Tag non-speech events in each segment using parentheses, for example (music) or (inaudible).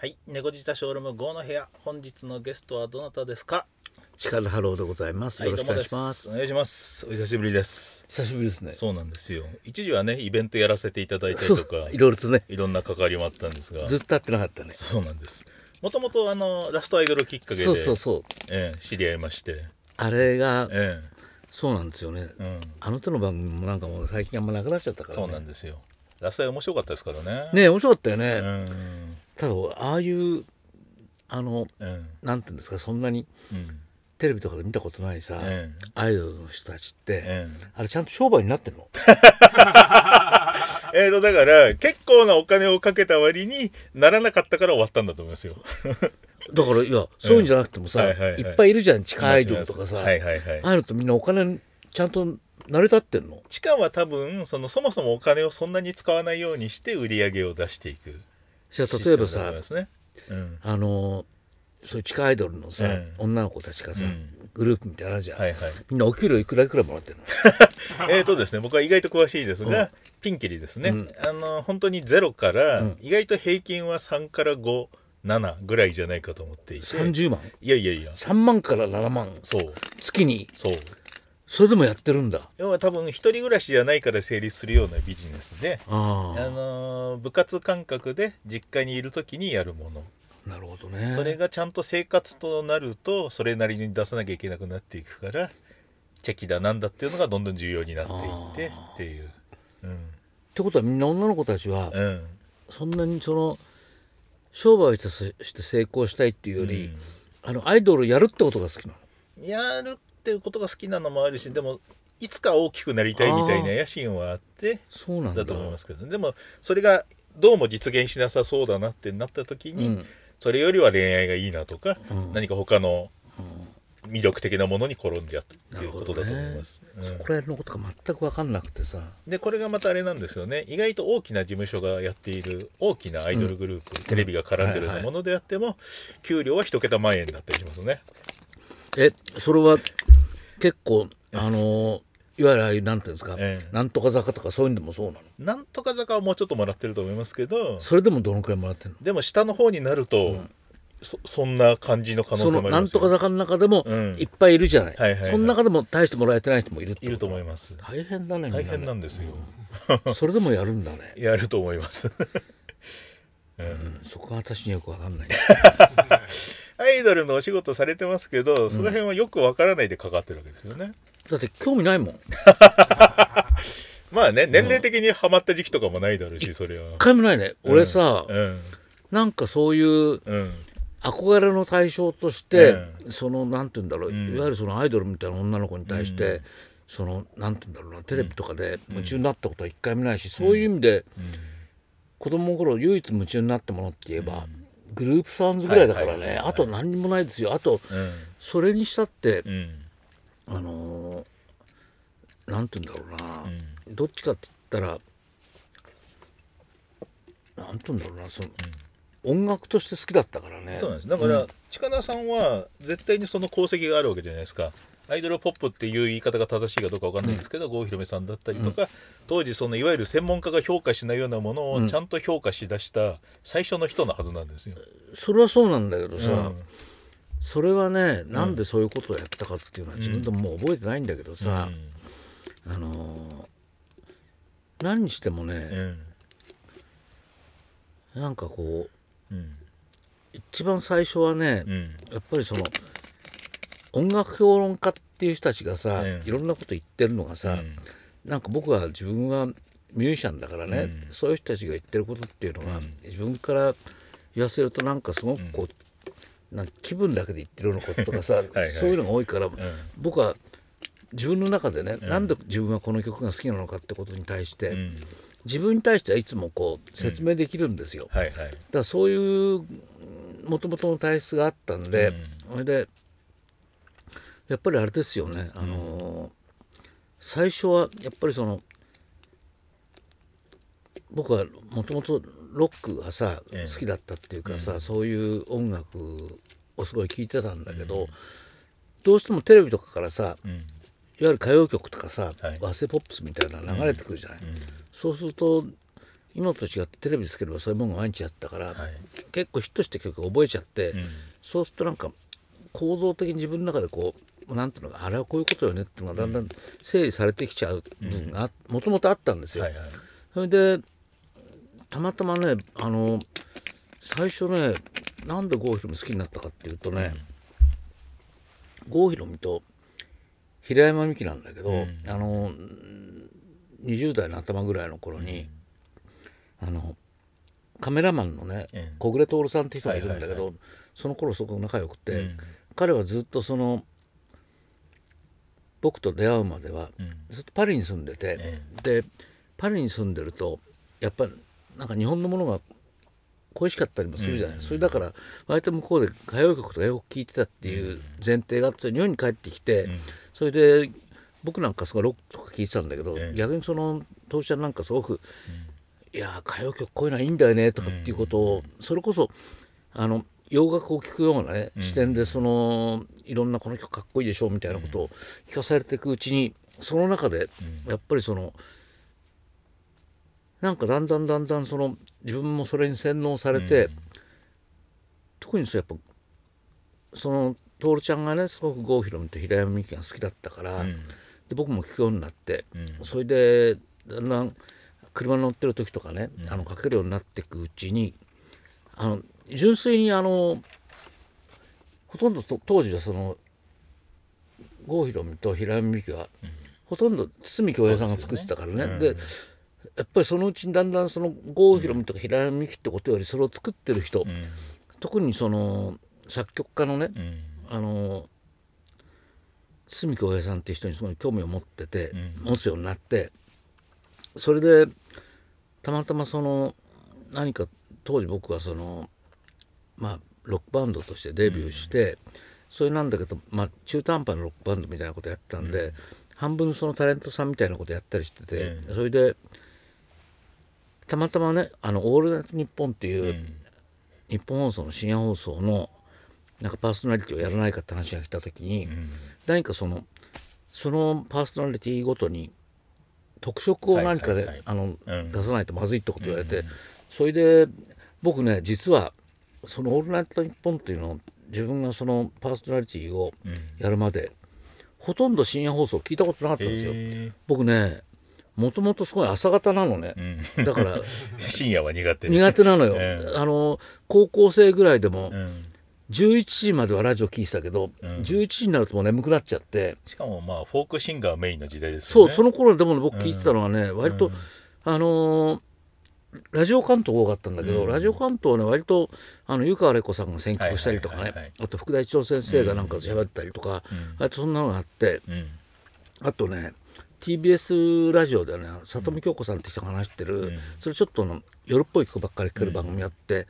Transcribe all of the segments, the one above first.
はい、猫舌ショールーム5の部屋、本日のゲストはどなたですか。力ハローでございます。よろしくお願いします。はい、お願いします。お久しぶりです。久しぶりですね。そうなんですよ。一時はね、イベントやらせていただいたりとか、いろいろとね、いろんな関わりもあったんですが、ずっと会ってなかったね。そうなんです。もともとあのラストアイドルきっかけで、そうそうそう、ええ、知り合いまして、あれが、ええ、そうなんですよね。うん、あの手の番組もなんかもう最近あんまなくなっちゃったから、ね、そうなんですよ。ラストアイ面白かったですからね。ね面白かったよね。うんただああいうあの、うん、なんていうんですかそんなに、うん、テレビとかで見たことないさ、うん、アイドルの人たちって、あれちゃんと商売になってんの (laughs) えーとだから結構なお金をかけた割にならなかったから終わったんだと思いますよ (laughs) だからいやそういうんじゃなくてもさ、いっぱいいるじゃん地下アイドルとかさ、はいはいはああいうのっみんなお金ちゃんと成り立ってんの地下は多分そのそもそもお金をそんなに使わないようにして売り上げを出していくそれ例えばさ、ねうん、あのそういう地下アイドルのさ、うん、女の子たちがさ、うん、グループみたいなじゃん、はいはい、みんなお給料いくらいくらもらってるの (laughs) えっとですね僕は意外と詳しいですが、ピンキリですね、あの本当にゼロから、意外と平均は3から5 7ぐらいじゃないかと思っていて30万いやいやいや3万から7万そう月にそうそれでもやってるんだ要は多分一人暮らしじゃないから成立するようなビジネスでああの部活感覚で実家にいる時にやるものなるほどねそれがちゃんと生活となるとそれなりに出さなきゃいけなくなっていくからチェキだなんだっていうのがどんどん重要になっていってっていう。うん、ってことはみんな女の子たちは、うん、そんなにその商売をして成功したいっていうより、うん、あのアイドルやるってことが好きなのやるってることが好きなのもあるしでもいつか大きくなりたいみたいな野心はあってそうなんだと思いますけどでもそれがどうも実現しなさそうだなってなった時に、うん、それよりは恋愛がいいなとか、うん、何か他の魅力的なものに転んじゃっていうことだと思います、ねうん、そこら辺のことが全く分かんなくてさでこれがまたあれなんですよね意外と大きな事務所がやっている大きなアイドルグループ、うん、テレビが絡んでるようなものであっても、はいはい、給料は1桁万円だったりしますねえそれは結構あのいわゆるああいうなんていうんですか、ええなんとか坂とかそういうのもそうなのなんとか坂はもうちょっともらってると思いますけどそれでもどのくらいもらってるのでも下の方になると、そそんな感じの可能性もあのなんとか坂の中でもいっぱいいるじゃない,、その中でも大してもらえてない人もいるいると思います大変だね大変なんですよ、それでもやるんだね、(laughs) やると思いますうんそこは私によくわかんない (laughs) アイドルのお仕事されてますけど、その辺はよくわからないでかかってるわけですよね。だって興味ないもん。(laughs) まあね、年齢的にはまった時期とかもないだろうし、それは。一回もないね。俺さ、うん、なんかそういう、憧れの対象として、うん、そのなんて言うんだろう、うん、いわゆるそのアイドルみたいな女の子に対して、うん、そのなんて言うんだろうなテレビとかで夢中になったことは一回もないし、そういう意味で、うん、子供の頃唯一夢中になったものって言えば、グループサウンズぐらいだからね、はいはい、あと何にもないですよあと、うん、それにしたって、うん、あの何、んて言うんだろうな、うん、どっちかって言ったら何て言うんだろうなその、音楽として好きだったからねそうなんですだから、近田さんは絶対にその功績があるわけじゃないですかアイドルポップっていう言い方が正しいかどうかわかんないですけど、郷ひろみさんだったりとか、当時そのいわゆる専門家が評価しないようなものをちゃんと評価しだした最初の人のはずなんですよ。それはそうなんだけどさ、それはねなんでそういうことをやったかっていうのは自分でももう覚えてないんだけどさ、あのー、何にしてもね、うん、なんかこう、うん、一番最初はね、うん、やっぱりその音楽評論家っていう人たちがさ、いろんなこと言ってるのがさ、うん、なんか僕は自分はミュージシャンだからね、うん、そういう人たちが言ってることっていうのが、うん、自分から言わせるとなんかすごくこう、うん、なんか気分だけで言ってるようなこととかさ (laughs) はい、そういうのが多いから、僕は自分の中でね、うん、なんで自分はこの曲が好きなのかってことに対して、自分に対してはいつもこう説明できるんですよ。はいはい、だからそういうもともとの体質があったんで、それでやっぱりあれですよね、あの最初はやっぱりその僕はもともとロックがさ好きだったっていうかさ、ええ、そういう音楽をすごい聴いてたんだけど、どうしてもテレビとかからさ、いわゆる歌謡曲とかさ、はい、和製ポップスみたいな流れてくるじゃない、そうすると今と違ってテレビですければそういうものが毎日やったから、はい、結構ヒットした曲覚えちゃって、そうするとなんか構造的に自分の中でこうなんていうのかあれはこういうことよねっていうのがだんだん整理されてきちゃう分がもともとあったんですよ。はいはい、それでたまたまねあの最初ねなんで郷ひろみ好きになったかっていうとね、郷ひろみと平山美樹なんだけど、うん、あの20代の頭ぐらいの頃に、うん、あのカメラマンのね、うん、小暮徹さんって人がいるんだけど、はいはいはい、その頃すごく仲良くて、彼はずっとその僕と出会うまではずっとパリに住んでて、でパリに住んでるとやっぱりなんか日本のものが恋しかったりもするじゃない、うんうん、それだから割と向こうで歌謡曲とか英語聴いてたっていう前提があって日本に帰ってきて、うん、それで僕なんかすごいロックとか聴いてたんだけど、ええ、逆にその当事者なんかすごく「うん、いや歌謡曲こういうのはいいんだよね」とかっていうことを、うんうん、それこそあの洋楽を聴くようなね、視点でそのいろんなこの曲かっこいいでしょうみたいなことを聞かされていくうちにその中でやっぱりそのなんかだんだんだんだんその自分もそれに洗脳されて、特にそうやっぱその徹ちゃんがねすごく郷ひろみと平山みきが好きだったから、で僕も聴くようになって、それでだんだん車乗ってる時とかね、あのかけるようになっていくうちにあの純粋にあのほとんど当時はその郷ひろみと平山美樹は、うん、ほとんど堤恭平さんが作ってたからね。で、ねうん、やっぱりそのうちにだんだんその郷ひろみとか平山美樹ってことよりそれを作ってる人、うん、特にその作曲家のね、あの堤恭平さんっていう人にすごい興味を持ってて、持つようになってそれでたまたまその何か当時僕はそのまあ、ロックバンドとしてデビューして、それなんだけど、まあ、中途半端なロックバンドみたいなことやったんで、半分そのタレントさんみたいなことやったりしてて、それでたまたまね「あのオールナイトニッポン」っていう、日本放送の深夜放送のなんかパーソナリティをやらないかって話が来た時に、何かそのそのパーソナリティごとに特色を何かで、あの出さないとまずいってこと言われて、それで僕ね実はその「オールナイトニッポン」っていうのを自分がそのパーソナリティをやるまで、うん、ほとんど深夜放送聞いたことなかったんですよ。僕ねもともとすごい朝方なのね、うん、だから (laughs) 深夜は苦手苦手なのよ、あの高校生ぐらいでも、うん、11時まではラジオ聞いてたけど、うん、11時になるともう眠くなっちゃってしかもまあフォークシンガーメインの時代ですよねそうその頃でも僕聞いてたのはね、うん、割と、あのーラジオ関東多かったんだけど、うん、ラジオ関東ね割とあの湯川玲子さんが選曲したりとかね、はいはい、あと福大臣先生がなんか喋ったりとか、うん、あとそんなのがあって、うん、あとね TBS ラジオでね里見京子さんって人が話してる、それちょっとの夜っぽい曲ばっかり聴ける番組あって、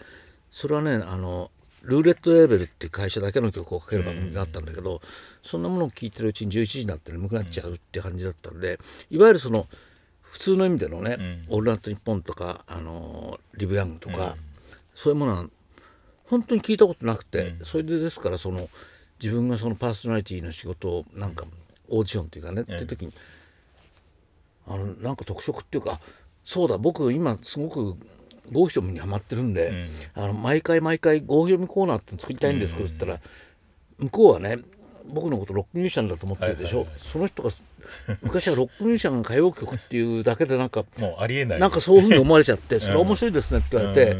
それはねあのルーレットレーベルっていう会社だけの曲をかける番組があったんだけど、そんなものを聴いてるうちに11時になって眠くなっちゃうって感じだったんでいわゆるその「普通の意味でのね「うん、オールナイトニッポン」とか「あのー、リブ・ヤング」とか、うん、そういうものは本当に聞いたことなくて、うん、それでですからその自分がそのパーソナリティの仕事をなんかオーディションっていうかね、っていう時にあのなんか特色っていうかそうだ僕今すごくゴーヒョにはまってるんで、あの毎回毎回ゴーヒョムコーナーって作りたいんですけど、う言ったら向こうはね僕のことロックミュージシャンだと思ってるでしょ、はいはいはい、その人が昔はロックミュージシャンが歌謡曲っていうだけでなんかもうありえないなんかそういうふうに思われちゃってそれは面白いですねって言われて、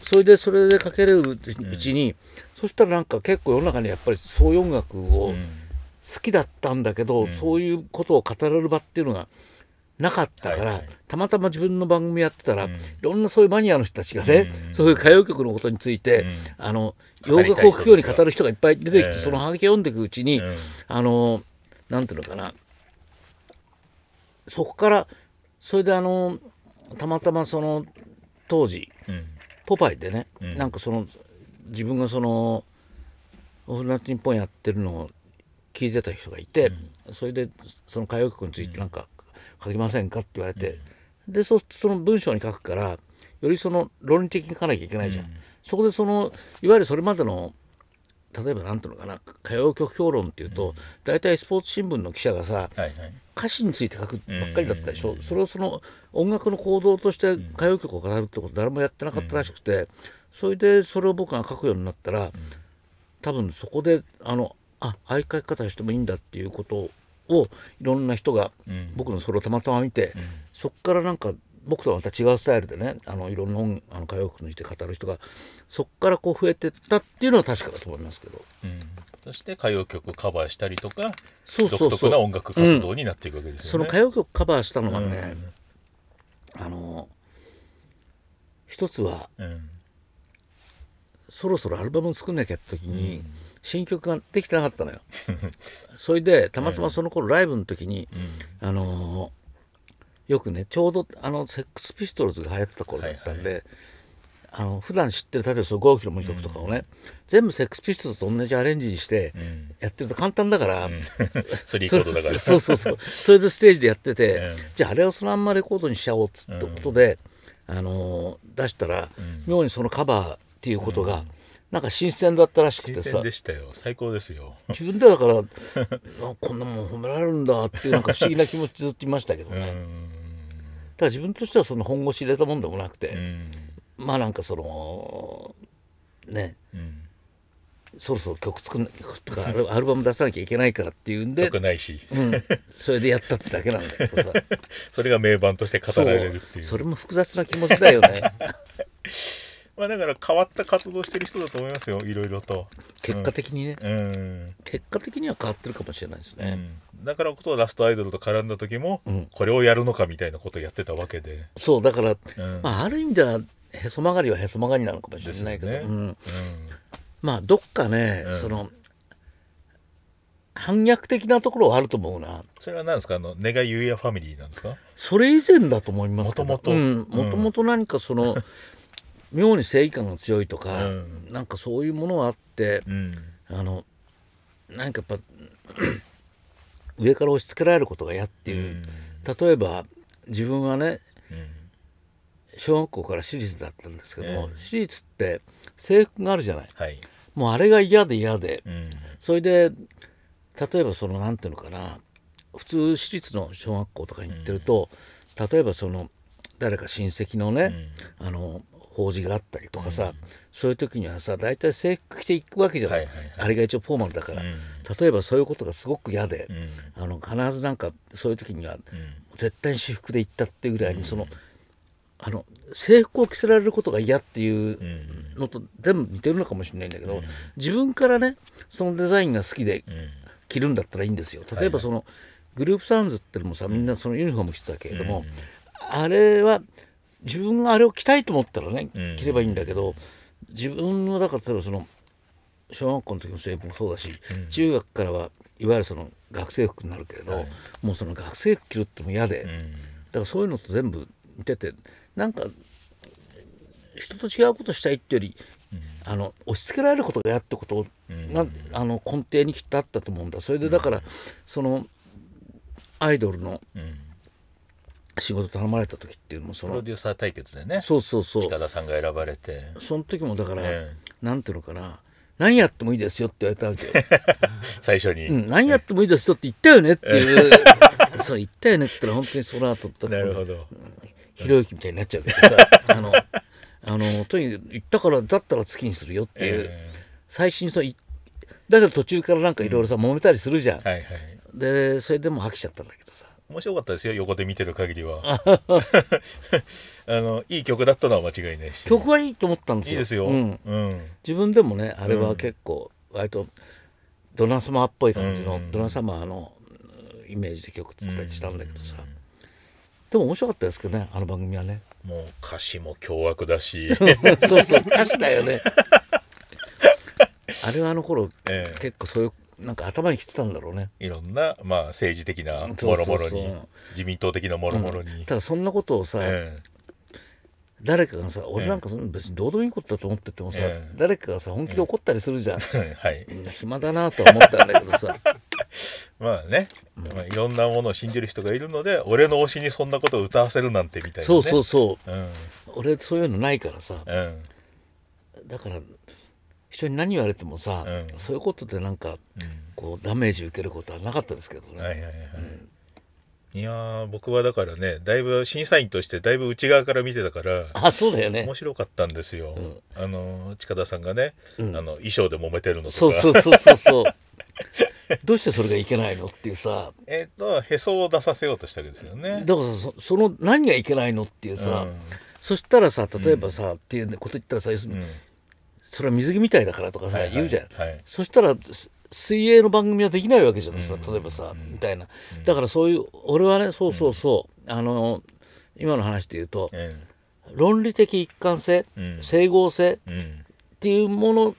それでそれでかけれるうちに、そしたらなんか結構世の中にやっぱりそういう音楽を好きだったんだけど、そういうことを語れる場っていうのがなかったから、はいはい、たまたま自分の番組やってたら、うん、いろんなそういうマニアの人たちがね、うん、そういう歌謡曲のことについて、うん、あの洋画国境に語る人がいっぱい出てきて、そのハガキ読んでいくうちに、あのなんていうのかなそこからそれであのたまたまその当時、ポパイでね、うん、なんかその自分がそのオフナットニッポンやってるのを聞いてた人がいて、うん、それでその歌謡曲についてなんか書きませんかって言われて、うん、でそその文章に書くからよりその論理的に書かなきゃいけないじゃん。うん、そこでそのいわゆるそれまでの例えば何ていうのかな歌謡曲評論っていうと大体、うん、スポーツ新聞の記者がさ、はいはい、歌詞について書くばっかりだったでしょ、うん、それをその音楽の行動として歌謡曲を語るってこと誰もやってなかったらしくて、それでそれを僕が書くようになったら、多分そこであのあ合い書き方してもいいんだっていうことをいろんな人が僕のそれをたまたま見て、そこからなんか僕とはまた違うスタイルでねあのいろんな音あの歌謡曲にして語る人がそこからこう増えてったっていうのは確かだと思いますけど、うん、そして歌謡曲カバーしたりとかそうそう独特な音楽活動になっていくわけですよね、その歌謡曲カバーしたのがね、あの一つは、そろそろアルバム作んなきゃって時に、新曲ができてなかったのよ (laughs) それでたまたまその頃ライブの時に、あのよくねちょうどあのセックスピストルズが流行ってた頃だったんで、はいはいあの普段知ってる例えばそのゴーキの曲とかをね、うん、全部セックスピストルズと同じアレンジにしてやってると簡単だから、うん、(laughs) そうそうそうそれでステージでやってて、うん、じゃああれをそのあんまレコードにしちゃおうっつってことで、あの出したら、妙にそのカバーっていうことが、なんか新鮮だったらしくてさ。でしたよ。最高ですよ。自分でだから、(laughs) こんなもん褒められるんだっていう、なんか不思議な気持ちずっといましたけどね。自分としてはその本腰入れたもんでもなくて、うん、まあなんかそのね、うん、そろそろ曲作んなきゃとかアルバム出さなきゃいけないからっていうんでないし、うん、それでやったってだけなんだけどさ (laughs) それが名盤として語られるっていうそれも複雑な気持ちだよね (laughs) まあだから変わった活動してる人だと思いますよいろいろと結果的にね、うん、結果的には変わってるかもしれないですね、うん、だからこそラストアイドルと絡んだ時も、これをやるのかみたいなことをやってたわけでそうだから、まあ、ある意味ではへそ曲がりはへそ曲がりなのかもしれないけど、ね、うんまあどっかね、その反逆的なところはあると思うな。それは何ですかあの、ネガユイヤファミリーなんですかそれ以前だと思いますけど。もともと。うん。もともと何かその、(laughs) 妙に正義感が強いとか、うん、なんかそういうものはあって、うん、あのなんかやっぱ (clears throat) 上から押し付けられることが嫌っていう、例えば自分はね、小学校から私立だったんですけども、私立って制服があるじゃない、はい、もうあれが嫌で嫌で、それで例えばその何ていうのかな普通私立の小学校とかに行ってると、例えばその誰か親戚のね、あの法事があったりとかさ、うん、そういう時にはさ大体制服着ていくわけじゃないはいはいはい、あれが一応フォーマルだから、うん、例えばそういうことがすごく嫌で、うん、あの必ずなんかそういう時には絶対に私服で行ったっていうぐらいにその。あの制服を着せられることが嫌っていうのと全部似てるのかもしれないんだけど、自分からねそのデザインが好きで着るんだったらいいんですよ。例えばその、はいはい、グループサウンズってのもさみんなそのユニフォーム着てたけれども、あれは自分があれを着たいと思ったらね着ればいいんだけど、自分のだから例えばその小学校の時の制服もそうだし、中学からはいわゆるその学生服になるけれど、はい、もうその学生服着るっても嫌で、だからそういうのと全部似ててなんか人と違うことしたいっていうより、あの押し付けられることが嫌ってことが、あの根底にきっとあったと思うんだそれでだから、そのアイドルの、仕事頼まれた時っていうもそのプロデューサー対決でねそうそうそう田さんが選ばれてその時もだから、ね、なんていうのかな何やってもいいですよって言われたわけよ (laughs) 最初に、うん、何やってもいいですよって言ったよねっていうそう言ったよねって言ったら本当にその後ったらなるほどひろゆきみたいになっちゃうけどさあのあのとにかく言ったからだったら月にするよっていう、えー、最新そうだから途中からなんかいろいろさ、うん、揉めたりするじゃん、はいはい、でそれでもう飽きちゃったんだけどさ面白かったですよ横で見てる限りは (laughs) あのいい曲だったのは間違いないし曲はいいと思ったんですよいいですよ、うん、うん、自分でもねあれは結構、うん、割とドナ様っぽい感じの、うん、ドナ様のイメージで曲作ったりしたんだけどさ、でも面白かったですけどねあの番組はねもう歌詞も凶悪だし (laughs) そうそう歌詞だよねあれはあの頃、(laughs) ええ、結構そういうなんか頭にきてたんだろうねいろんな、まあ、政治的なもろもろに自民党的なもろもろに、うん、ただそんなことをさ、えー、誰かがさ俺なんかその別にでもいいことだと思っててもさ、えー、誰かがさ本気で怒ったりするじゃん、えー (laughs) はい、みんな暇だなと思ったんだけどさ (laughs) まあね、まあ、いろんなものを信じる人がいるので俺の推しにそんなことを歌わせるなんてみたいな、ね、そうそうそう、うん、俺そういうのないからさ、うん、だから人に何言われてもさ、うん、そういうことでなんか、こうダメージ受けることはなかったですけどね。いはいや僕はだからねだいぶ審査員としてだいぶ内側から見てたからあそうだよね面白かったんですよ、うん、あの近田さんがね、うん、あの衣装で揉めてるのとかそうそうそうそうそう (laughs) どうしてそれがいけないのっていうさえっ、ー、とへそを出させようとしたわけですよねだからそその何がいけないのっていうさ、うん、そしたらさ例えばさ、っていうこと言ったらさ要するに、それは水着みたいだからとかさ、はいはい、言うじゃん、はい、そしたら水泳の番組はできないわけじゃないですか、例えばさ、みたいなだからそういう俺はねそうそうそう、あの今の話で言うと、うん、論理的一貫性、整合性っていうもの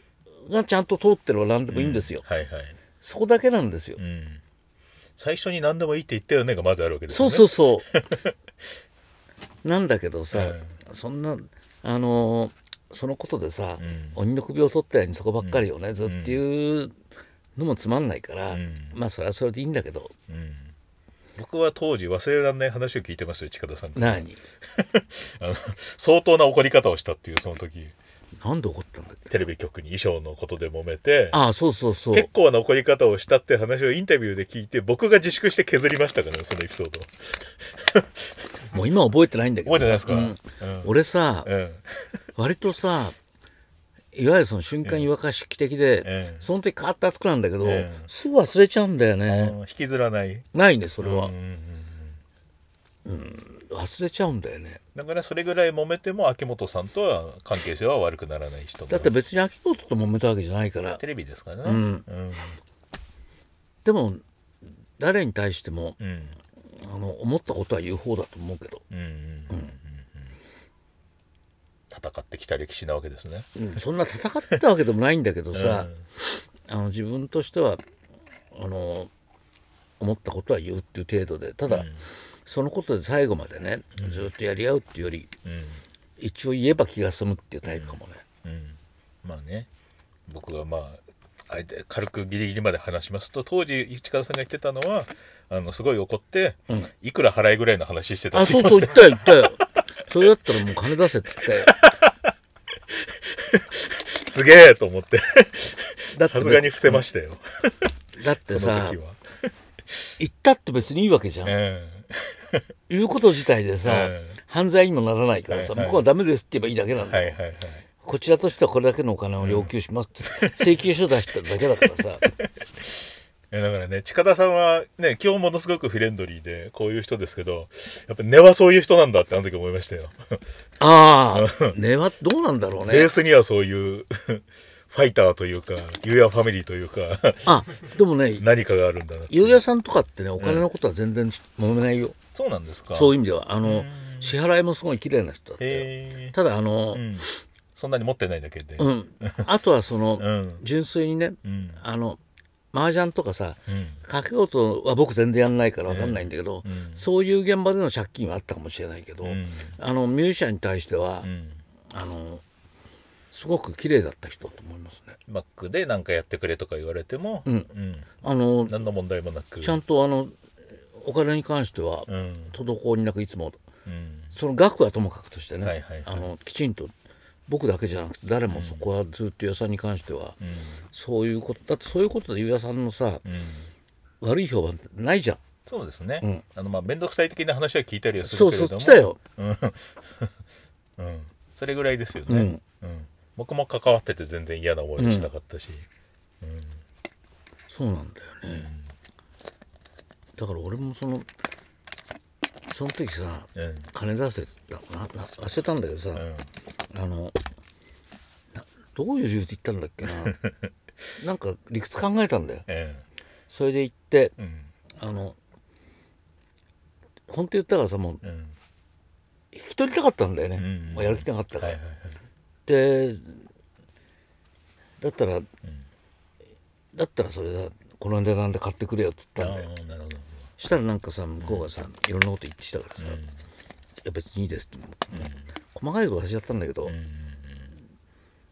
がちゃんと通ってれば何でもいいんですよ、はいはい、そこだけなんですよ、うん、最初に何でもいいって言ったよねがまずあるわけですよねそうそうそう (laughs) なんだけどさ、そんなあのーそのことでさ、鬼の首を取ったようにそこばっかりをね、ずっていうのもつまんないから、まあそれはそれでいいんだけど、僕は当時忘れられない話を聞いてますよ近田さん何 (laughs) あの相当な怒り方をしたっていうその時なんで怒ったんだっけテレビ局に衣装のことで揉めてああそうそうそう結構な怒り方をしたって話をインタビューで聞いて僕が自粛して削りましたからねそのエピソードもう今覚えてないんだけど覚えてないですか、うんうん、俺さ、うん割とさいわゆるその瞬間に沸かし期的で、えその時カーッと熱くなんだけど、え、すぐ忘れちゃうんだよね引きずらないないねそれは、うん、うん、忘れちゃうんだよねだからそれぐらい揉めても秋元さんとは関係性は悪くならない人だって別に秋元と揉めたわけじゃないからテレビですからね、うん、うん、でも誰に対しても、うん、あの思ったことは言う方だと思うけどうん、うん戦ってきた歴史なわけですね、うん、そんな戦ったわけでもないんだけどさ、うん、あの自分としてはあの思ったことは言うっていう程度でただ、うん、そのことで最後までねずっとやり合うっていうより、一応言えば気が済むっていうタイプかもね。まあね僕がまあ軽くギリギリまで話しますと当時市川さんが言ってたのはあのすごい怒って、うん、いくら払いぐらいの話してたって言ってましたあそうそう言ったよ言ったよそれだったらもう金出せっつって。(laughs) すげえと思って。だって。さすがに伏せましたよ。だってさ、行ったって別にいいわけじゃん。えー、言うこと自体でさ、えー、犯罪にもならないからさ、はいはい、向こうはダメですって言えばいいだけなんだ、はいはいはい、こちらとしてはこれだけのお金を要求しますって、(laughs) 請求書出しただけだからさ。だからね、近田さんはね、基本ものすごくフレンドリーで、こういう人ですけど、やっぱ根はそういう人なんだってあの時思いましたよ。ああ、(laughs) 根はどうなんだろうね。ベースにはそういう (laughs) ファイターというか、ゆうやファミリーというかあ、でもね、(laughs) 何かがあるんだな。ゆうやさんとかってね、お金のことは全然揉めないよ、そうなんですか。そういう意味では。あの、支払いもすごい綺麗な人だったただ、あの、そんなに持ってないだけで。うん。あとは、その、純粋にね、あの、麻雀とかさ、掛け事は僕全然やんないから分かんないんだけど、そういう現場での借金はあったかもしれないけど、あのミュージシャンに対しては、あのすごく綺麗だった人と思いますね。バックで何かやってくれとか言われても、あの何の問題もなくちゃんとあのお金に関しては、滞りなくいつも、その額はともかくとしてね、あのきちんと僕だけじゃなくて誰もそこはずっと湯さんに関しては、うん、そういうことだってそういうことで湯さんのさ、うん、悪い評判ないじゃん。そうですね、うん、あのまあ面倒くさい的な話は聞いたりはするけれどもそうよ、(laughs) うん、それぐらいですよね、うん僕も関わってて全然嫌な思いはしなかったし、うんそうなんだよね、だから俺もそのその時さ、金出せって言ったのな忘れたんだけどさ、あのどういう理由で言ったんだっけな (laughs) なんか理屈考えたんだよ、ええ、それで行って、うん、あの本当言ったからさもう、うん、引き取りたかったんだよね、うんうん、まあ、やる気なかったから、はいはいはい、でだったら、うん、だったらそれだこの値段で買ってくれよっつったんだよしたらなんかさ向こうがさ、いろんなこと言ってきたからさ、いや別にいいですって思って。細かいこと忘れちゃったんだけど、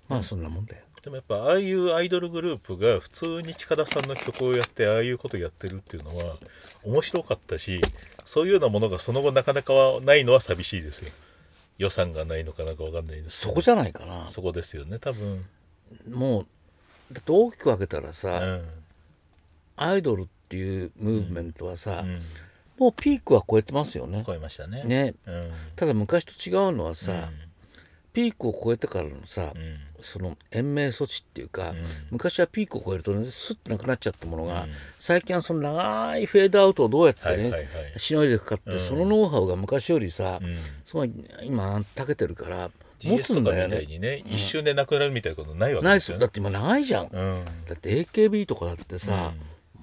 まあそんなもんだよでもやっぱああいうアイドルグループが普通に近田さんの曲をやってああいうことやってるっていうのは面白かったしそういうようなものがその後なかなかないのは寂しいですよ予算がないのかなんか分かんないですそこじゃないかなそこですよね多分もうだって大きく分けたらさ、うん、アイドルっていうムーブメントはさ、うんもうピークは超えてますよね。超えましたね。ね、うん、ただ昔と違うのはさ、うん、ピークを超えてからのさ、うん、その延命措置っていうか、昔はピークを超えるとねスッとなくなっちゃったものが、最近はその長いフェードアウトをどうやってね、はいはいはい、しのいでいくかって、そのノウハウが昔よりさ、すごい今たけてるから。持つんだよね、ね、一瞬でなくなるみたいなことないわけですよ、ね、だって今長いじゃん、だって AKB とかだってさ、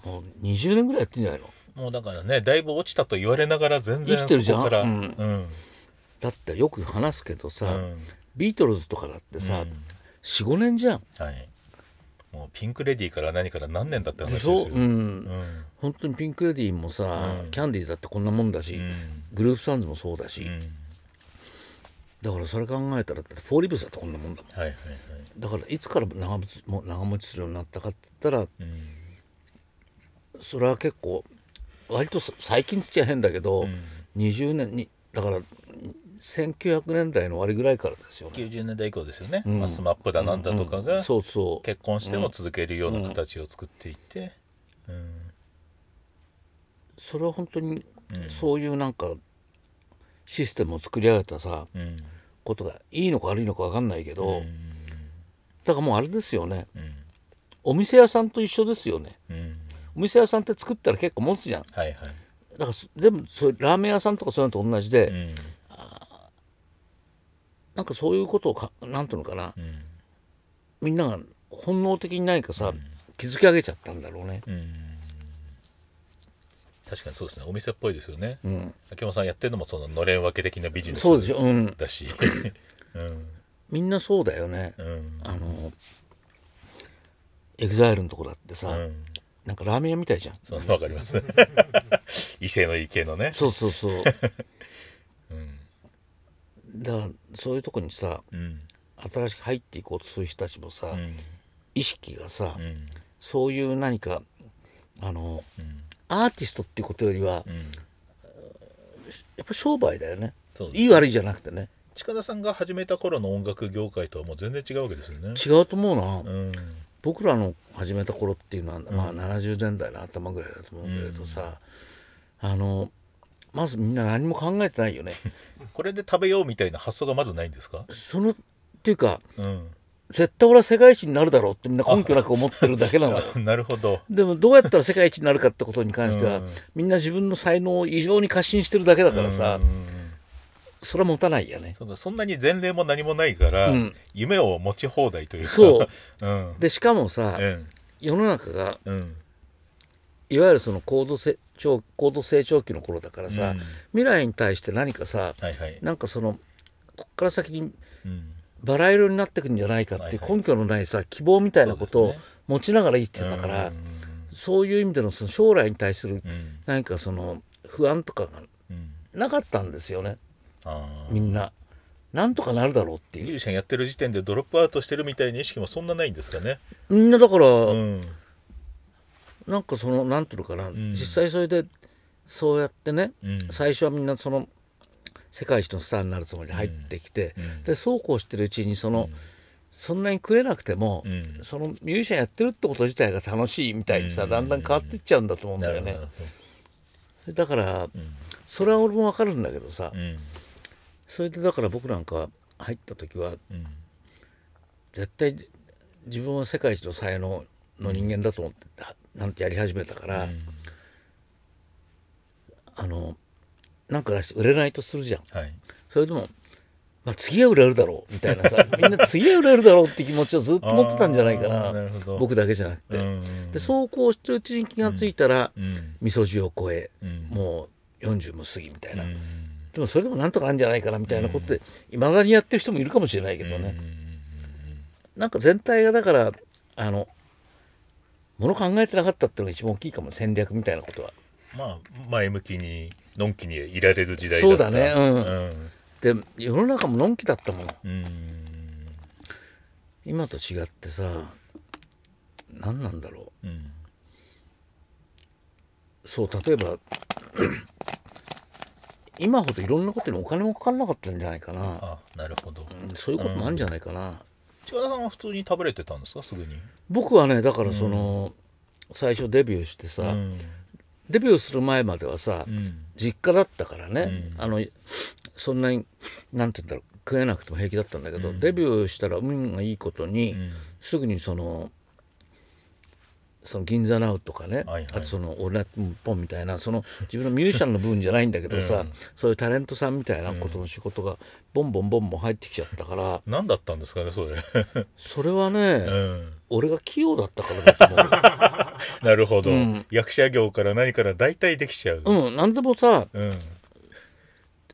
もう20年ぐらいやってんじゃないのもうだからねだいぶ落ちたと言われながら全然生きてるじゃん、うんうん、だってよく話すけどさ、うん、ビートルズとかだってさ、うん、45年じゃん、はい、もうピンク・レディーから何から何年だって話ですよでしょ、うんうん本当にピンク・レディーもさ、うん、キャンディーだってこんなもんだし、うん、グループサンズもそうだし、うん、だからそれ考えたらフォーリブスだってこんなもんだもん、はいはいはい、だからいつから長持ち長持ちするようになったかって言ったら、それは結構割と最近つっちゃ変だけど、うん、20年にだから1900年代の終わりぐらいからですよね90年代以降ですよね、うん、まあ、スマップだなんだとかが、そうそう結婚しても続けるような形を作っていて、うん、うん、それは本当にそういうなんかシステムを作り上げたさ、ことがいいのか悪いのか分かんないけど、だからもうあれですよね、お店屋さんと一緒ですよね、うんお店屋さんって作ったら結構持つじゃん、はいはい、だからでもそうラーメン屋さんとかそういうのと同じで、うん、なんかそういうことをかなんていうのかな、うん、みんなが本能的に何かさ、うん、築き上げちゃったんだろうね、確かにそうですねお店っぽいですよね、うん、秋山さんやってるのもそののれん分け的なビジネスそうでしょ、うん、だし、(laughs) うん、みんなそうだよね、うん、あのエグザイルのとこだってさ、うん、なんかラーメン屋みたいじゃんそうわかります異性 (laughs) のいいのねそうそうそう (laughs) うんだからそういうとこにさ、うん、新しく入っていこうとする人たちもさ、うん、意識がさ、うん、そういう何かあの、アーティストっていうことよりは、やっぱ商売だよねねいい悪いじゃなくてね近田さんが始めた頃の音楽業界とはもう全然違うわけですよね違うと思うな、うん、僕らの始めた頃っていうのは、まあ、70年代の頭ぐらいだと思うけれどさ、あのまずみんな何も考えてないよね (laughs) これで食べようみたいな発想がまずないんですかそのっていうか、うん、絶対俺は世界一になるだろうってみんな根拠なく思ってるだけなの (laughs) なるほどでもどうやったら世界一になるかってことに関しては、うん、みんな自分の才能を異常に過信してるだけだからさ、うんそれは持たないよねそんなに前例も何もないから、うん、夢を持ち放題というかそう、(laughs) うん、でしかもさ、世の中が、うん、いわゆるその高度成長高度成長期の頃だからさ、未来に対して何かさ、はいはい、なんかそのこっから先に、バラ色になってくんじゃないかっていう根拠のないさ希望みたいなことを持ちながら生きてたから、そういう意味でのその将来に対する何かその不安とかがなかったんですよね。みんななんとかなるだろうっていうミュージシャンやってる時点でドロップアウトしてるみたいな意識もそんなないんですかねみんなだから、うん、なんかそのなんていうのかな、うん、実際それでそうやってね、うん、最初はみんなその世界一のスターになるつもりで入ってきて、でそうこうしてるうちにその、そんなに食えなくても、そのミュージシャンやってるってこと自体が楽しいみたいにさ、だんだん変わっていっちゃうんだと思うんだよね。だから、それは俺も分かるんだけどさ、それでだから僕なんか入った時は、うん、絶対自分は世界一の才能の人間だと思って、うん、なんてやり始めたから、うん、あのなんか出して売れないとするじゃん、はい、それでも、まあ、次は売れるだろうみたいなさ (laughs) みんな次は売れるだろうって気持ちをずっと持ってたんじゃないかな僕だけじゃなくて、うん、でそうこうしてるうちに気が付いたら、うん、汁を超え、もう40も過ぎみたいな、でもそれでもなんとかあるんじゃないかなみたいなことでいまだにやってる人もいるかもしれないけどね。なんか全体がだからあのもの考えてなかったっていうのが一番大きいかも戦略みたいなことは。まあ前向きにのんきにいられる時代だったそうだね、うん、うん、で世の中ものんきだったもん今と違ってさ何なんだろう、うん、そう例えば今ほどいろんなことにお金もかからなかったんじゃないかなあなるほど、うんそういうこともあるんじゃないかな、千和田さんは普通に食べれてたんですかすぐに僕はねだからその、最初デビューしてさ、うんデビューする前まではさ、うん実家だったからね、うんあのそんなになんて言うんだろう食えなくても平気だったんだけど、デビューしたら運がいいことに、うんすぐにそのその銀座ナウとかね、はいはい、あとその「オールナイトポン」みたいなその自分のミュージシャンの部分じゃないんだけどさ、うん、そういうタレントさんみたいなことの仕事がボンボンボンボン入ってきちゃったから、何だったんですかねそれそれはね、うん、俺が器用だったからだと思う (laughs) なるほど、役者業から何から大体できちゃううん何でもさ、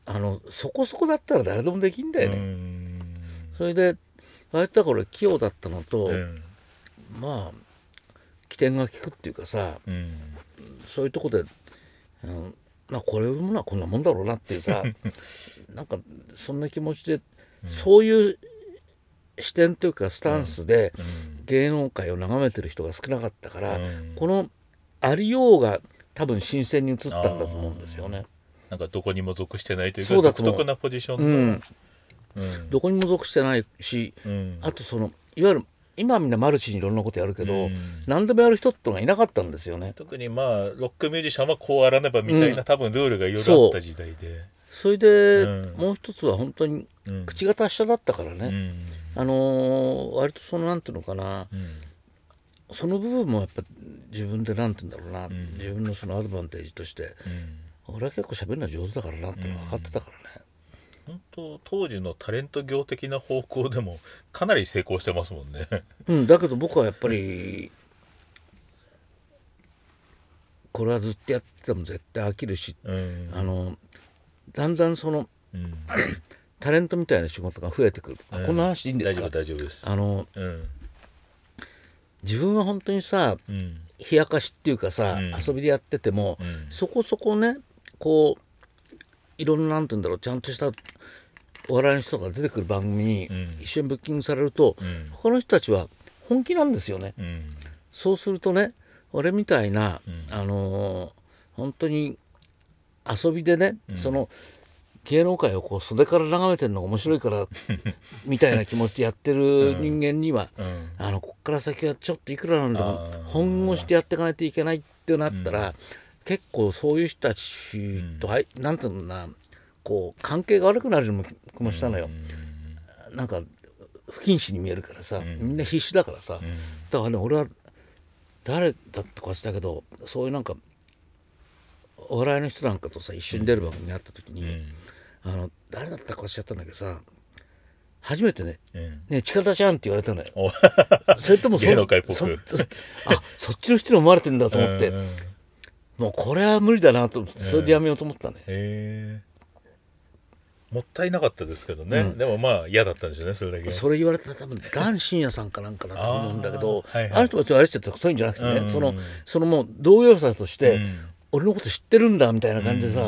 あのそこそこだったら誰でもできんだよねそれでああやった頃器用だったのと、まあ起点が利くっていうかさ、うん、そういうとこで、うん、まあこれもなこんなもんだろうなっていうさ (laughs) なんかそんな気持ちで、そういう視点というかスタンスで芸能界を眺めてる人が少なかったから、このありようが多分新鮮に映ったんだと思うんですよね。なんかどこにも属してないというか独特なポジション、うんうん、どこにも属してないし、うん、あとそのいわゆる今みんなマルチにいろんなことやるけど、うん、何でもやる人ってのがいなかったんですよね特にまあロックミュージシャンはこうあらねばみたいな、うん、多分ルールがいろいろあった時代でそれで、うん、もう一つは本当に口が達者だったからね、あのー、割とそのなんていうのかな、その部分もやっぱ自分でなんて言うんだろうな、自分のそのアドバンテージとして、俺は結構喋るのは上手だからなってのは分かってたからね、本当当時のタレント業的な方向でもかなり成功してますもんね。うん、だけど僕はやっぱり、これはずっとやってても絶対飽きるし、うん、あのだんだんその、うん、タレントみたいな仕事が増えてくる、うん、あこの話いいんですか大丈夫ですあの、自分は本当にさ冷やかしっていうかさ、遊びでやってても、そこそこねこういろんな何て言うんだろうちゃんとしたお笑いの人が出てくる番組に一緒にブッキングされると、うん、他の人たちは本気なんですよね。うん、そうするとね俺みたいな、うん、あのー、本当に遊びでね、うん、その芸能界をこう袖から眺めてるのが面白いから (laughs) みたいな気持ちでやってる人間には、あのこっから先はちょっといくらなんでも本腰してやっていかないといけないってなったら。結構そういう人たちと、うん、なんていうのなこう関係が悪くなる気もしたのよ、うん、なんか不謹慎に見えるからさ、みんな必死だからさ、だからね俺は誰だっかしたけどそういうなんかお笑いの人なんかとさ一緒に出る番組に会った時に、あの誰だったかしちゃったんだけどさ初めてね、うん、ね近田ちゃんって言われたのよ。それともその、そ (laughs) あ、そっちの人に思われてんだと思って、うんうん、もうこれは無理だなと思ってそれでやめようと思ったね、えー、もったいなかったですけどね、うん、でもまあ嫌だったんですよねそれだけそれ言われたら多分ン信也さんかなんかなと思うんだけどあ,、はいはい、あの人はあれしてたそういうんじゃなくてね、うん、そのそのもう同業さとして、うん、俺のこと知ってるんだみたいな感じでさ、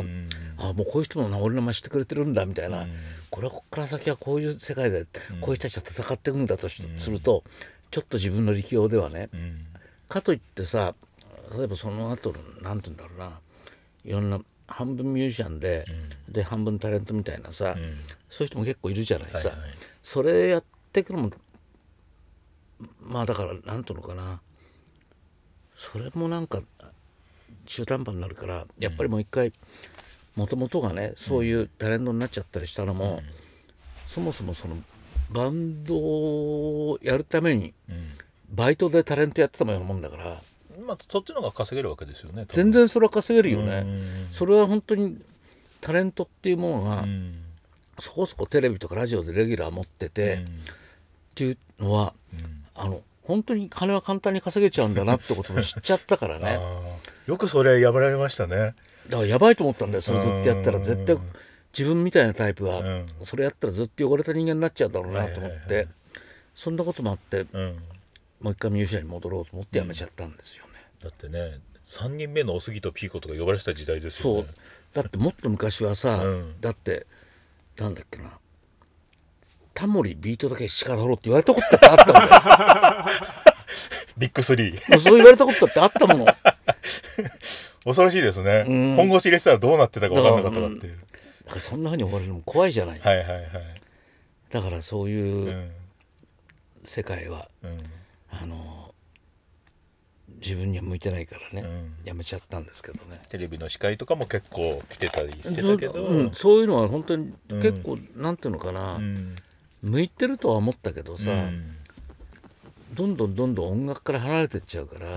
あもうこういう人も俺の名前知ってくれてるんだみたいな、これはここから先はこういう世界でこういう人たちと戦っていくんだとすると、ちょっと自分の力量ではね、かといってさ例えばその後の何て言うんだろうないろんな半分ミュージシャンで、うん、で半分タレントみたいなさ、うん、そういう人も結構いるじゃないさ、はいはい、それやっていくのもまあだから何ていうのかなそれもなんか中途半端になるからやっぱりもう一回もともとがねそういうタレントになっちゃったりしたのも、うん、そもそもそのバンドをやるために、バイトでタレントやってたようなもんだからまあ、そっちの方が稼げるわけですよね全然それは稼げるよねそれは本当にタレントっていうものがそこそこテレビとかラジオでレギュラー持っててっていうのは、あの本当に金は簡単に稼げちゃうんだなってことも知っちゃったからね (laughs) よくそれやめられましたねだからやばいと思ったんだよそれずっとやったら絶対自分みたいなタイプは、それやったらずっと汚れた人間になっちゃうだろうなと思って、そんなこともあって、もう一回ミュージアに戻ろうと思ってやめちゃったんですよ、だってね3人目のおすぎとピーコとか呼ばれてた時代ですよねそうだってもっと昔はさ、うん、だってなんだっけなタモリビートだけ叱ろうって言われたことってあったんだよ (laughs) ビッグスリーそう言われたことってあったもの恐ろしいですね、うん、本腰入れてたらどうなってたか分かんなかったかっていうだからそんなふうに思われるのも怖いじゃない。はいはいはい。だからそういう世界は、うん、あの自分には向いてないからね、うん、やめちゃったんですけどねテレビの司会とかも結構来てたりしてたけど、うん、そういうのは本当に結構、うん、なんていうのかな、うん、向いてるとは思ったけどさ、どんどんどんどん音楽から離れてっちゃうから、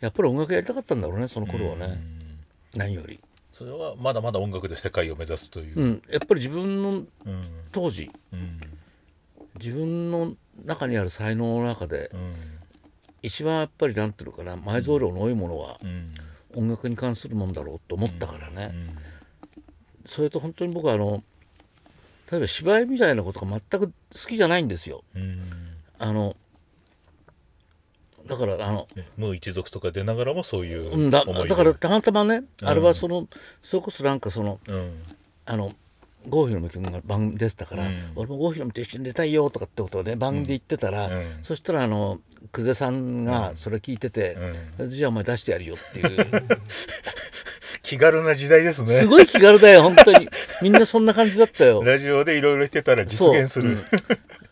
やっぱり音楽やりたかったんだろうねその頃はね、何よりそれはまだまだ音楽で世界を目指すという、やっぱり自分の当時、自分の中にある才能の中で、うん一番やっぱり何ていうのかな埋蔵量の多いものは音楽に関するもんだろうと思ったからね、それと本当に僕はあの例えば芝居みたいなことが全く好きじゃないんですよ。あのだからあの無一族とか出ながらもそういうだからたまたまね、あれはそのそれこそなんかその、あの郷ひろみ君が番組でしたから、うん、俺も郷ひろみと一緒に出たいよとかってことをね番組で言ってたら、うん、そしたらあの久世さんがそれ聞いてて、じゃあお前出してやるよっていう。(laughs) 気軽な時代ですね。すごい気軽だよ、(laughs) 本当に。みんなそんな感じだったよ。ラジオでいろいろしてたら実現する。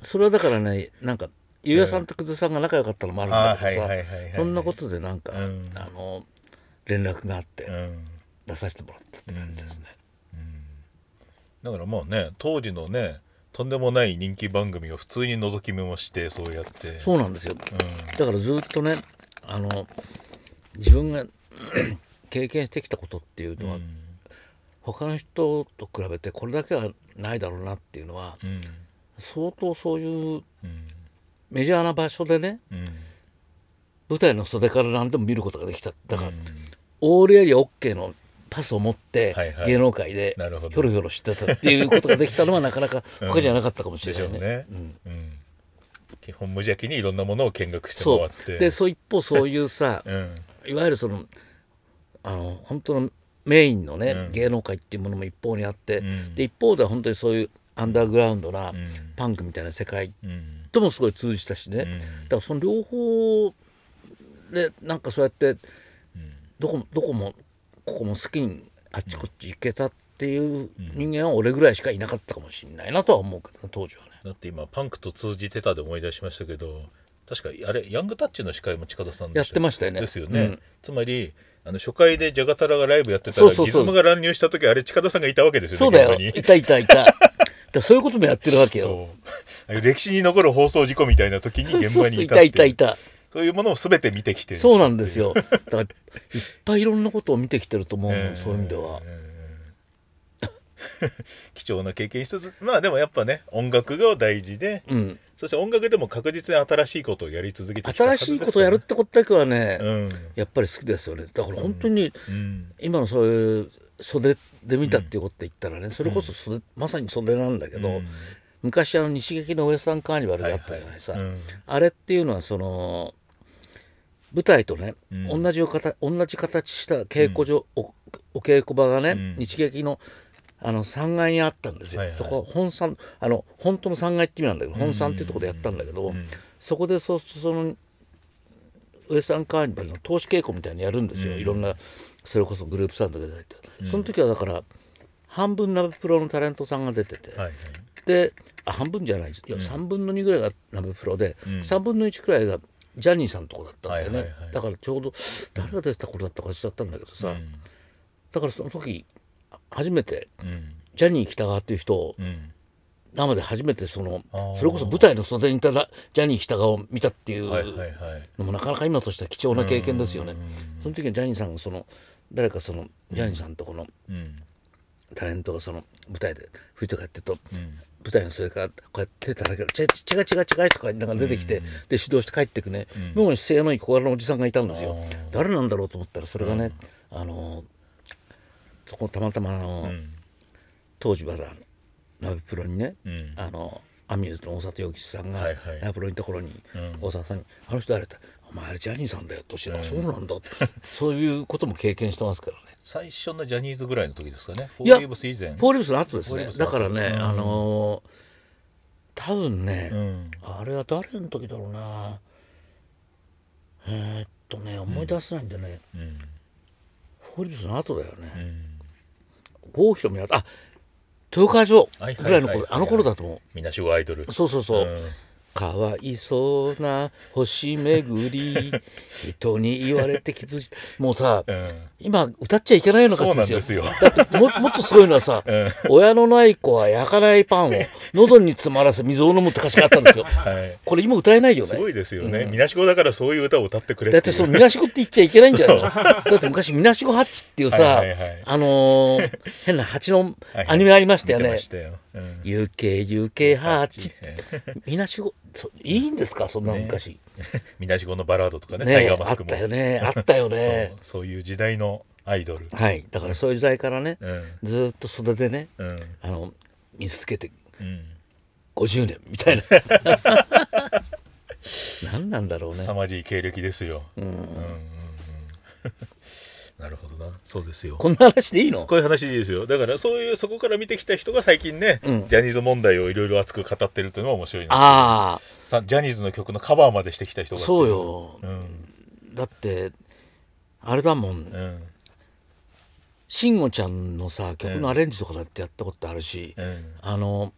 そ,、れはだからね、なんか、ゆうやさんと久世さんが仲良かったのもあるんだけどさ、そんなことでなんか、あの、連絡があって、出させてもらったって感じですね。だからまあね当時のねとんでもない人気番組を普通に覗き見もしてそうやってそうなんですよ、うん、だからずっとねあの自分が (clears throat) 経験してきたことっていうのは、うん、他の人と比べてこれだけはないだろうなっていうのは、うん、相当そういうメジャーな場所でね、うん、舞台の袖から何でも見ることができただから、オールエリア OK のパスを持って芸能界でひょろひょろしてたっていうことができたのは (laughs) なかなか他じゃなかったかもしれないね。うん、ねうん、基本無邪気にいろんなものを見学してもらってでそう一方そういうさ、(laughs) うん、いわゆるそのあの本当のメインのね、芸能界っていうものも一方にあって、で一方では本当にそういうアンダーグラウンドなパンクみたいな世界ともすごい通じたしね、だからその両方でなんかそうやってどこどこもここも好きにあっちこっち行けたっていう人間は俺ぐらいしかいなかったかもしれないなとは思うけど、当時はねだって今パンクと通じてたで思い出しましたけど確かあれヤングタッチの司会も近田さんやってましたよねですよね、うん、つまりあの初回でジャガタラがライブやってたらリギズムが乱入した時あれ近田さんがいたわけですよねそうだよいたいたいただそういうこともやってるわけよ (laughs) 歴史に残る放送事故みたいな時に現場にいた (laughs) いたいたいたそういうものを全て見てきてるそうなんですよ。だから、いっぱいいろんなことを見てきてると思うえー、そういう意味では。(laughs) 貴重な経験しつつまあでもやっぱね音楽が大事で、うん、そして音楽でも確実に新しいことをやり続けてきたね、新しいことをやるってことだけはね、うん、やっぱり好きですよねだから本当に、今のそういう袖で見たっていうことで言ったらね、それこそ袖、まさに袖なんだけど、昔あの西劇のウエスタンカーニバルがったじゃないさ、はいはい、あれっていうのはその舞台とね、うん、同じよか同じ形した稽古場、うん、お稽古場がね、うん、日劇のあの3階にあったんですよ、はいはい、そこは本さあの本当の3階って意味なんだけど、本さっていうところでやったんだけど、そこでそそのウエスタンカーニバルの投資稽古みたいにやるんですよ、いろんなそれこそグループサんンドで出て、その時はだから半分鍋プロのタレントさんが出てて、はいはい、で半分じゃないですいや3分の2ぐらいが鍋プロで、うん、3分の1くらいがジャニーさんのとこだったんだよね、はいはいはい、だからちょうど誰が出てた頃だったか忘れちゃったんだけどさ、うん、だからその時初めて、ジャニー喜多川っていう人を、生で初めてそのそれこそ舞台の袖にいたジャニー喜多川を見たっていうのもなかなか今としては貴重な経験ですよね。その時はジャニーさんがその誰かそのジャニーさんとこのタレントがその舞台で吹いて帰ってと、舞台のそれからこうやって叩ける「違う違う違う違う」とかなんか出てきて、で指導して帰ってくね、う、に姿勢のいい小柄のおじさんがいたんですよ。誰なんだろうと思ったらそれがね、あのそこたまたまあの、当時まだナビプロにね、あのアミューズの大里陽吉さんが、はいはい、ナプロのところに、大沢さんに「あの人誰?」って「お前あれジャニーさんだよ」として「あそうなんだ」そういうことも経験してますからね。最初のジャニーズぐらいの時ですかねフォーリブス以前フォーリブスの後ですねだからね、うん、あのー、多分ね、うん、あれは誰の時だろうなえー、っとね思い出せないんでね、うん、フォーリブスの後だよね、郷ひろみあ豊川城ぐらいの頃、あの頃だと思うみんな主アイドルそうそうそう、かわいそうな星巡り人に言われて傷つもうさ、(laughs) うん、今歌っちゃいけないような歌ですよももっとすごいのはさ、うん、親のない子は焼かないパンを喉に詰まらせ水を飲むって歌詞があったんですよ、(laughs) はい、これ今歌えないよねすごいですよね、みなしごだからそういう歌を歌ってくれてだってそのみなしごって言っちゃいけないんじゃないのだって昔みなしごハッチっていうさ、はいはいはい、あのー、(laughs) 変な蜂のアニメありましたよね、はいはい有形 u k 8みなしごそいいんですかそんな昔、(laughs) みなしごのバラードとかねタイガーマスクもあったよねあったよね (laughs) そういう時代のアイドルはいだからそういう時代からね、ずっと袖でね、うん、あの見つけて、うん、50年みたいな (laughs) 何なんだろうね凄まじい経歴ですようううんんんうんなるほどなそうですよこんな話でいいのこういう話でいいですよだからそういうそこから見てきた人が最近ね、うん、ジャニーズ問題をいろいろ熱く語ってるっていうのは面白いああジャニーズの曲のカバーまでしてきた人がそうよ、うん、だってあれだもん、うん慎吾ちゃんのさ曲のアレンジとかだってやったことあるし、うん、あの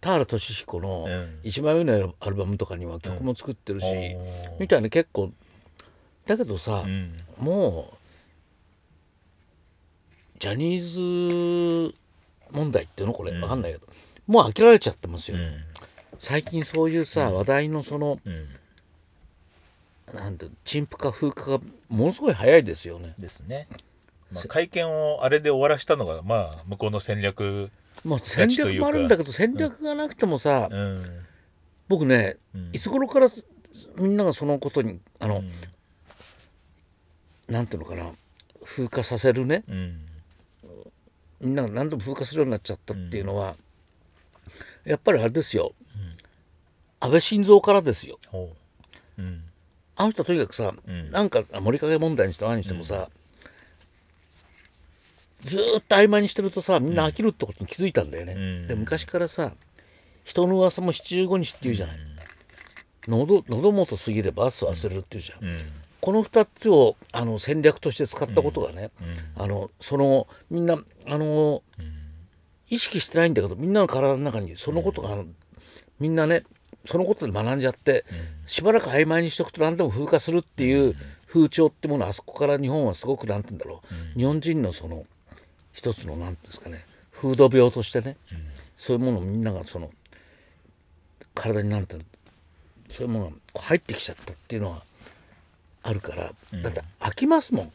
田原俊彦の1枚目のアルバムとかには曲も作ってるし、うん、みたいな結構だけどさ、うん、もうジャニーズ問題っていうのこれ分かんないけど、うん、もう飽きられちゃってますよ、うん、最近そういうさ、話題のその、なんて陳腐化風化がものすごい早いですよね。ですね。まあ、会見をあれで終わらしたのが、まあ、向こうの戦略もう戦略もあるんだけど戦略がなくてもさ、うん、僕ね、うん、いつ頃からみんながそのことにあの、うん、なんていうのかな風化させるね、うん、みんなが何度も風化するようになっちゃったっていうのは、うん、やっぱりあれですよ、安倍晋三からですよ。あの人とにかくさ、うん、なんか森影問題にしても何にしてもさ、ずっと曖昧にしてるとさみんな飽きるってことに気づいたんだよね。で昔からさ人の噂も七十五日って言うじゃない。喉喉元過ぎれば明日忘れるっていうじゃん、うん、この2つをあの戦略として使ったことがね、うんうん、あのそのみんなあの意識してないんだけどみんなの体の中にそのことが、みんなねそのことで学んじゃって、しばらく曖昧にしておくと何でも風化するっていう風潮ってものあそこから日本はすごく何て言うんだろう、日本人のその一つの何て言うんですかね風土病としてね、そういうものをみんながその体になんてそういうものが入ってきちゃったっていうのはあるからだって飽きますもん、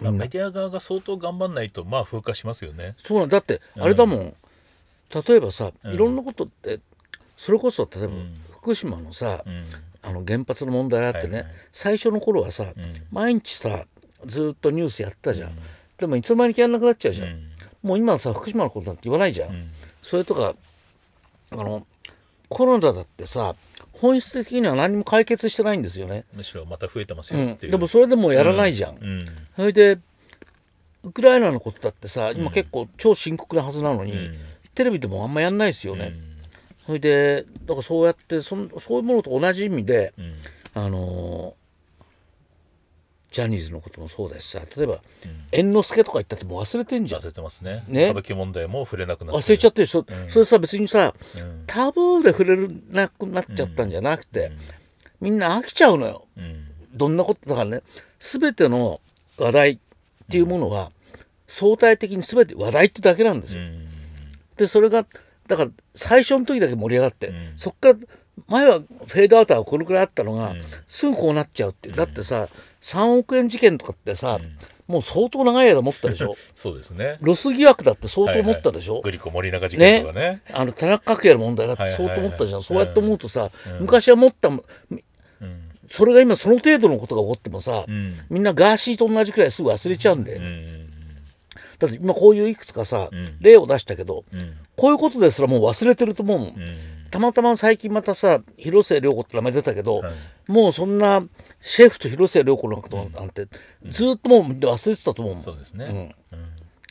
まあ、メディア側が相当頑張んないとまあ風化しますよね。そうなんだってあれだもん、うん、例えばさいろんなことって、それこそ例えば福島のさ、うん、あの原発の問題あってね、はいはい、最初の頃はさ、うん、毎日さずっとニュースやったじゃん、でもいつの間にかやんなくなっちゃうじゃん、もう今さ福島のことなんて言わないじゃん、それとかあのコロナだってさ本質的には何も解決してないんですよね。むしろまた増えてますよっていう、うん、でもそれでもやらないじゃん。うん、それでウクライナのことだってさ今結構超深刻なはずなのに、うん、テレビでもあんまやんないですよね。それでだからそうやってそそういうものと同じ意味で、あのージャニーズのこともそうでしさ例えば、猿之助とか言ったってもう忘れてんじゃん忘れてますねね歌舞伎問題も触れなくなって忘れちゃってるでしょ、うん、それさ別にさ、うん、タブーで触れなくなっちゃったんじゃなくて、みんな飽きちゃうのよ、どんなことだからね全ての話題っていうものが、相対的に全て話題ってだけなんですよ。でそれがだから最初の時だけ盛り上がって、うん、そこから前はフェードアウトはこのくらいあったのが、うん、すぐこうなっちゃうっていうだってさ3億円事件とかってさ、うん、もう相当長い間持ったでしょ (laughs) そうですねロス疑惑だって相当持ったでしょ、はいはい、グリコ森永事件とかね、ね、あの田中角栄の問題だって相当持ったじゃん、はいはいはい、そうやって思うとさ、うん、昔は持ったそれが今その程度のことが起こってもさ、うん、みんなガーシーと同じくらいすぐ忘れちゃうんで。だって今こういういくつかさ、例を出したけど、こういうことですらもう忘れてると思うもんたまたま最近またさ広末涼子って名前出たけど、はい、もうそんなシェフと広末涼子のことなんて、ずっともう忘れてたと思う、うん、そうですね、うん、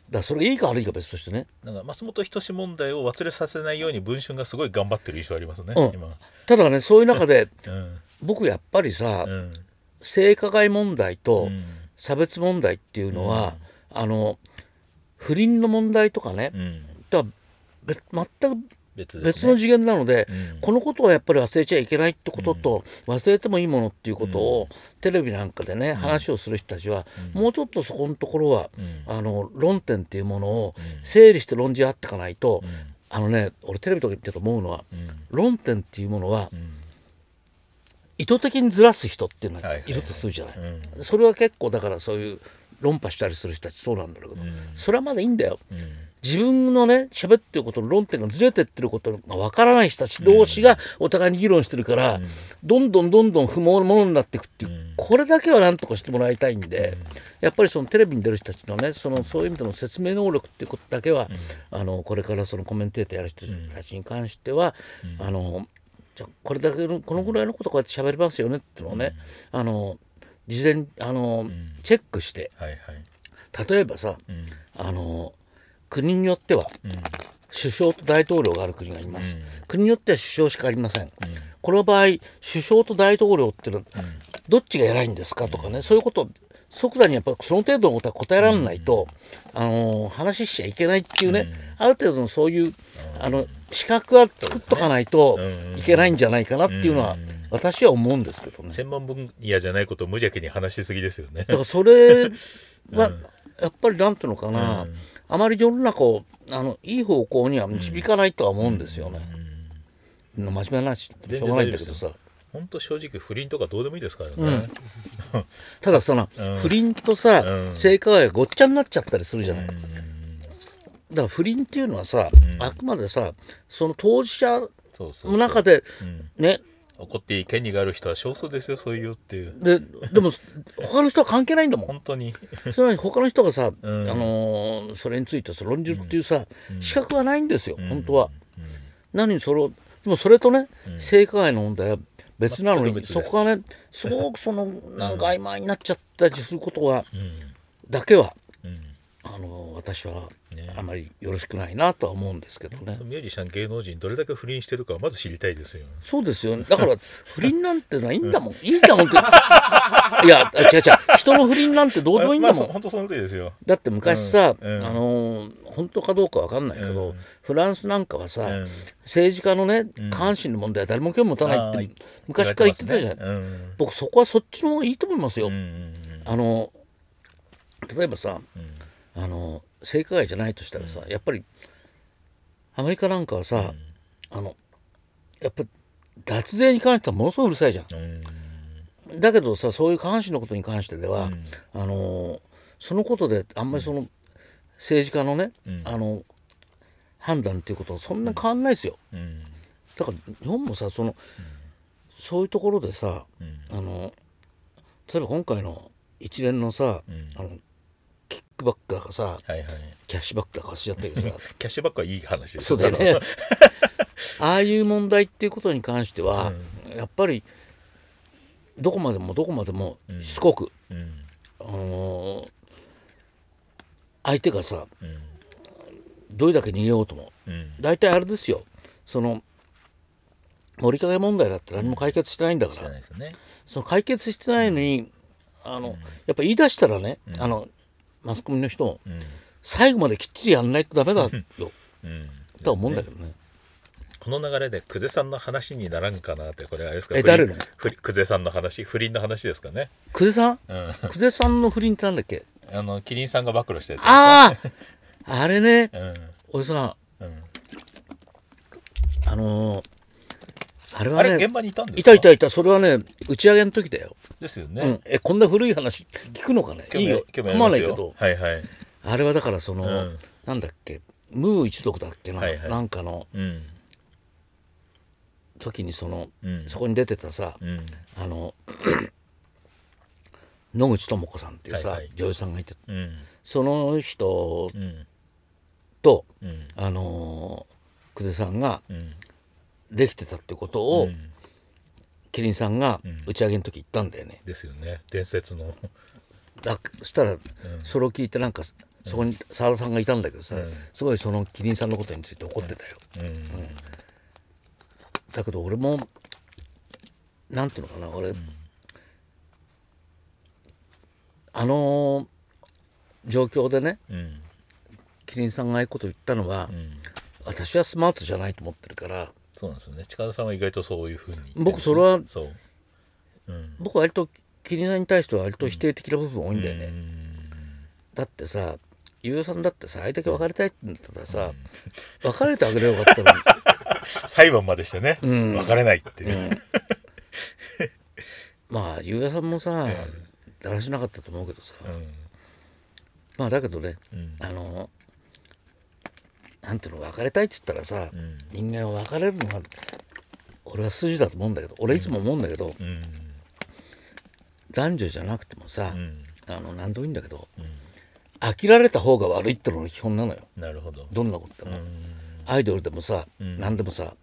だそれいいか悪いか別としてねなんか松本人志問題を忘れさせないように文春がすごい頑張ってる印象ありますね、うん、ただねそういう中で、(laughs) 僕やっぱりさ、性加害問題と差別問題っていうのは、あの不倫の問題とかね、では全く別ね、別の次元なので、うん、このことはやっぱり忘れちゃいけないってことと、うん、忘れてもいいものっていうことを、テレビなんかでね、うん、話をする人たちは、もうちょっとそこのところは、あの論点っていうものを整理して論じ合っていかないと、あのね俺テレビとか言ってると思うのは、論点っていうものは、意図的にずらす人っていうのがいるとするじゃない。はいはい、それは結構だからそういう論破したりする人たちそうなんだろうけど、それはまだいいんだよ。自分のね、喋ってることの論点がずれてってることがわからない人たち同士がお互いに議論してるから、どんどんどんどん不毛なものになっていくっていう、これだけはなんとかしてもらいたいんで、やっぱりそのテレビに出る人たちのね、そのそういう意味での説明能力っていうことだけは、あの、これからそのコメンテーターやる人たちに関しては、あの、じゃこれだけのこのぐらいのことこうやって喋りますよねっていうのをね、あの事前あの、チェックして、例えばさ、あの国によっては、首相と大統領がある国があります、国によっては首相しかありません、この場合首相と大統領っていうのは、どっちが偉いんですかとかね、そういうこと即座にやっぱその程度のことは答えられないと、うん、あの話しちゃいけないっていうね、うん、ある程度のそういう、あの資格は作っとかないといけないんじゃないかなっていうのは、私は思うんですけどね。専門分野じゃないことを無邪気に話しすぎですよね。だからそれは、やっぱりなんていうのかな、うんあまり世の中をあのいい方向には導かないとは思うんですよね。うん、真面目な話しょうがないんだけどさ。本当正直不倫とかどうでもいいですからね、うん、(laughs) ただその、うん、不倫とさ、うん、性加害がごっちゃになっちゃったりするじゃない、だから不倫っていうのはさ、あくまでさその当事者の中で、ね怒っていい権利がある人は少数ですよそういうっていうででも他の人は関係ないんだもん本当につまり他の人がさ、うん、あのー、それについて論じるっていうさ、うん、資格はないんですよ、うん、本当は、何それをでもそれとね、性加害の問題は別なのに、まそこがねすごくそのなんか曖昧になっちゃったりすることは、だけはあの私はあまりよろしくないなとは思うんですけどね、ね、ミュージシャン芸能人どれだけ不倫してるかまず知りたいですよそうですよ、ね、だから (laughs) 不倫なんてのはいいんだもん、うん、いいんだもんっていや違う違う人の不倫なんてどうでもいいんだもん、まあ、本当その通りですよだって昔さ、うんあの本当かどうか分かんないけど、フランスなんかはさ、政治家のね下半身の問題は誰も興味持たないって、昔から言ってたじゃん。僕そこはそっちの方がいいと思いますよ、あの例えばさ、うんあの性加害じゃないとしたらさ、やっぱりアメリカなんかはさ、あのやっぱ脱税に関してはものすごいうるさいじゃん。だけどさそういう下半身のことに関してでは、あのそのことであんまりその、政治家のね、あの判断っていうことはそんな変わんないですよ。だから日本もさその、そういうところでさ、あの例えば今回の一連のさ、あのキックバックだかさ、はいはい、キャッシュバックだか忘れちゃったけどさ (laughs) キャッシュバックはいい話ですそうだよね (laughs) ああいう問題っていうことに関しては、うん、やっぱりどこまでもどこまでもしつこく、うんうん、あのー、相手がさ、どれだけ逃げようとも、大体あれですよその盛りかけ問題だって何も解決してないんだから、ね、その解決してないのに、あのやっぱ言い出したらね、あのマスコミの人、うん、最後まできっちりやんないとダメだよ、うん、と思うんだけどね。この流れで久世さんの話にならんかなってこれあれですか誰の久世さんの話不倫の話ですかね久世さん、うん、久世さんの不倫ってなんだっけあのキリンさんが暴露したやつあああれね、うん、おじさん、うん、あのー、あれはね現場にいたんですいたいたいたそれはね打ち上げの時だよですよね、うん、えこんな古い話聞くのかねいいよ構わないけど、はいはい、あれはだからその、うん、なんだっけムー一族だっけな、はいはい、なんかの、うん、時にその、そこに出てたさ、あの (clears throat) 野口智子さんっていうさ、はいはい、女優さんがいて、その人と、あの久世さんができてたってことを、うんキリンさんが打ち上げの時行ったんだよね、うん、ですよね伝説のそしたら、それを聞いてなんかそこに澤田さんがいたんだけどさ、すごいそのキリンさんのことについて怒ってたよ、うんだけど俺もなんていうのかな俺、あの状況でね、キリンさんがああいうこと言ったのは、私はスマートじゃないと思ってるから、そうなんですよね近田さんは意外とそういうふうに、ね、僕それはそう、うん、僕割と桐生さんに対しては割と否定的な部分多いんだよね、うん、だってさ優さんだってさあれだけ別れたいって言ったらさ、うん、別れてあげればよかったのに (laughs) 裁判までしてね、うん、別れないっていう、まあ優也さんもさ、だらしなかったと思うけどさ、まあだけどね、あのなんていうの別れたいっつったらさ、うん、人間は別れるのが俺は筋だと思うんだけど俺いつも思うんだけど、うん、男女じゃなくてもさ、うん、あの何でもいいんだけど、飽きられた方が悪いってのが基本なのよなるほどどんなことでも、アイドルでもさ、何でもさ、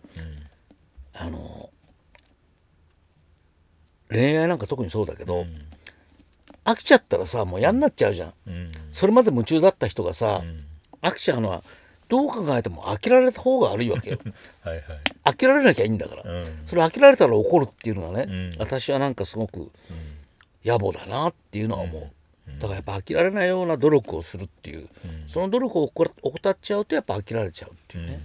あの恋愛なんか特にそうだけど、飽きちゃったらさもう嫌になっちゃうじゃん、それまで夢中だった人がさ、飽きちゃうのはどう考えても飽きられた方が悪いわけよ (laughs) はい、飽きられなきゃいいんだから、うん、それ飽きられたら怒るっていうのはね、うん、私はなんかすごく野暮だなっていうのは思う、うん、だからやっぱ飽きられないような努力をするっていう、その努力を怠っちゃうとやっぱ飽きられちゃうっていうね、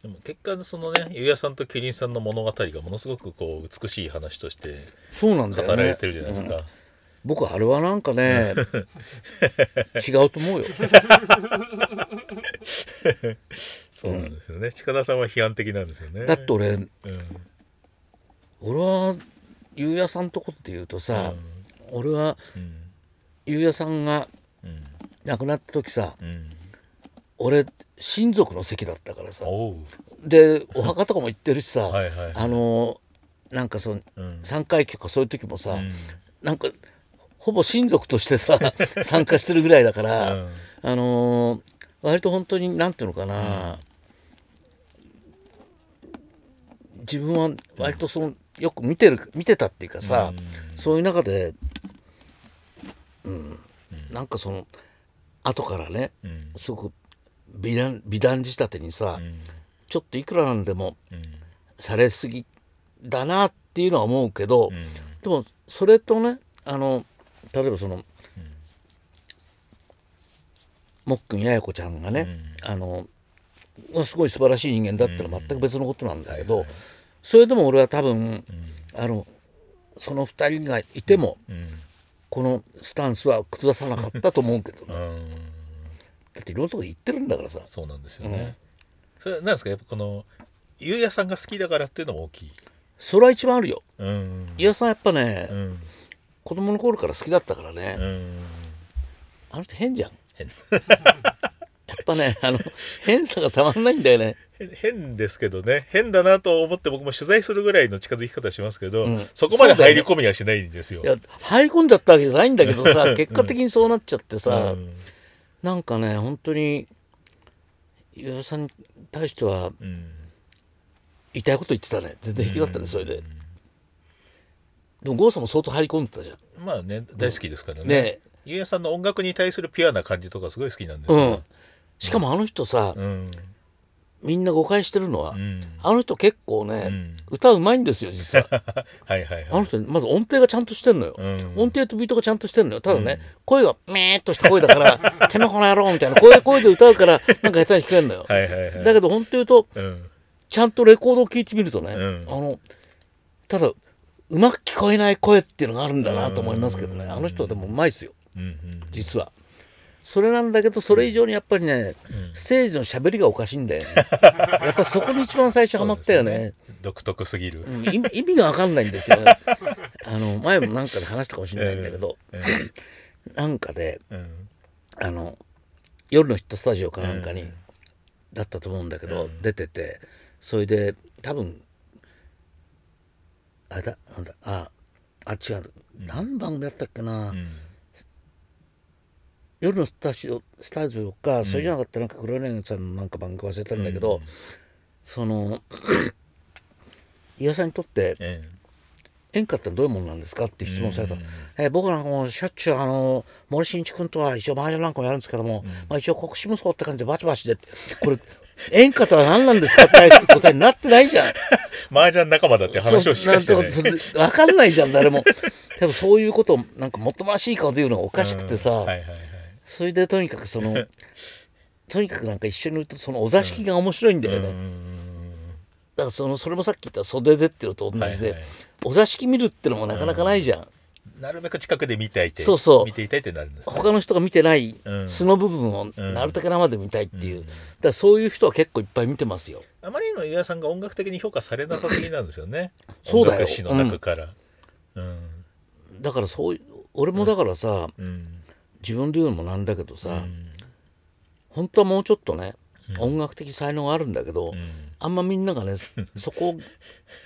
でも結果そのねゆうさんとキリンさんの物語がものすごくこう美しい話として語られてるじゃないですか。そうなんだよね僕あれはなんかね (laughs) 違うと思うよ (laughs) そうなんですよね、うん、近田さんは批判的なんですよねだって俺、うん、俺は裕也さんとこって言うとさ、うん、俺は裕也、さんが亡くなった時さ、俺親族の席だったからさでお墓とかも行ってるしさ (laughs) はい、あのなんかその、うん、3回忌とかそういう時もさ、うん、なんかほぼ親族としてさ (laughs) 参加してるぐらいだから、うん、あのー、割と本当に何ていうのかな、うん、自分は割とその、よく見てる見てたっていうかさ、そういう中で、うん、なんかその後からね、すごく美談美談仕立てにさ、ちょっといくらなんでもされすぎだなっていうのは思うけど、でもそれとねあの例えばその、もっくんややこちゃんがね、あのすごい素晴らしい人間だったら全く別のことなんだけど、それでも俺は多分、あのその2人がいても、このスタンスは崩さなかったと思うけどね、だっていろんなとこ行ってるんだからさそうなんですよね、それなんですかやっぱこの裕也さんが好きだからっていうのも大きいそれは一番あるよ、裕也、うやさんやっぱね、うん子供の頃から好きだったからね、あの人変じゃん (laughs) やっぱねあの変さがたまんないんだよね変ですけどね変だなと思って僕も取材するぐらいの近づき方しますけど、うん、そこまで入り込みはしないんですよ、ね、入り込んじゃったわけじゃないんだけどさ (laughs) 結果的にそうなっちゃってさ、うん、なんかね本当に岩田さんに対しては、うん、言いいこと言ってたね全然平気だったね、それで。でも郷さんも相当入り込んでたじゃん。まあね、大好きですからね。ねゆうやさんの音楽に対するピュアな感じとかすごい好きなんですよ、うん。しかもあの人さ、うん、みんな誤解してるのは、うん、あの人結構ね、歌うまいんですよ、実は。(laughs) はいはい、はい、あの人、まず音程がちゃんとしてんのよ。音程とビートがちゃんとしてんのよ。ただね、声がメーっとした声だから、手 (laughs) のこの野郎みたいな、こういう声で歌うから、なんか下手に聞こえるのよ。はいはいはい、だけど、本当言うと、ちゃんとレコードを聴いてみるとね、あの、ただうまく聞こえない声っていうのがあるんだなと思いますけどねあの人はでもうまいですよ、実は。それなんだけどそれ以上にやっぱりね、ステージのしゃべりがおかしいんだよ、ね、(laughs) やっぱそこに一番最初はまったよね、ね、独特すぎる、うん、意味が分かんないんですよね (laughs) あの前もなんかで話したかもしれないんだけど、えーえー、なんかで、あの夜のヒットスタジオかなんかに、だったと思うんだけど、出ててそれで多分あだなんだああ違う、うん、何番組だったっけな、うん、夜のスタジオスタジオか、うん、それじゃなかったらなんか黒柳さんのなんか番組忘れたんだけど、その岩井 (clears throat) さんにとって、ええ演歌ってどういうものなんですかって質問された、うん、えー、僕なんかもしょっちゅうあの森進一君とは一応マージャンなんかもやるんですけども、うん、まあ、一応国士無双って感じでバチバチでこれ演歌とは何なんですかって答えになってないじゃん。(laughs) 麻雀仲間だって話をしかしてない。わかんないじゃん、誰も。(laughs) 多分そういうことを、なんかもっともらしい顔で言うのがおかしくてさ、はいはいはい、それでとにかくその、とにかくなんか一緒にいると、そのお座敷が面白いんだよね。だからその、それもさっき言った袖でっていうのと同じで、はいはい、お座敷見るってのもなかなかないじゃん。なるべく近くで見ていてそうそう見ていたいってなるんです、ね、他の人が見てない素の部分をなるたけ生で見たいっていう、うんうん、だそういう人は結構いっぱい見てますよあまりにも岩さんが音楽的に評価されなさすぎなんですよねそうだよ音の中から、うん、うん、だからそういう俺もだからさ、自分で言うのもなんだけどさ、本当はもうちょっとね、音楽的才能があるんだけど、うん、あんまみんながね (laughs) そこ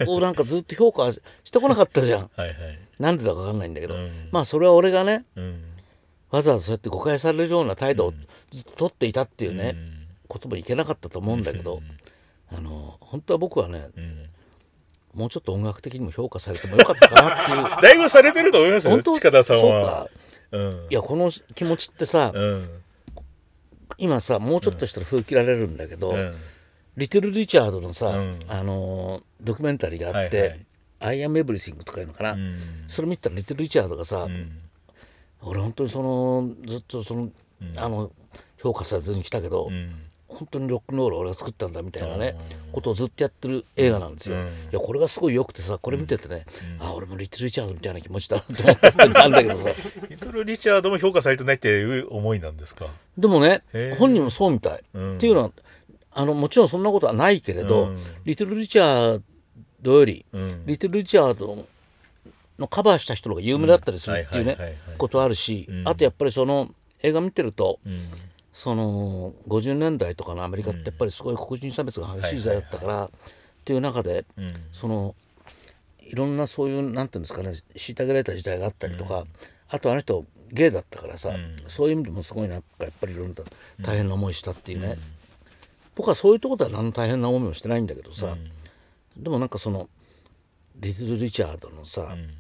をなんかずっと評価してこなかったじゃん (laughs) はい、なんでだか分かんないんだけど、うん、まあそれは俺がね、うん、わざわざそうやって誤解されるような態度をずっと取っていたっていうね、うん、こともいけなかったと思うんだけど、あの本当は僕はね、もうちょっと音楽的にも評価されてもよかったかなっていう (laughs) だいぶされてると思いますよ本当近田さんはそうか、いやこの気持ちってさ、今さもうちょっとしたら封切られるんだけど、リトル・リチャードのさ、あのドキュメンタリーがあって「アイ・アム・エブリシング」とかいうのかな、それ見たらリトル・リチャードがさ、俺本当にそのずっとその、あの評価されずに来たけど、本当にロックンロール俺が作ったんだみたいなねことをずっとやってる映画なんですよ。うん、いやこれがすごい良くてさこれ見ててね、うん、あ俺もリトル・リチャードみたいな気持ちだなと思ってたんだけどさリトル・リチャードも評価されてないっていう思いなんですかでもね本人もそうみたい、うん、っていうのはあのもちろんそんなことはないけれど、うん、リトル・リチャードより、うん、リトル・リチャードのカバーした人のが有名だったりするっていうねことあるし、あとやっぱりその映画見てると、その50年代とかのアメリカってやっぱりすごい黒人差別が激しい時代だったからっていう中で、そのいろんなそういうなんていうんですかね虐げられた時代があったりとか、あとあの人ゲイだったからさ、そういう意味でもすごいなんかやっぱりいろんな大変な思いしたっていうね、僕はそういうとこでは何の大変な思いもしてないんだけどさ、うん、でもなんかそのリズル・リチャードのさ、うん、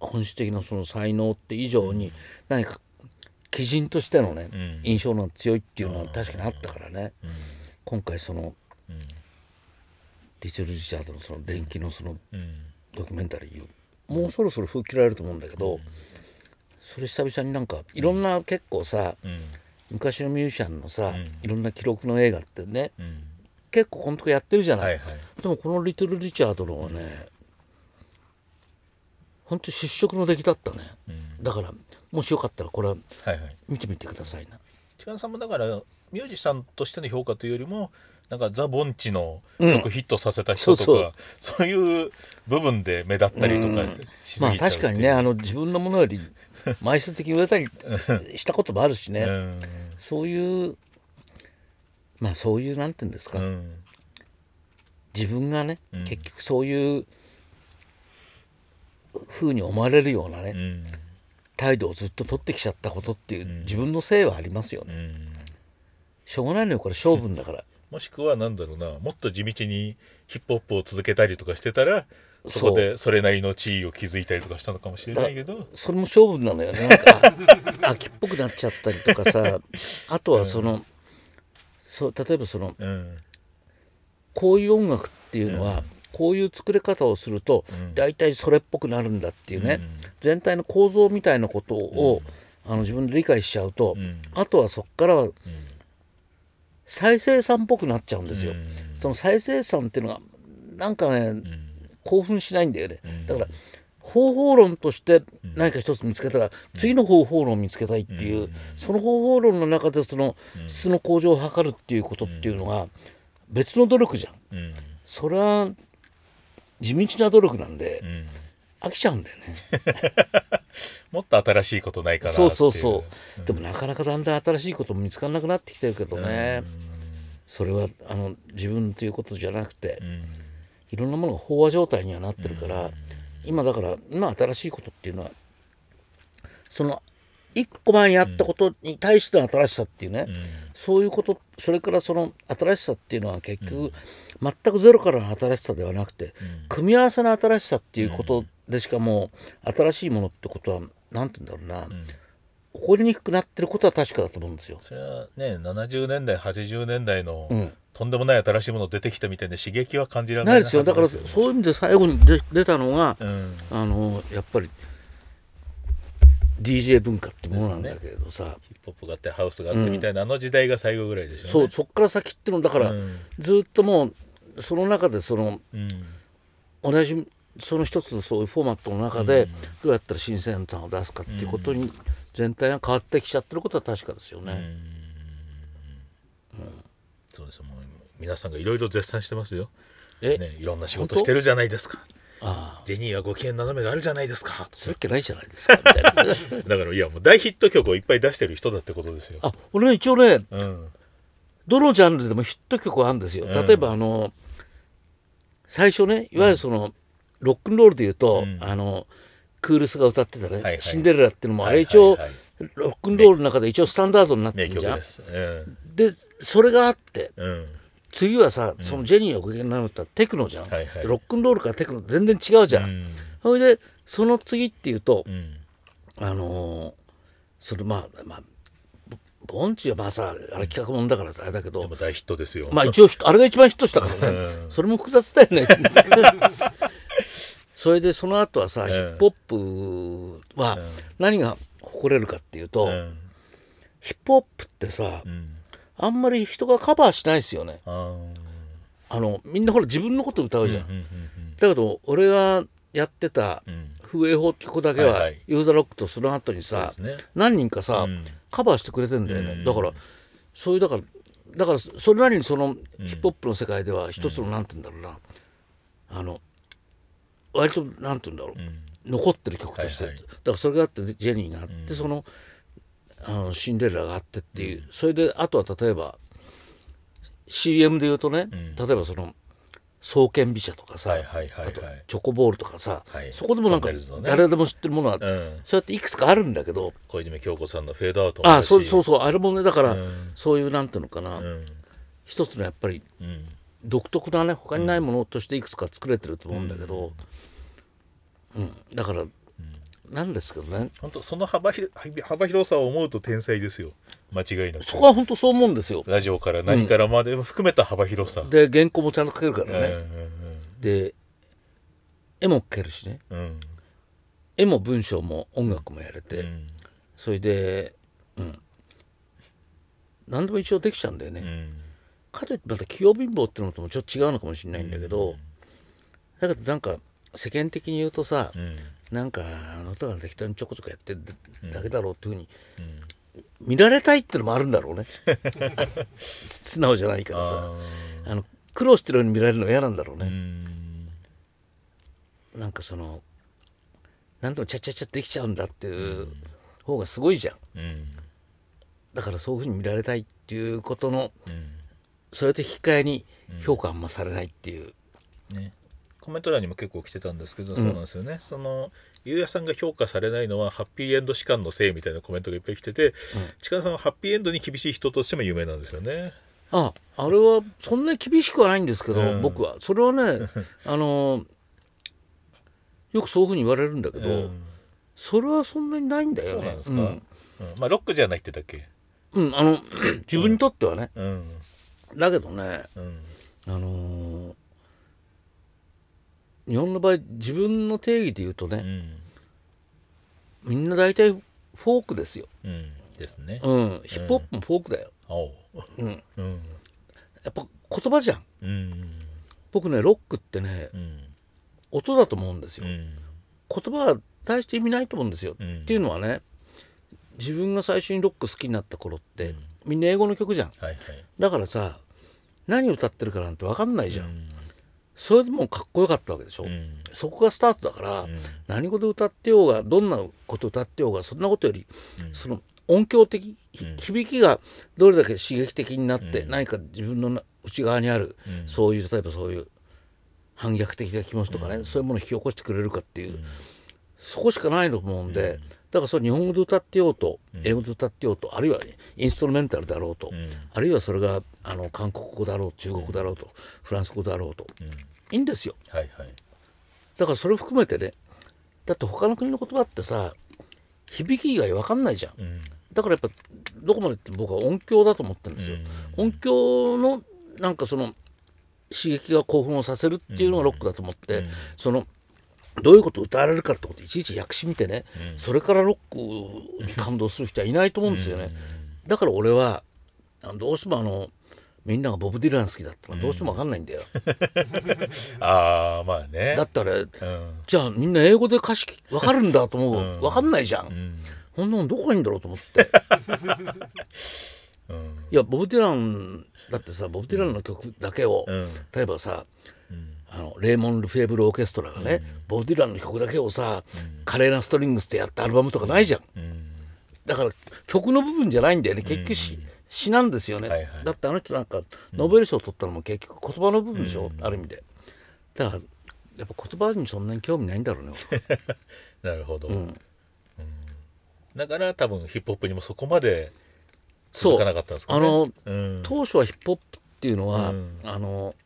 本質的なその才能って以上に何か基人としてのね、うん、印象の強いっていうのは確かにあったからね、今回その、リズル・リチャードのその電気のそのドキュメンタリーをもうそろそろっ切られると思うんだけど、それ久々になんかいろんな結構さ、昔のミュージシャンのさ、うん、いろんな記録の映画ってね、うん、結構このとこやってるじゃない、はいはい、でもこの「リトル・リチャード」のね本当失色の出来だったね、だからもしよかったらこれ見てみてくださいな、千賀さんもだからミュージシャンとしての評価というよりもなんかザ・ボンチの曲ヒットさせた人とか、うそういう部分で目立ったりとかしすぎちゃう、うん、まあ確かにねあの自分のものより枚数的に売れたり (laughs) したこともあるしね、うん、そういうまあそういうなんて言うんですか、うん、自分がね、うん、結局そういうふうに思われるようなね、態度をずっと取ってきちゃったことっていう、自分のせいはありますよね。しょうがないのよこれ勝負だから。もしくは何だろうなもっと地道にヒップホップを続けたりとかしてたらそこでそれなりの地位を築いたりとかしたのかもしれないけどそれも勝負なのよねなんか (laughs) 秋っぽくなっちゃったりとかさあとはその、うん、そう例えばその、うん、こういう音楽っていうのは、うん、こういう作り方をすると大体、それっぽくなるんだっていうね、全体の構造みたいなことを、あの自分で理解しちゃうと、あとはそこからは、再生産っぽくなっちゃうんですよ。その再生産っていうのがなんかね、興奮しないんだよね。だから方法論として何か一つ見つけたら、次の方法論を見つけたいっていう、その方法論の中でその質の向上を図るっていうことっていうのが別の努力じゃん。それは地道な努力なんで、飽きちゃうんだよね (laughs) もっと新しいことないからそうそうそう、うん、でもなかなかだんだん新しいことも見つからなくなってきてるけどね、それはあの自分ということじゃなくて、うんいろんなものが飽和状態にはなってるから、今だから今新しいことっていうのはその一個前にあったことに対しての新しさっていうね、うん、そういうことそれからその新しさっていうのは結局、全くゼロからの新しさではなくて、うん、組み合わせの新しさっていうことでしかもう新しいものってことは何て言うんだろうな、起こりにくくなってることは確かだと思うんですよ。それはね、70年代、80年代の、うん、とんでもない新しいもの出てきたみたいで刺激は感じられない、ね、ないすよ。だからそういう意味で最後に出出たのが、うん、あのやっぱり DJ 文化ってものなんだけどさ、ね、ヒップホップがあってハウスがあってみたいな、うん、あの時代が最後ぐらいでしょう、ね、そうそっから先っていうのだから、ずっともうその中でその、同じその一つのそういうフォーマットの中でどうやったら新鮮さを出すかっていうことに、全体が変わってきちゃってることは確かですよね。そうですもう皆さんがいろいろ絶賛してますよ。え、ね、いろんな仕事してるじゃないですか。ああジェニーはご機嫌斜めがあるじゃないですか。するっけないじゃないですか。みたいな (laughs) だからいやもう大ヒット曲をいっぱい出してる人だってことですよ。あ、俺は一応ね、うん、どのジャンルでもヒット曲はあるんですよ。例えばあの、うん、最初ね、いわゆるその、うん、ロックンロールで言うと、あの。クールスが歌ってたね、はいはい、シンデレラっていうのも、あれ一応、ロックンロールの中で一応スタンダードになってるじゃん。で,、それがあって、次はさそのジェニーをなのったテクノじゃん、ロックンロールからテクノ全然違うじゃん。それでその次っていうと、あのそのまあまあボンチはまあさあれ企画もんだからあれだけど大ヒットですよまあ一応あれが一番ヒットしたからねそれも複雑だよね (laughs) それでその後はさ、ヒップホップは何が誇れるかっていうと、ヒップホップってさ、あんまり人がカバーしないですよね。あのみんなほら自分のこと歌うじゃん。だけど俺がやってた風営法って子だけはユーザーロックとその後にさ、何人かさ、カバーしてくれてんだよね。だからそういうだからだからそれなりにそのヒップホップの世界では一つの何て言うんだろうな、あの割となんて言うんだろう、残ってる曲として、だからそれがあってジェニーがあって、そのあのシンデレラがあってっていう、それであとは例えば CM で言うとね、例えばその創建美者とかさ、あとチョコボールとかさ、そこでもなんか誰でも知ってるものは、そうやっていくつかあるんだけど小泉京子さんのフェードアウトもあそうそうそうあれもねだから、そういうなんていうのかな、一つのやっぱり、独特なね他にないものとしていくつか作れてると思うんだけど、うん、だから、なんですけどね本当その幅幅広さを思うと天才ですよ間違いなくそこは本当そう思うんですよラジオから何からまで含めた幅広さ、うん、で原稿もちゃんと書けるからね、うんうんうん、で絵も書けるしね、うん、絵も文章も音楽もやれて、うん、それで、うん、何でも一応できちゃうんだよね、うん、かといってまた器用貧乏ってのともちょっと違うのかもしれないんだけど、だけどなんか世間的に言うとさ、うん、なんかあの人が適当にちょこちょこやってるだけだろうっていうふうに、うん、見られたいってのもあるんだろうね (laughs) 素直じゃないからさあの苦労してるように見られるの嫌なんだろうね。うなんかその何でもちゃちゃちゃできちゃうんだっていう方がすごいじゃん。うん、だからそういうふうに見られたいっていうことの、うん、それと引き換えに評価あんまされないっていう。ねコメント欄にも結構来てたんですけど、そうなんですよね。うん、その、ゆうやさんが評価されないのは、ハッピーエンド士官のせいみたいなコメントがいっぱい来てて、ち、う、か、ん、さんはハッピーエンドに厳しい人としても有名なんですよね。ああれはそんなに厳しくはないんですけど、うん、僕はそれはね (laughs) あのよくそういうふうに言われるんだけど、うん、それはそんなにないんだよね。うん、まあロックじゃないってだけ。うんあの (clears throat) 自分にとってはね、だけどね、あのー、日本の場合自分の定義で言うとね、うん、みんな大体フォークですよ。うん、ですね。うん、ヒップホップもフォークだよ。うん、うん、やっぱ言葉じゃん。うん、僕ねロックってね、音だと思うんですよ。言葉は大して意味ないと思うんですよ。っていうのはね自分が最初にロック好きになった頃って、みんな英語の曲じゃん。はいはい、だからさ何歌ってるかなんて分かんないじゃんそれでもかっこよかったわけでしょ、うん、そこがスタートだから、うん、何事歌ってようがどんなこと歌ってようがそんなことより、うん、その音響的、響きがどれだけ刺激的になって、何か自分の内側にある、そういう例えばそういう反逆的な気持ちとかね、そういうものを引き起こしてくれるかっていう、そこしかないと思うんで、だからそれ日本語で歌ってようと、英語で歌ってようと、あるいはインストルメンタルだろうと、あるいはそれがあの韓国語だろう、中国語だろうと、フランス語だろうと、いいんですよ。はいはい、だからそれ含めてね、だって他の国の言葉ってさ、響き以外分かんないじゃん。だからやっぱどこまでって僕は音響だと思ってるんですよ。音響のなんかその刺激が興奮をさせるっていうのがロックだと思って、そのどういうこと歌われるかってこといちいち訳詞見てね、うん、それからロックに感動する人はいないと思うんですよね。うん、だから俺はどうしてもあのみんながボブ・ディラン好きだったらどうしても分かんないんだよ。う (laughs) ん、ああまあね。だったら、じゃあみんな英語で歌詞分かるんだと思う、うん、分かんないじゃん。うん、こんなのどこがいいんだろうと思って。(laughs) いやボブ・ディランだってさボブ・ディランの曲だけを、例えばさあのレーモン・ルフェーブル・オーケストラがね、ボディランの曲だけをさ、華麗なストリングスでやったアルバムとかないじゃん、だから曲の部分じゃないんだよね結局し、詩なんですよね、はいはい、だってあの人なんかノーベル賞取ったのも結局言葉の部分でしょ、うん、ある意味でだからやっぱ言葉にそんなに興味ないんだろうね (laughs) なるほど、うん、だから多分ヒップホップにもそこまで続かなかったんですかねあの、うん、当初はヒップホップっていうのは、あの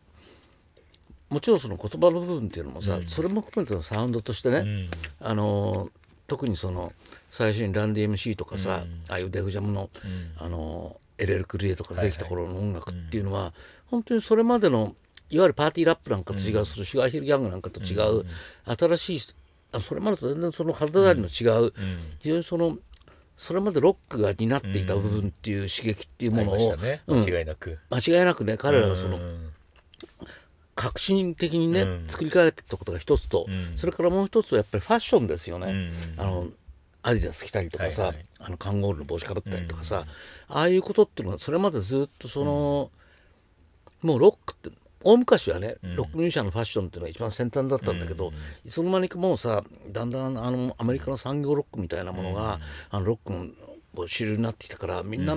もちろんその言葉の部分っていうのもさ、うん、それも含めてのサウンドとしてね、うん、あの特にその最初にランディ MC とかさ、ああいうデフジャムの、あの LL クリエとかできた頃の音楽っていうのは、はいはい、本当にそれまでのいわゆるパーティーラップなんかと違う、そのシュガーヒルギャングなんかと違う、新しいあそれまでと全然その肌触りの違う、非常にそのそれまでロックが担っていた部分っていう刺激っていうものを、間違いなく間違いなくね彼らがその、革新的にね、うん、作り変えてったことが一つと、うん、それからもう一つはやっぱりファッションですよね。うん、あのアディダス着たりとかさ、はいはい、あのカンゴールの帽子かぶったりとかさ、ああいうことっていうのはそれまでずっとその、もうロックって大昔はね、ロックミュージシャンのファッションっていうのが一番先端だったんだけど、いつの間にかもうさだんだんあのアメリカの産業ロックみたいなものが、あのロックの主流になってきたからみんな、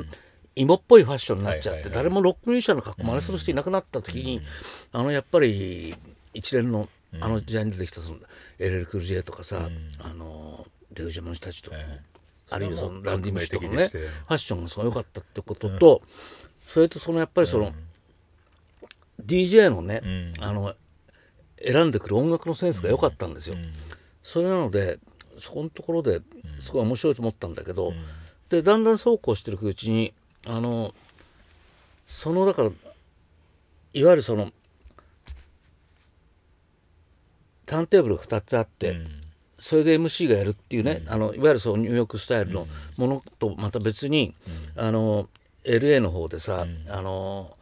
芋っぽいファッションになっちゃって、誰もロックミュージシャンの格好真似する人いなくなった時に、あのやっぱり一連のあの時代に出てきたそのエレル・クルジェとかさ、あのデウジャムの人たちとか、あるいはそのランディ・メイとかのねファッションがすごい良かったってことと、それとそのやっぱりその、DJ のね、あの選んでくる音楽のセンスが良かったんですよ。それなのでそこのところですごい面白いと思ったんだけど、でだんだんそうこうしてるうちにあのそのだからいわゆるそのターンテーブルが2つあって、うん、それで MC がやるっていうね、うん、あのいわゆるそのニューヨークスタイルのものとまた別に、うん、あの LA の方でさ、あの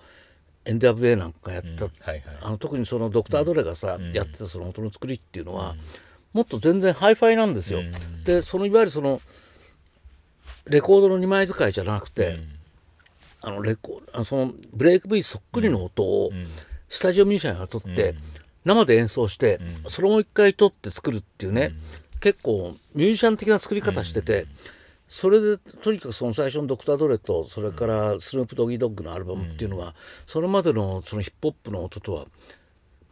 NWA なんかやった、はいはい、あの特にそのドクター・ドレがさ、やってたその音の作りっていうのは、もっと全然ハイファイなんですよ。でそのいわゆるそのレコードの2枚使いじゃなくて、あのレコあそのブレイクビーそっくりの音をスタジオミュージシャンが撮って、生で演奏して、それも一回撮って作るっていうね、結構ミュージシャン的な作り方してて、それでとにかくその最初の「ドクター・ドレ」とそれからスヌープ・ドギー・ドッグのアルバムっていうのは、それまでのそのヒップホップの音とは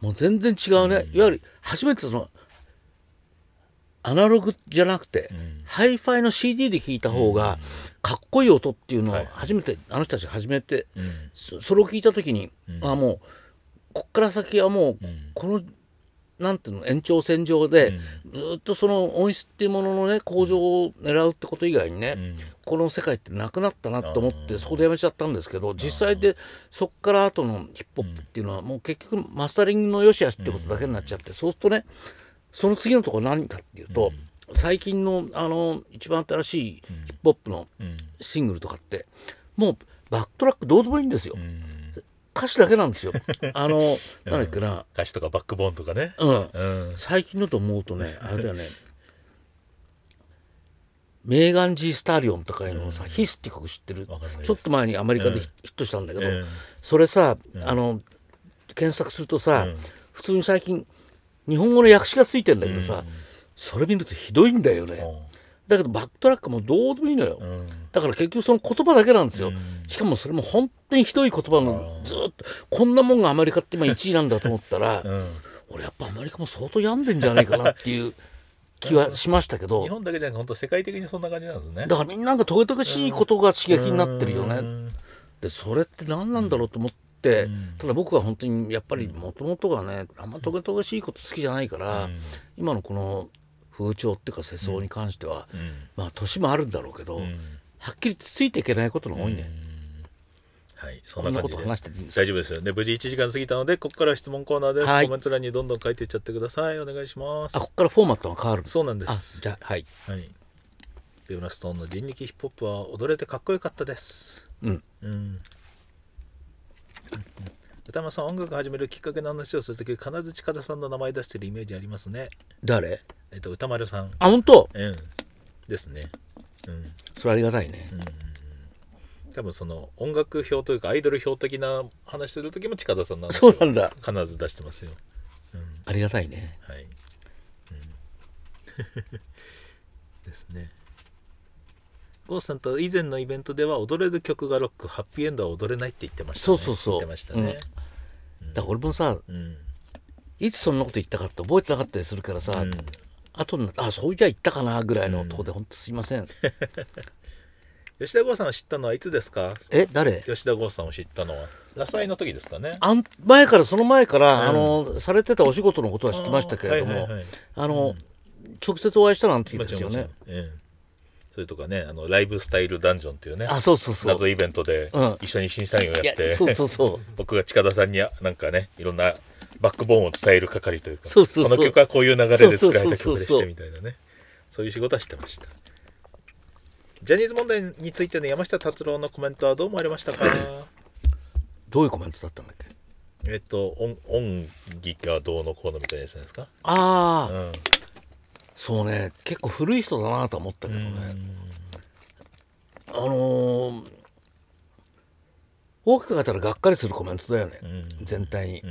もう全然違うね、いわゆる初めてそのアナログじゃなくて、ハイファイの CD で聴いた方が、かっこいい音っていうのを初めて、はい、あの人たち初めて、うん、それを聞いた時に、うん、あもうこっから先はもう、このなんていうの延長線上で、ずっとその音質っていうもののね向上を狙うってこと以外にね、この世界ってなくなったなと思ってそこでやめちゃったんですけど実際でそっから後のヒップホップっていうのはもう結局マスタリングの良し悪しってことだけになっちゃって、そうするとねその次のところ何かっていうと、最近のあの一番新しいヒップホップのシングルとかって、もうバックトラックどうでもいいんですよ。歌詞だけなんですよ。(laughs) あの、何だっけな、歌詞とかバックボーンとかね。うん。最近のと思うとね、あれだよね、メーガン・ジー・スタリオンとかいうのをさ、ヒスって曲知ってるちょっと前にアメリカでヒットしたんだけど、それさ、あの検索するとさ、普通に最近日本語の訳詞がついてんだけどさ、それ見るとひどいんだよね、だけどバックトラックもどうでもいいのよ、うん、だから結局その言葉だけなんですよ、うん、しかもそれも本当にひどい言葉のずっとこんなもんがアメリカって今1位なんだと思ったら、うん、俺やっぱアメリカも相当病んでんじゃないかなっていう。気はしましたけど (laughs) 日本だけじゃなくて本当世界的にそんな感じなんですねだからみんながとげとげしいことが刺激になってるよねでそれって何なんだろうと思って、ただ僕は本当にやっぱりもともとがねあんまとげとげしいこと好きじゃないから、今のこの風潮っていうか世相に関しては、うん、まあ年もあるんだろうけど、うん、はっきりついていけないことの多いね。はい、そんなこと話して大丈夫ですよね。無事1時間過ぎたので、ここから質問コーナーです。はい、コメント欄にどんどん書いていっちゃってください。お願いします。あ、ここからフォーマットが変わるそうなんです。じゃはい。はい。ビブラストーンの人力ヒップホップは踊れてかっこよかったです。うん。うん歌間さん音楽始めるきっかけの話をするとき必ず近田さんの名前出してるイメージありますね誰えっと歌丸さんあ本当うんですねうんそれありがたいね、うん多分その音楽表というかアイドル表的な話する時も近田さんの話を必ず出してますよ、うん、ありがたいねはい、うんゴーさんと以前のイベントでは踊れる曲がロックハッピーエンドは踊れないって言ってましたねそうそうそう言ってましたね、うん、だから俺もさ、うん、いつそんなこと言ったかって覚えてなかったりするからさ、うん、後になあそういじゃ言ったかなぐらいのとこで、うん、本当すいません (laughs) 吉田剛さんを知ったのはいつですかえ誰吉田剛さんを知ったのはラサイの時ですかねあん前からその前から、うん、あのされてたお仕事のことは知ってましたけれどもあはいはいはい、あの、うん、直接お会いしたなんのあの時ですよね、ええ、それとかねあのライブスタイルダンジョンっていうねあそうそうそう謎イベントで一緒に審査員をやって、うん、そうそうそう (laughs) 僕が近田さんになんかねいろんなバックボーンを伝える係というかこの曲はこういう流れでられた曲でしてみたいなねそういう仕事はしてましたジャニーズ問題についての山下達郎のコメントはどう思われましたか (coughs) どういうコメントだったんだっけえっと、音音義がどうのこうのみたいなやつですかああ、うんそうね結構古い人だなと思ったけどねあのー、大きく書ったらがっかりするコメントだよね全体に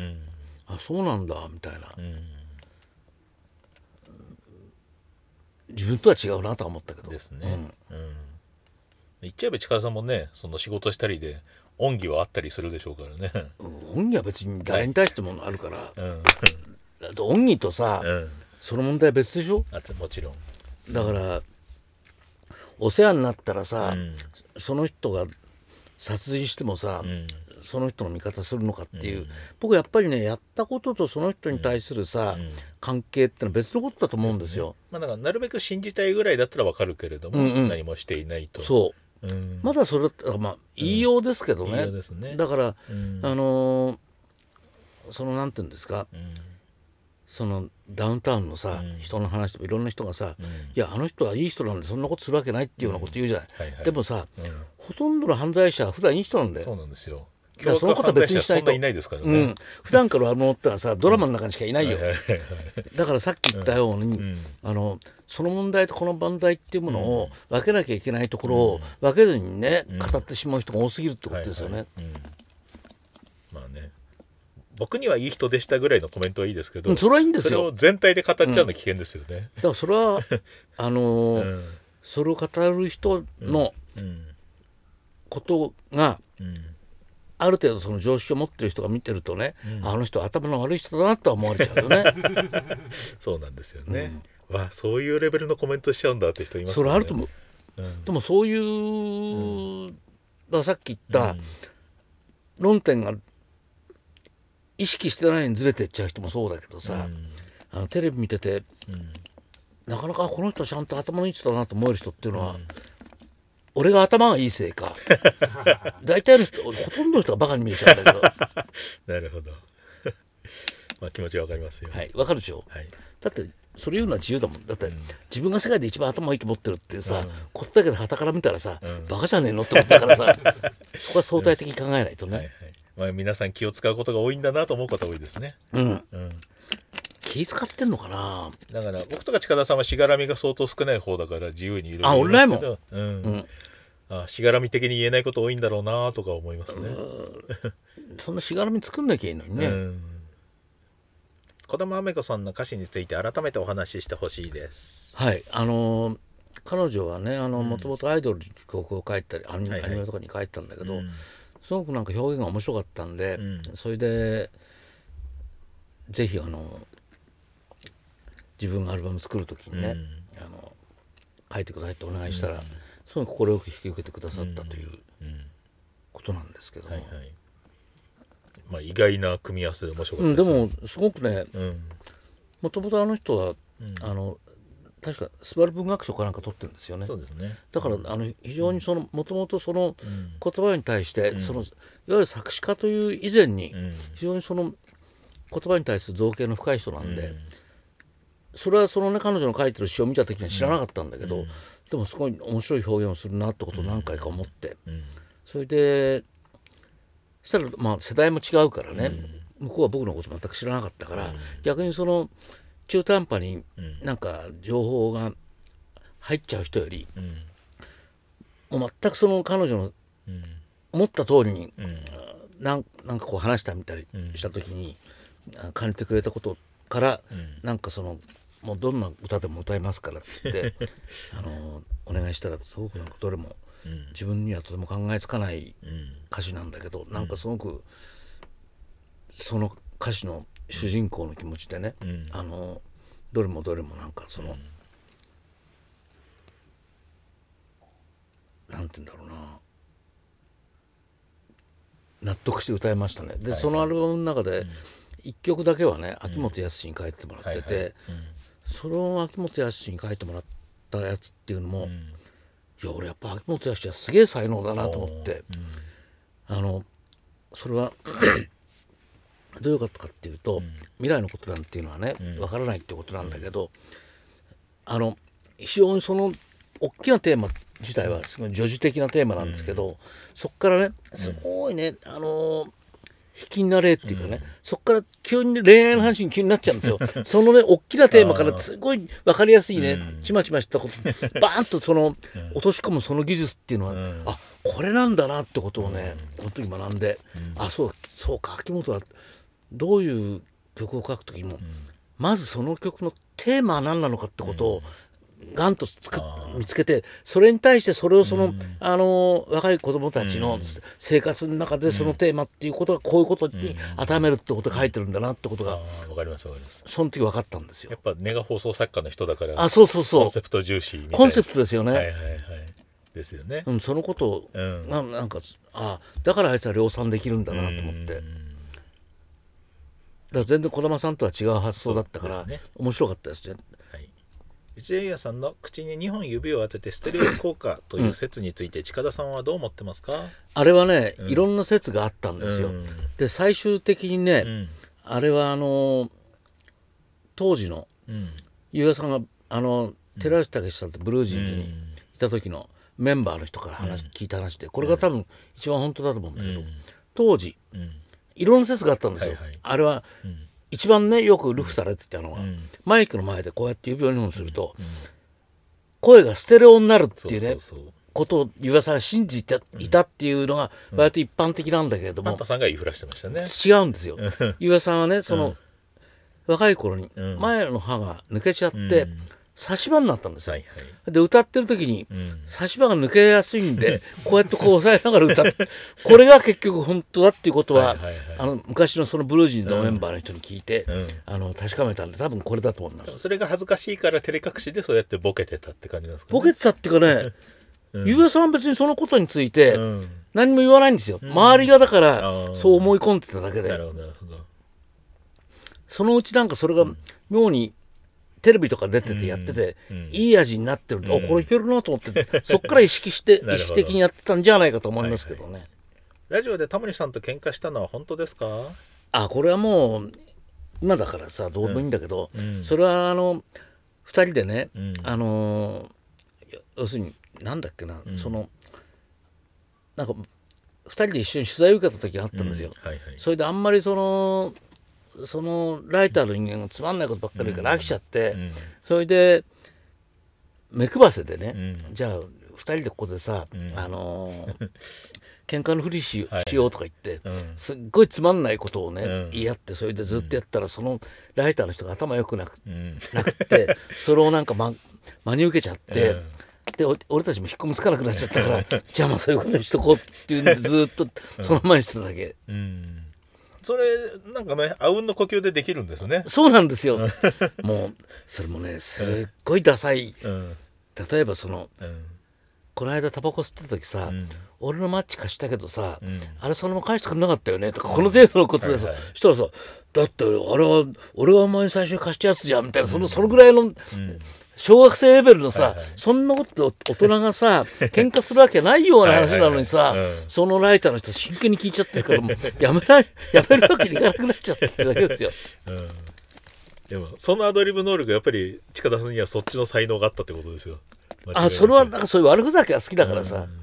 あそうなんだみたいな自分とは違うなとは思ったけどですね、うん言っちゃえば近田さんもねその仕事したりで恩義はあったりするでしょうからね、恩義は別に誰に対してもあるから、だって恩義とさ、うんその問題は別でしょあもちろんだからお世話になったらさ、うん、その人が殺人してもさ、うん、その人の味方するのかっていう、うん、僕やっぱりねやったこととその人に対するさ、関係ってのは別のことだと思うんですよ。すね、まあ、だからなるべく信じたいぐらいだったらわかるけれども、うんうん、何もしていないと。そうまだそれまあ言いようですけどね,、ねだから、あのー、そのなんていうんですか、そのダウンタウンのさ、うん、人の話とかいろんな人がさ、うん、いやあの人はいい人なんでそんなことするわけないっていうようなこと言うじゃない、うんはいはい、でもさ、ほとんどの犯罪者は普段いい人なんだよそうなんですよいやそのことは別にしないといないですからね、うん、普段からあのったらさドラマの中にしかいないよ、だからさっき言ったように、あのその問題とこの問題っていうものを分けなきゃいけないところを分けずにね、語ってしまう人が多すぎるってことですよね、はいはい僕にはいい人でしたぐらいのコメントはいいですけど、うん、それはいいんですよ。それを全体で語っちゃうの危険ですよね。うん、だからそれは (laughs) あのー、それを語る人のことが、ある程度その常識を持ってる人が見てるとね、あの人頭の悪い人だなとは思われちゃうよね。(laughs) そうなんですよね。わそういうレベルのコメントしちゃうんだって人います、ね、それあると思う、うん、でもそういう、うん、ださっき言った論点が意識してないにずれてっちゃう人もそうだけどさ、あのテレビ見てて、なかなかこの人ちゃんと頭のいい人だなと思える人っていうのは、俺が頭がいいせいか (laughs) 大体の人ほとんどの人がバカに見えちゃうんだけど (laughs) なるほど (laughs) まあ気持ちわかりますよはいわかるでしょ、はい、だってそれ言うのは自由だもんだって、うん、自分が世界で一番頭いいと思ってるってさ、うん、ことだけではたから見たらさ、うん、バカじゃねえのって思ったからさそこは相対的に考えないとね、はいはいまあ、皆さん気を使うことが多いんだなと思う方多いですね。うん、うん気使ってんのかなだから僕とか近田さんはしがらみが相当少ない方だから自由にいろあ俺ンも、うん、うん、あしがらみ的に言えないこと多いんだろうなとか思いますね (laughs) そんなしがらみ作んなきゃいいのにね、児玉子供子さんの歌詞について改めてお話ししてほしいですはいあのー、彼女はねもともとアイドルに曲を書いたりアニ,、メとかに書いてたんだけど、すごくなんか表現が面白かったんで、うん、それでぜひあの自分がアルバム作る時にね、うん、あの書いてくださいってお願いしたら、うん、すごい快く引き受けてくださったということなんですけども。はいはい、まあ、意外な組み合わせで面白かったです、ね、でもすごくねもともとあの人は、あの確かスバル文学賞かなんか取ってるんですよね。そうですねだから、あの非常にそのもともとその言葉に対して、そのいわゆる作詞家という以前に、非常にその言葉に対する造形の深い人なんで、それはそのね彼女の書いてる詩を見た時には知らなかったんだけど、でもすごい面白い表現をするなってことを何回か思って、それでしたらまあ世代も違うからね、向こうは僕のこと全く知らなかったから、逆にその。中途半端になんか情報が入っちゃう人より、もう全くその彼女の思った通りに、うなんなんかこう話したみたいした時に、感じてくれたことから、うなんかそのもうどんな歌でも歌いますからっつって (laughs) あのお願いしたらすごくなんかどれも自分にはとても考えつかない歌詞なんだけど、うなんかすごくその歌詞の主人公の気持ちでね、うん、あのどれもどれもなんかその、うん、なんて言うんだろうな納得して歌いましたね。で、はい、そのアルバムの中で1曲だけはね、秋元康に書いてもらっててその秋元康に書いてもらったやつっていうのも、うん、いや俺やっぱ秋元康はすげえ才能だなと思って、あのそれはどういうことかっていうと、うん、未来のことなんていうのはねわからないってことなんだけど、あの非常にその大きなテーマ自体はすごい叙事的なテーマなんですけど、そこからねすごいね、あの引きになれっていうかね、うん、そこから急に恋愛の話に急になっちゃうんですよ (laughs) そのね大きなテーマからすごい分かりやすいね、うん、ちまちましたこと (laughs) バーンとその、落とし込むその技術っていうのは、うん、あこれなんだなってことをね、うん、この時学んで、あそうそうか秋元はどういう曲を書く時も、まずその曲のテーマは何なのかってことを、がんとつく見つけてそれに対してそれをその、うん、あの若い子供たちの生活の中でそのテーマっていうことがこういうことに当てはめるってことが書いてるんだなってことがわ、かりますわかりますその時分かったんですよやっぱネガ放送作家の人だからあそうそうそうコンセプト重視コンセプトですよねはいはいはいですよね、うん、そのことを、うん、なんかああだからあいつは量産できるんだなと思って。うんから全然児玉さんとは違う発想だったから、ね、面白かったですね。内田屋さんの口に2本指を当ててステレオ効果という説について近田さんはどう思ってますか、あれはね、いろんな説があったんですよ。うん、で最終的にね、うん、あれはあの当時の優也、うん、さんがあの寺内武さんとブルージーンズにいた時のメンバーの人から話、聞いた話でこれが多分一番本当だと思うんだけど、当時、いろんな説があったんですよ。はいはい、あれは、うん、一番ねよくルフされてたのは、うん、マイクの前でこうやって指を2本すると、声がステレオになるっていうねことを岩さん信じていたっていうのが割と一般的なんだけれども、うんさんが言いふらしてましたね違うんですよ。岩さんはねその、若い頃に前の歯が抜けちゃって、差し歯になったんですよ、はいはい、で歌ってる時に、うん、差し歯が抜けやすいんで (laughs) こうやってこう押さえながら歌ってこれが結局本当だっていうことはあの昔のそのブルージーズのメンバーの人に聞いて、うん、あの確かめたんで多分これだと思いますそれが恥ずかしいから照れ隠しでそうやってボケてたって感じですか、ね、ボケてたっていうかね (laughs) ゆうさんは別にそのことについて何も言わないんですよ、うん、周りがだからそう思い込んでただけで、そのうちなんかそれが妙にテレビとか出ててやってて、いい味になってるんお、これいけるなと思って、そっから意識して、(laughs) 意識的にやってたんじゃないかと思いますけどね。はいはい、ラジオでタモリさんと喧嘩したのは本当ですかあ、これはもう、今だからさ、どうでもいいんだけど、それはあの、二人でね、あの、要するに、なんだっけな、その、なんか、2人で一緒に取材受けた時があったんですよ。それであんまりそのそのライターの人間がつまんないことばっかり言うから飽きちゃって、うん、それで目配せでね、じゃあ2人でここでさ、あのー (laughs) 喧嘩のふりし,、ようとか言って、すっごいつまんないことをね、言い合ってそれでずっとやったら、そのライターの人が頭良くなく,、なくて (laughs) それをなんか、ま、真に受けちゃって、で俺たちも引っ込みつかなくなっちゃったからじゃあまあそういうことにしとこうっていうんでずっとそのままにしてただけ。うんそれなんかねあうんの呼吸でできるんですねそうなんですよもうそれもねすっごいダサい、うん、例えばその、うん、この間タバコ吸ってた時さ、俺のマッチ貸したけどさ、あれそのまま返してくれなかったよねとかこの程度のことでさ、はいはい、したらさだってあれは俺はお前に最初に貸したやつじゃんみたいなその,、そのぐらいの、小学生レベルのさ、はいはい、そんなこと大人がさ、(laughs) 喧嘩するわけないような話なのにさ、そのライターの人真剣に聞いちゃってるから、もう (laughs) やめない、(laughs) やめるわけにいかなくなっちゃってだけですよ。うんでもそのアドリブ能力やっぱり近田さんにはそっちの才能があったってことですよあそれはなんかそういう悪ふざけが好きだからさ、うんはい、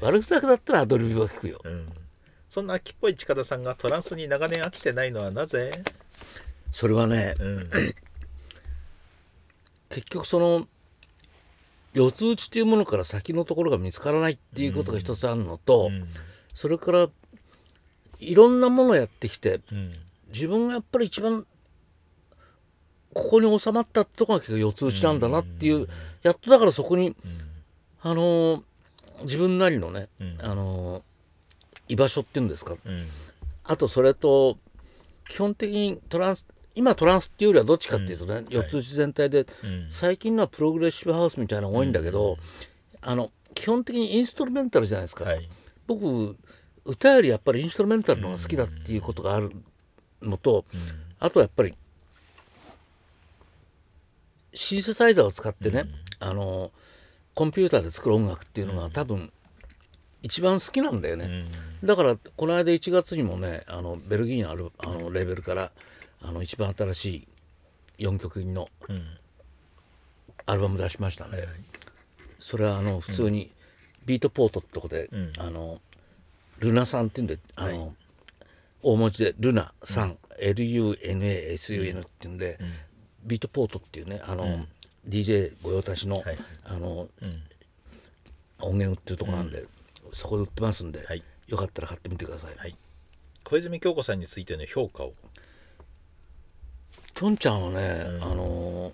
悪ふざけだったらアドリブは聞くよ、うん、そんな秋っぽい近田さんがトランスに長年飽きてないのはなぜそれはね、うん結局その四つ打ちというものから先のところが見つからないっていうことが一つあるのと、うん、それからいろんなものをやってきて、うん、自分がやっぱり一番ここに収まったってとこが結局四つ打ちなんだなっていう、うん、やっとだからそこに、あの自分なりのね、あの居場所っていうんですか、あとそれと基本的にトランス今トランスっていうよりはどっちかっていうとね、四つ打ち全体で、最近のはプログレッシブハウスみたいなのが多いんだけど、あの基本的にインストルメンタルじゃないですか、僕歌よりやっぱりインストルメンタルの方が好きだっていうことがあるのと、あとはやっぱりシンセサイザーを使ってね、あのコンピューターで作る音楽っていうのが多分一番好きなんだよね、だからこの間1月にもねあのベルギーのあるあのレーベルから「あの一番新しい4曲入りのアルバム出しましたんで、それはあの普通にビートポートってとこで、あのルナさんっていうんであの、大文字でルナさん、LUNASUN っていうんで、ビートポートっていうねあの、DJ 御用達の,、あの音源売ってるとこなんで、そこで売ってますんで、よかったら買ってみてください。小泉京子さんについての評価をきょんちゃんはね、うん、あの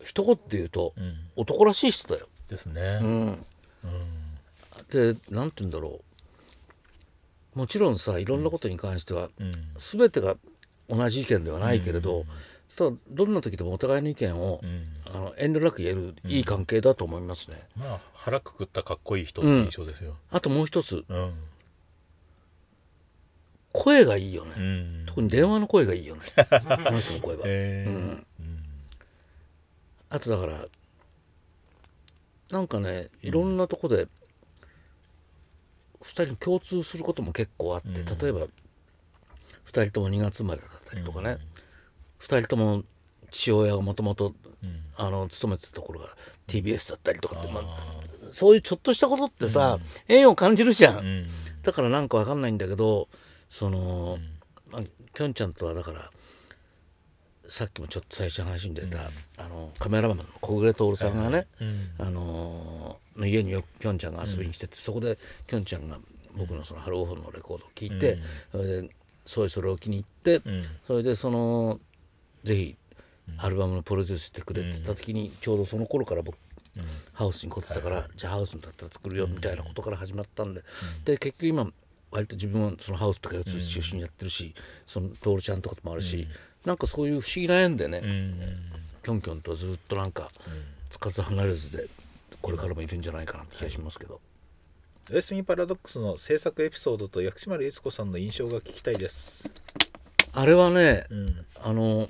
ー、一言で言うと、うん、男らしい人だよ。ですね。うん。うん、でなんて言うんだろうもちろんさいろんなことに関しては、うん、全てが同じ意見ではないけれど、たどんな時でもお互いの意見を、あの遠慮なく言える、いい関係だと思いますね。まあ腹くくったかっこいい人っ印象ですよ。あともう一つ、うん声がいいよね、うん、特に電話の声がいいよねあ (laughs) の人の声は、えー、うん、あとだからなんかねいろんなとこで2人に共通することも結構あって、うん、例えば2人とも2月生まれだったりとかね、うん、2人とも父親がもともと勤めてたところが TBS だったりとかって、まあ、そういうちょっとしたことってさ、縁を感じるじゃん、だからなんかわかんないんだけどその、まあ、きょんちゃんとはだからさっきもちょっと最初の話に出た、あのカメラマンの小暮徹さんがね、あのの家によくきょんちゃんが遊びに来てて、そこできょんちゃんが僕のそのハローォンのレコードを聴いて、それでそれそれを気に入って、それでそのぜひアルバムのプロデュースしてくれって言った時に、ちょうどその頃から僕ハウスに来ってたから、じゃあハウスだったら作るよみたいなことから始まったんで、で結局今割と自分はそのハウスとか中心にやってるし、うん、その徹ちゃんとかもあるし、うん、なんかそういう不思議な縁でね、うん、きょんきょんとずっとなんか、つかず離れずでこれからもいるんじゃないかなって気がしますけど。ウエスミンパラドックスの制作エピソードと薬師丸悦子さんの印象が聞きたいですあれはね、うん、あの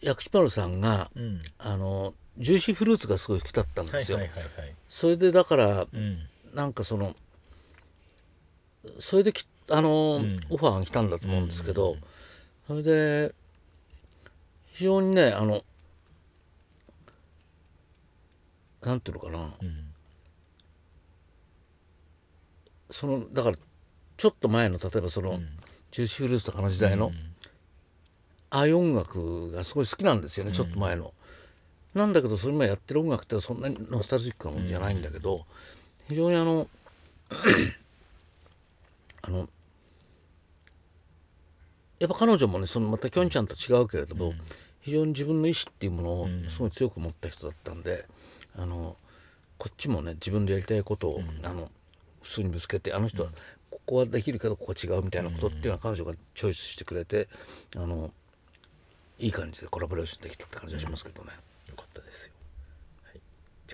薬師丸さんが、うん、あのジューシーフルーツがすごい好きだったんですよ、はいはいはいはい、それでだから、うんなんかそのそれできあの、うん、オファーが来たんだと思うんですけど、それで非常にねあのなんていうのかな、うん、そのだからちょっと前の例えばその、うん、ジューシー・フルーツとかの時代の、うん、ああいう音楽がすごい好きなんですよね、ちょっと前の。なんだけどそれ今やってる音楽ってそんなにノスタルジックなもんじゃないんだけど、非常にあの (coughs) あのやっぱ彼女もねそのまたきょんちゃんと違うけれども、うん、非常に自分の意思っていうものをすごい強く持った人だったんで、うん、あのこっちもね自分でやりたいことを、うん、あの普通にぶつけてあの人はここはできるけどここは違うみたいなことっていうのは彼女がチョイスしてくれてあのいい感じでコラボレーションできたって感じがしますけどね。よかったですよ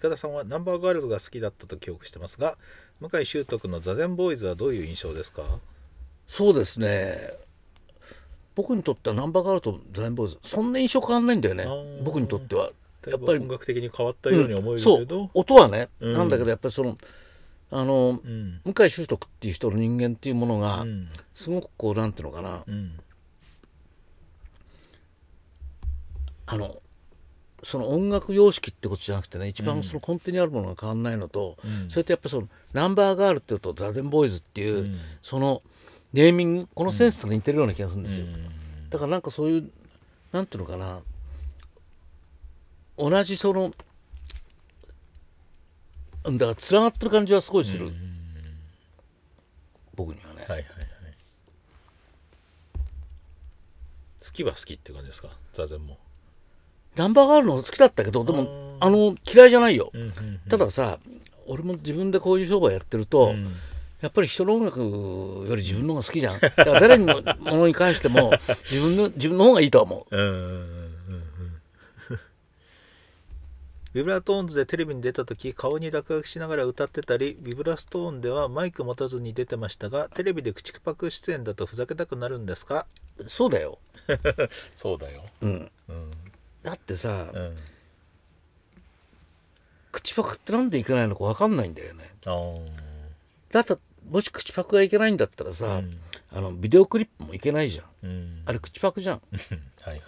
近田さんはナンバーガールズが好きだったと記憶してますが向井秀徳の座禅ボーイズはどういう印象ですかそうですね僕にとってはナンバーガールと座禅ボーイズそんな印象変わんないんだよね僕にとってはやっぱり音楽的に変わったように思えるけど、うん、音はね、うん、なんだけどやっぱりそのあの、うん、向井秀徳っていう人の人間っていうものが、すごくこうなんていうのかな、あのその音楽様式ってことじゃなくてね一番その根底にあるものが変わんないのと、うん、それとやっぱそのナンバーガールっていうとザ・デン・ボーイズっていう、うん、そのネーミングこのセンスとか似てるような気がするんですよ、うん、だからなんかそういうなんていうのかな同じそのだからつながってる感じはすごいする、僕にはね、はいはいはい、好きは好きって感じですか座禅もナンバーガールの好きだったけどでもあの嫌いじゃないよ、たださ俺も自分でこういう商売やってると、やっぱり人の音楽より自分の方が好きじゃんだから誰のものに関しても (laughs) 自分の自分の方がいいとは思ううんうんうんうん、ビブラトーンズでテレビに出た時顔に落書きしながら歌ってたりビブラストーンではマイク持たずに出てましたがテレビで口パク出演だとふざけたくなるんですかそうだよ (laughs) そうだよ、うん、うんだってさ、うん、口パクってなんでいけないのか分かんないんだよねだってもし口パクがいけないんだったらさ、うん、あのビデオクリップもいけないじゃん、うん、あれ口パクじゃん (laughs) はいはい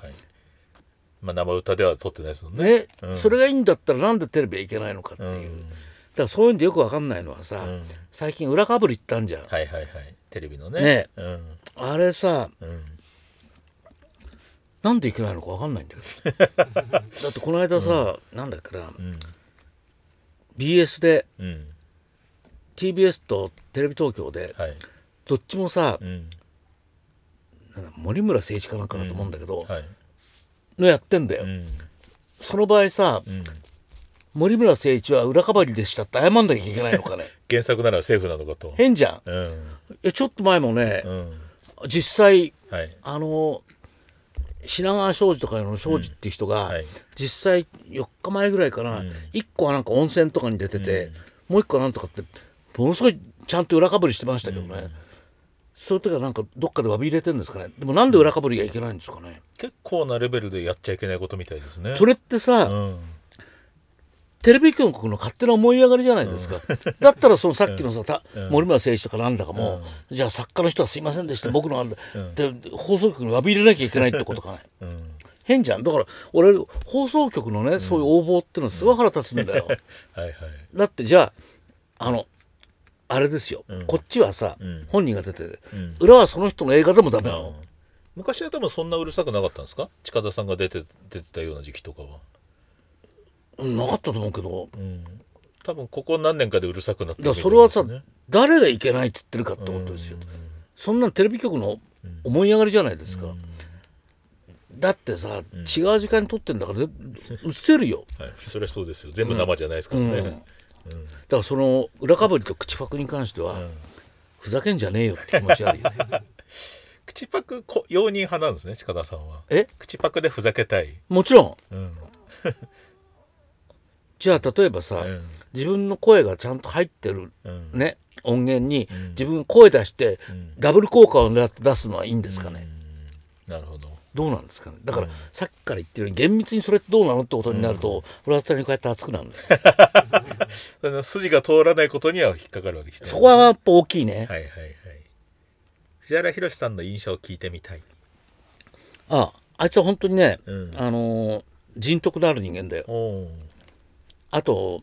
まあ生歌では撮ってないですもんね、ね、それがいいんだったらなんでテレビはいけないのかっていう、だからそういうんでよく分かんないのはさ、うん、最近裏かぶり行ったんじゃん。はいはいはい。テレビのね。ねうん、あれさ、うん、なんでいけないのか分かんないんだよ (laughs) だってこの間さ、うん、なんだっけな、うん、BS で、うん、TBS とテレビ東京で、はい、どっちもさ、うん、森村誠一かなんかだと思うんだけど、はい、のやってんだよ、その場合さ、森村誠一は裏かばりでしたって謝んなきゃいけないのかね (laughs) 原作ならセーフなのかと変じゃん、うん、ちょっと前もね、実際、はい、あの品川庄司とかの庄司っていう人が、実際4日前ぐらいかな、う1個はなんか温泉とかに出てて、もう1個なんとかってものすごいちゃんと裏かぶりしてましたけどね、そういう時はなんかどっかで詫び入れてるんですかねでもなんで裏かぶりがいけないんですかね結構なレベルでやっちゃいけないことみたいですねそれってさ、テレビ局の勝手な思い上がりじゃないですか。だったらそのさっきのさ、森村誠一とかなんだかも、じゃあ作家の人はすいませんでした、僕のあんで放送局に詫び入れなきゃいけないってことかね。変じゃんだから俺放送局のね、そういう応募っていうのはすごい腹立つんだよ。(laughs) はいはい、だってじゃああのあれですよ、こっちはさ、本人が出て、裏はその人の映画でもダメなの。昔は多分そんなうるさくなかったんですか近田さんが出て出てたような時期とかは。なかったと思うけど、うん、多分ここ何年かでうるさくなってそれはさ誰がいけないっつってるかってことですよ、そんなテレビ局の思い上がりじゃないですか、だってさ、うん、違う時間に撮ってんだから映せるよ、はい、それはそうですよ全部生じゃないですからね、うんうん、だからその裏かぶりと口パクに関しては、ふざけんじゃねえよって気持ちあるよね (laughs) 口パクこ容認派なんですね近田さんはえ口パクでふざけたいもちろん、じゃあ例えばさ、うん、自分の声がちゃんと入ってる、うん、ね音源に自分声出して、ダブル効果を出すのはいいんですかね、なるほどどうなんですかねだから、さっきから言ってるように厳密にそれってどうなのってことになると、俺は単にこうやって熱くなるんだよ (laughs) 筋が通らないことには引っかかるわけですねそこはやっぱ大きいねはいはいはい藤原宏さんの印象を聞いてみたいあああいつは本当にね、うん、あの人徳のある人間だよあと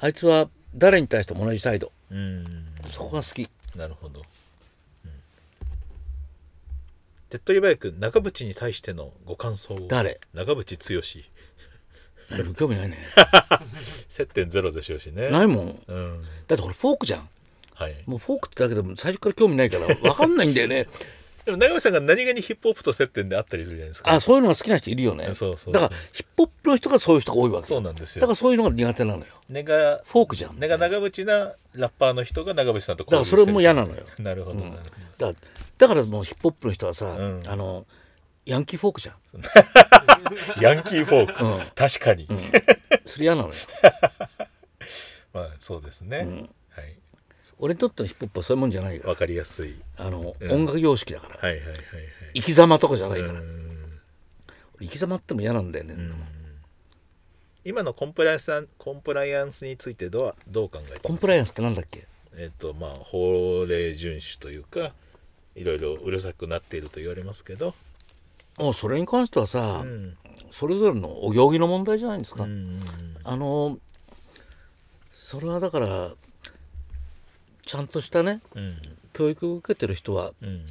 あいつは誰に対しても同じ態度、うん、そこが好きなるほど、うん、手っ取り早く中渕に対してのご感想を誰中渕剛何興味ないね (laughs) 接点ゼロでしょうしねないもん、うん、だってこれフォークじゃん、はい、もうフォークってだけでも最初から興味ないから分かんないんだよね (laughs) でも長渕さんが何気にヒップホップと接点であったりするじゃないですか。あ、そういうのが好きな人いるよね。そうそうだからヒップホップの人がそういう人が多いわけ。そうなんですよ。だからそういうのが苦手なのよ。根がフォークじゃん。根が長渕なラッパーの人が長渕さんとだからそれも嫌なのよ。なるほど、うん、だ。だからもうヒップホップの人はさ、うん、あのヤンキーフォークじゃん。(laughs) ヤンキーフォーク。うん、確かに、それ嫌なのよ。(laughs) まあそうですね。俺にとってのヒップホップはそういうもんじゃないからわかりやすいあの、うん音楽様式だから、はいはいはいはい生き様とかじゃないから、生き様っても嫌なんだよね、ん今のコンプライアンスコンプライアンスについてどうどう考えてますコンプライアンスってなんだっけえっとまあ法令遵守というかいろいろうるさくなっていると言われますけど、あそれに関してはさ、うんそれぞれのお行儀の問題じゃないですか、うんあのそれはだからちゃんとしたね、うん、教育を受けてる人は、うん、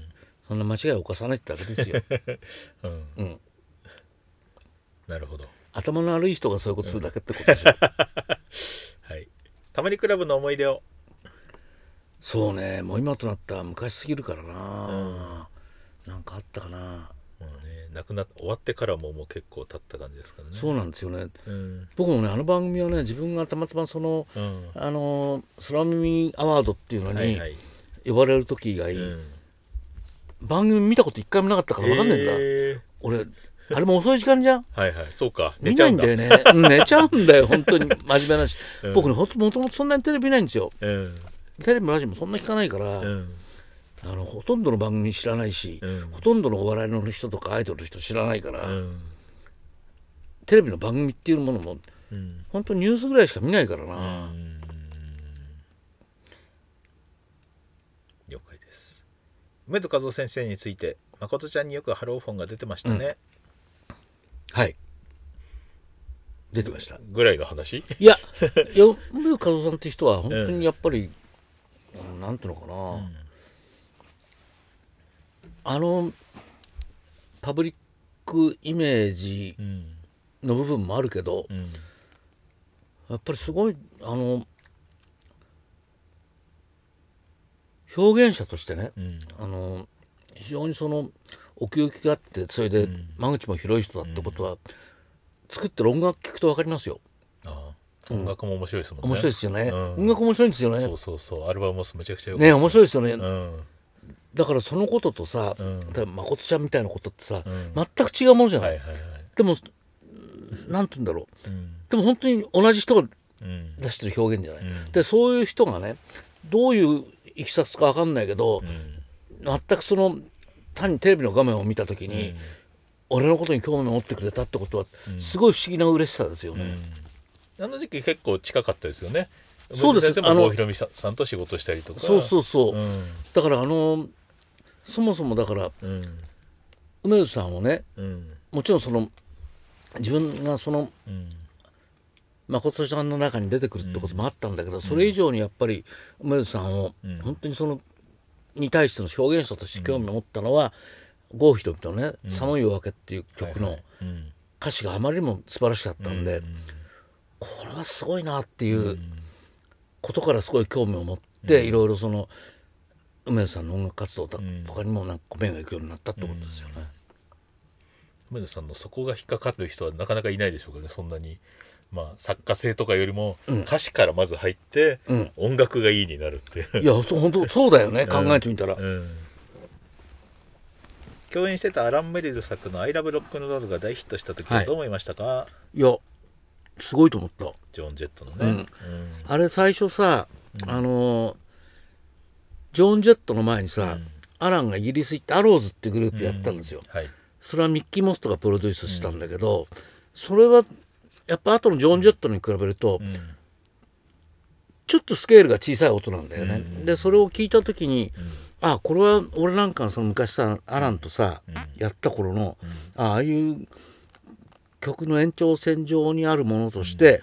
そんな間違いを犯さないってだけですよ。(laughs) うん、なるほど。頭の悪い人がそういうことするだけってことでしょ。(laughs) はい。たまにクラブの思い出を。そうね、もう今となった昔すぎるからな。うん、なんかあったかな。まあね、亡くなっ終わってからももう結構経った感じですからね。そうなんですよね。うん、僕もねあの番組はね自分がたまたまその、うん、あの空耳アワードっていうのに呼ばれる時以外、はいはい、番組見たこと一回もなかったから分かんないんだ。えー、俺あれも遅い時間じゃん。はいはい、そうか。寝ちゃうんだよね。寝ちゃうんだよ、本当に真面目なし。うん、僕ね、もともとそんなにテレビないんですよ。テレビもラジオもそんな聞かないから。うんあのほとんどの番組知らないし、うん、ほとんどのお笑いの人とかアイドルの人知らないから、うん、テレビの番組っていうものも、うん、本当ニュースぐらいしか見ないからな、うん、了解です梅津和夫先生について誠ちゃんによくハローフォンが出てましたね、はい出てましたぐらいの話いや梅津和夫さんって人は本当にやっぱり、うん、なんていうのかな、あのパブリックイメージの部分もあるけど、うん、やっぱりすごいあの表現者としてね、うん、あの非常にその奥行きがあってそれで間口も広い人だってことは、うん、作ってる音楽聴くと分かりますよ。音楽も面白いですもんね。面白いですよね。音楽面白いんですよね。そうそうそう。アルバムもめちゃくちゃね面白いですよね。うんだからそのこととさ、うん、例えば誠ちゃんみたいなことってさ、うん、全く違うものじゃないはいはいはい、でも何て言うんだろう、うん、でも本当に同じ人が出してる表現じゃない、でそういう人がねどういういきさつか分かんないけど、全くその単にテレビの画面を見た時に、俺のことに興味を持ってくれたってことは、すごい不思議な嬉しさですよね、あの時期結構近かったですよねそうです先生も郷ひろみさんと仕事したりとかそうそうそう、だからあのそもそもだから、うん、梅津さんをね、うん、もちろんその自分がその、うん、誠さんの中に出てくるってこともあったんだけど、それ以上にやっぱり梅津さんを本当にその、に対しての表現者として興味を持ったのは郷ひろみのね「寒い夜明け」っていう曲の歌詞があまりにも素晴らしかったんで、これはすごいなっていうことからすごい興味を持っていろいろその。梅津さんの音楽活動だとかにもなんか目が行くようになったってことですよね、うん、梅津さんのそこが引っかかってる人はなかなかいないでしょうかねそんなに。まあ、作家性とかよりも歌詞からまず入って、音楽がいいになるっていういや本当そうだよね考えてみたら、うん、共演してたアラン・メリズ作の「アイラブロックンロール」が大ヒットした時はどう思いましたか、はい、いやすごいと思ったジョン・ジェットのね、あれ最初さ、あのジョーン・ジェットの前にさ、アランがイギリス行ってアローズっていうグループやったんですよ、はい、それはミッキー・モストがプロデュースしたんだけど、それはやっぱ後のジョーン・ジェットに比べると、ちょっとスケールが小さい音なんだよね。でそれを聞いた時に、あこれは俺なんかその昔さアランとさ、やった頃の、ああいう曲の延長線上にあるものとして、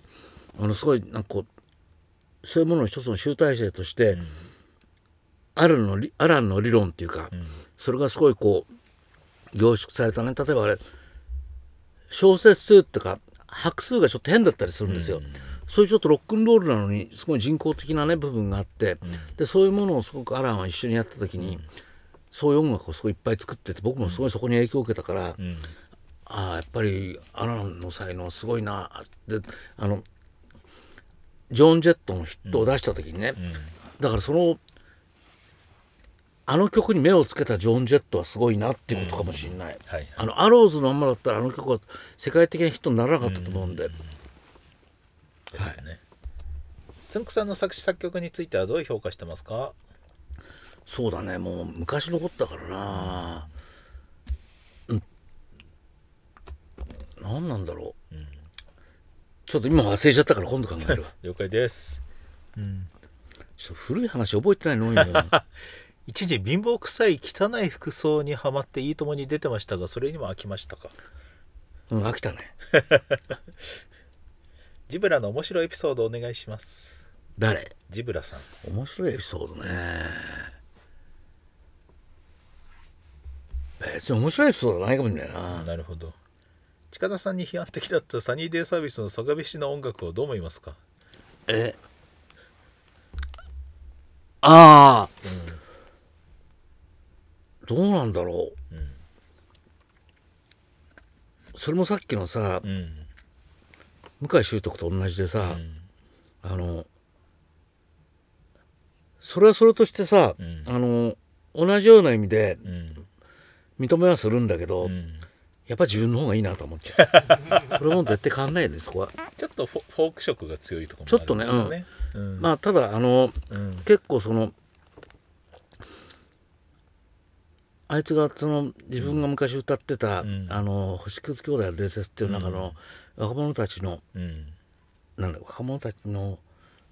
あのすごいなんかこうそういうものの一つの集大成として、アランのアランの理論っていうか、うん、それがすごいこう凝縮されたね例えばあれ小説数っていうか拍数がちょっと変だったりするんですよ。うん、そういうちょっとロックンロールなのにすごい人工的なね部分があって、うん、でそういうものをすごくアランは一緒にやった時に、そういう音楽をすごいいっぱい作ってて僕もすごいそこに影響を受けたから、ああやっぱりアランの才能すごいなであのジョン・ジェットのヒットを出した時にね、だからそのあの曲に目をつけたジョン・ジェットはすごいなっていうことかもしれない、あのアローズのままだったらあの曲は世界的なヒットにならなかったと思うんで。うんうん、はいね、つんくさんの作詞作曲についてはどう評価してますかそうだねもう昔残ったからな、うん、何なんだろう、うん、ちょっと今忘れちゃったから今度考えるわ (laughs) 了解です、うん、ちょっと古い話覚えてないのよ (laughs) 一時貧乏くさい汚い服装にはまっていいともに出てましたがそれにも飽きましたかうん飽きたね (laughs) ジブラの面白いエピソードお願いします誰ジブラさん面白いエピソードね別に面白いエピソードないかもしれないななるほど近田さんに批判的だったサニーデイサービスの曽我部氏の音楽をどう思いますかえああ、うんどうなんだろう、うん、それもさっきのさ、うん、向井秀徳と同じでさ、あのそれはそれとしてさ、あの同じような意味で認めはするんだけど、やっぱ自分の方がいいなと思っちゃう (laughs) それも絶対変わんないねそこはちょっとフォーク色が強いとこもあるんですよね、ちょっとね、うん、うん、まあただあの、うん、結構そのあいつがその自分が昔歌ってた「うん、あの星屑兄弟の伝説」っていう中の若者たちの、うん、なんだ若者たちの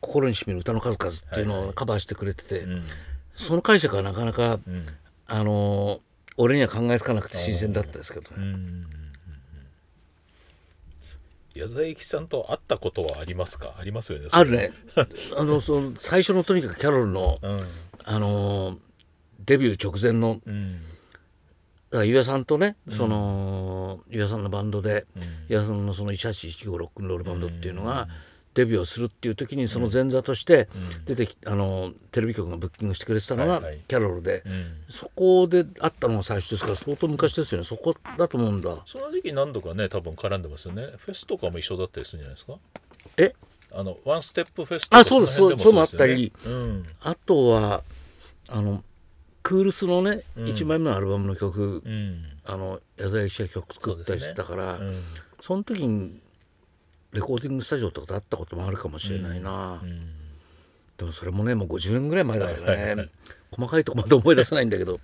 心にしみる歌の数々っていうのをカバーしてくれてて、はいはい、その解釈はなかなか、うん、あの俺には考えつかなくて新鮮だったですけどね。矢沢永吉さんと会ったことはありますかありますよねあるねあのその最初のとにかくキャロルの、あのデビュー直前の、うん、だから岩さんとね、うん、その岩さんのバンドで、うん、岩さんのその1815ロックンロールバンドっていうのが、デビューをするっていう時にその前座として出てき、あのテレビ局がブッキングしてくれてたのがキャロルで、そこであったのが最初ですから相当昔ですよねそこだと思うんだその時期何度かね多分絡んでますよねフェスとかも一緒だったりするんじゃないですかえあのワンステップフェスとかあそうですそ,、ね、そうもあったり、うん、あとはあのクールスのね、うん、1枚目のアルバムの曲、うん、あの矢沢駅が曲作ったりしてたから、ねうん、その時にレコーディングスタジオとかで会ったこともあるかもしれないな、うん、でもそれもねもう50年ぐらい前だからね、細かいとこまで思い出せないんだけど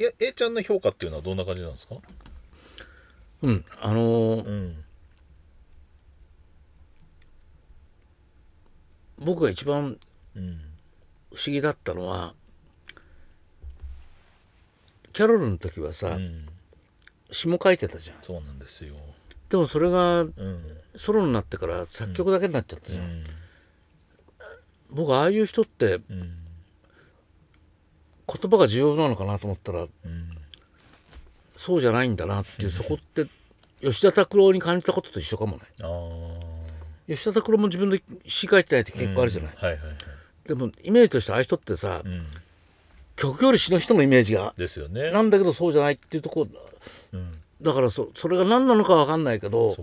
いや A ちゃんの評価っていうのはどんな感じなんですかうんあのー、僕が一番不思議だったのは、キャロルの時はさ、うん、詩も書いてたじゃんそうなんですよでもそれが、ソロになってから作曲だけになっちゃったじゃん、うん、僕ああいう人って、うん、言葉が重要なのかなと思ったら、うん、そうじゃないんだなっていう、そこって吉田拓郎に感じたことと一緒かもね吉田拓郎も自分で詩書いてないって結構あるじゃないはいはいはい、でもイメージとしてああいう人ってさ、曲より詩の人のイメージがですよ、ね、なんだけどそうじゃないっていうところだ,、うん、だからそそれが何なのか分かんないけど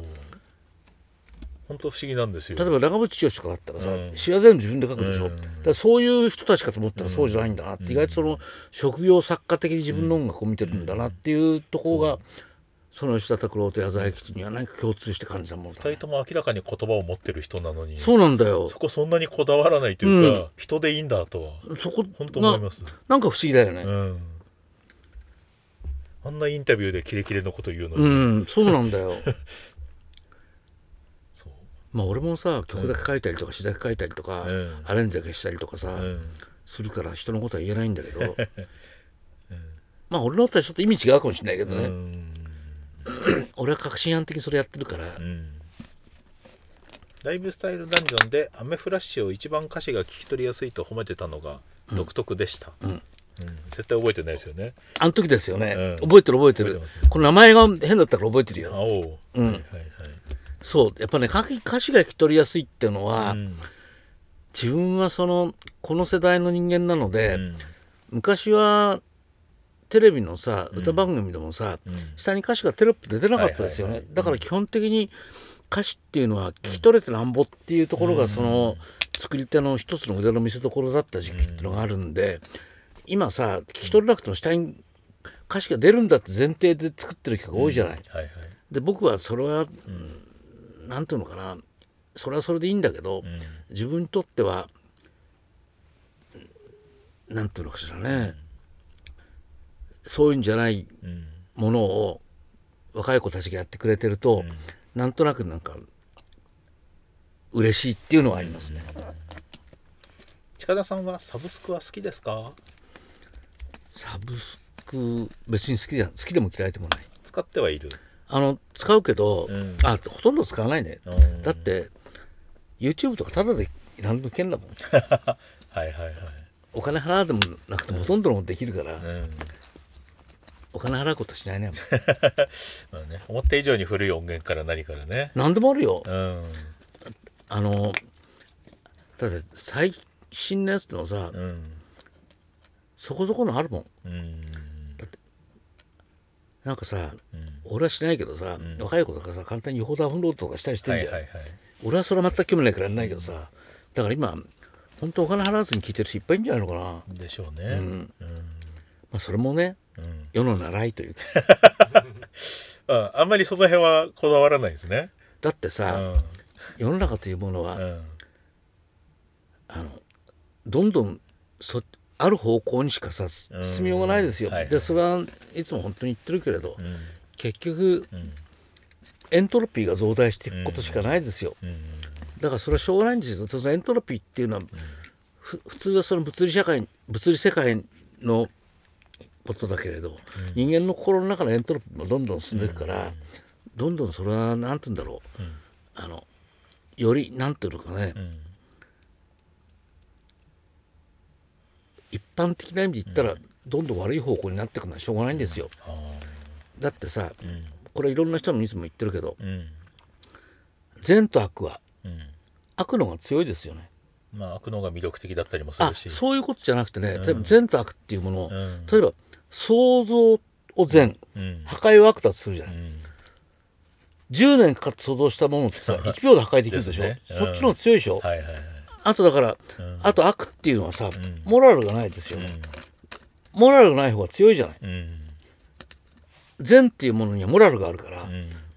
本当不思議なんですよ例えば長渕剛とかだったらさ、うん、詩は全部自分で書くでしょ、うん、だそういう人たちかと思ったらそうじゃないんだなって、うん、意外とその職業作家的に自分の音楽を見てるんだなっていうところが。うんその吉田拓郎と矢沢永吉には何か共通して感じたものだ、ね、2人とも明らかに言葉を持ってる人なのにそうなんだよそこそんなにこだわらないというか、うん、人でいいんだとはそこ本当思いますなんか不思議だよね、うん、あんなインタビューでキレキレのこと言うのにうんそうなんだよ (laughs) まあ俺もさ曲だけ書いたりとか詞だけ書いたりとか、うん、アレンジだけしたりとかさ、するから人のことは言えないんだけど、(laughs) まあ俺のことはちょっと意味違うかもしれないけどね、(clears throat) 俺は確信犯的にそれやってるから、うん、ライブスタイルダンジョンで「アメフラッシュ」を一番歌詞が聞き取りやすいと褒めてたのが独特でした、うん、うんうん絶対覚えてないですよね。あの時ですよね。うん、覚えてる覚えてる、ね、この名前が変だったから覚えてるよ。うん、そう、やっぱね、歌詞が聞き取りやすいっていうのは、うん、自分はその、この世代の人間なので、昔はテレビのさ歌番組でもさ、うん、下に歌詞がテロップ出てなかったですよね、はいはいはい、だから基本的に歌詞っていうのは聞き取れてなんぼっていうところがその作り手の一つの腕の見せ所だった時期っていうのがあるんで今さ聞き取れなくても下に歌詞が出るんだって前提で作ってる曲が多いじゃない。はいはい、で僕はそれは何て言うのかなそれはそれでいいんだけど、自分にとっては何て言うのかしらねそういうんじゃないものを若い子たちがやってくれてると、うん、なんとなくなんか嬉しいっていうのはありますね。近田さんはサブスクは好きですかサブスク別に好きじゃ好きでも嫌いでもない使ってはいるあの使うけど、うん、あほとんど使わないね、うん、だって YouTube とかただで何でもいけんだもん (laughs) はいはいはいお金払わでもなくてもほとんどのできるから、うん、お金払うことしないね (laughs) まあね思った以上に古い音源から何からね何でもあるよ、うん、あのだって最新のやつってのさ、うん、そこそこのあるもん、うん、だってなんかさ、うん、俺はしないけどさ、若い子とかさ簡単に横法ダウンロードとかしたりしてるじゃん、はいはいはい、俺はそれ全く興味ないからやんないけどさだから今本当お金払わずに聞いてる人いっぱいいるんじゃないのかなでしょうね、まあ、それもね世の習いというか (laughs) ああんまりその辺はこだわらないですねだってさ、世の中というものは、あのどんどんそある方向にしかさ進みようがないですよ、はいはい、でそれはいつも本当に言ってるけれど、うん、結局、うん、エントロピーが増大していくことしかないですよ、うん、だからそれはしょうがないんですよそのエントロピーっていうのは、普通はその物理社会物理世界のことだけれど、うん、人間の心の中のエントロピーもどんどん進んでいくから、うん、どんどんそれは何て言うんだろう、うん、あのより何て言うのかね、一般的な意味で言ったら、どんどん悪い方向になっていくのはしょうがないんですよ。だってさ、これいろんな人のニスも言ってるけど、善と悪は、悪のが強いですよね。まあ、悪のが魅力的だったりもするしそういうことじゃなくてね、例えば善と悪っていうものを、うん、例えば想像を善、うん、破壊を悪だとするじゃない、うん、10年かかって想像したものってさ1秒で破壊できるでしょね、そっちの方が強いでしょ、はいはいはい、あとだから、あと悪っていうのはさ、モラルがないですよね、モラルがない方が強いじゃない、善っていうものにはモラルがあるから、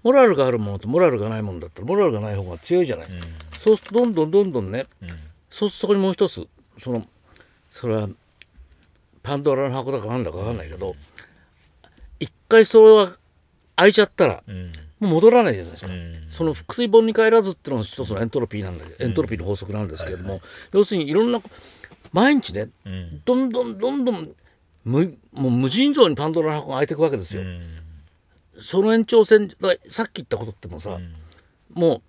モラルがあるものとモラルがないものだったらモラルがない方が強いじゃない、そうするとどんどんどんどんね、そうするとそこにもう一つそのそれはパンドラの箱だかなんだかわかんないけど、一回それは開いちゃったら、もう戻らないじゃないですか、その複水本に帰らずっていうのが一つのエントロピーなんだけど、エントロピーの法則なんですけれども、要するにいろんな毎日ね、どんどんどんどん無もう無尽蔵にパンドラの箱が開いていくわけですよ。その延長線さっき言ったことってもさ、も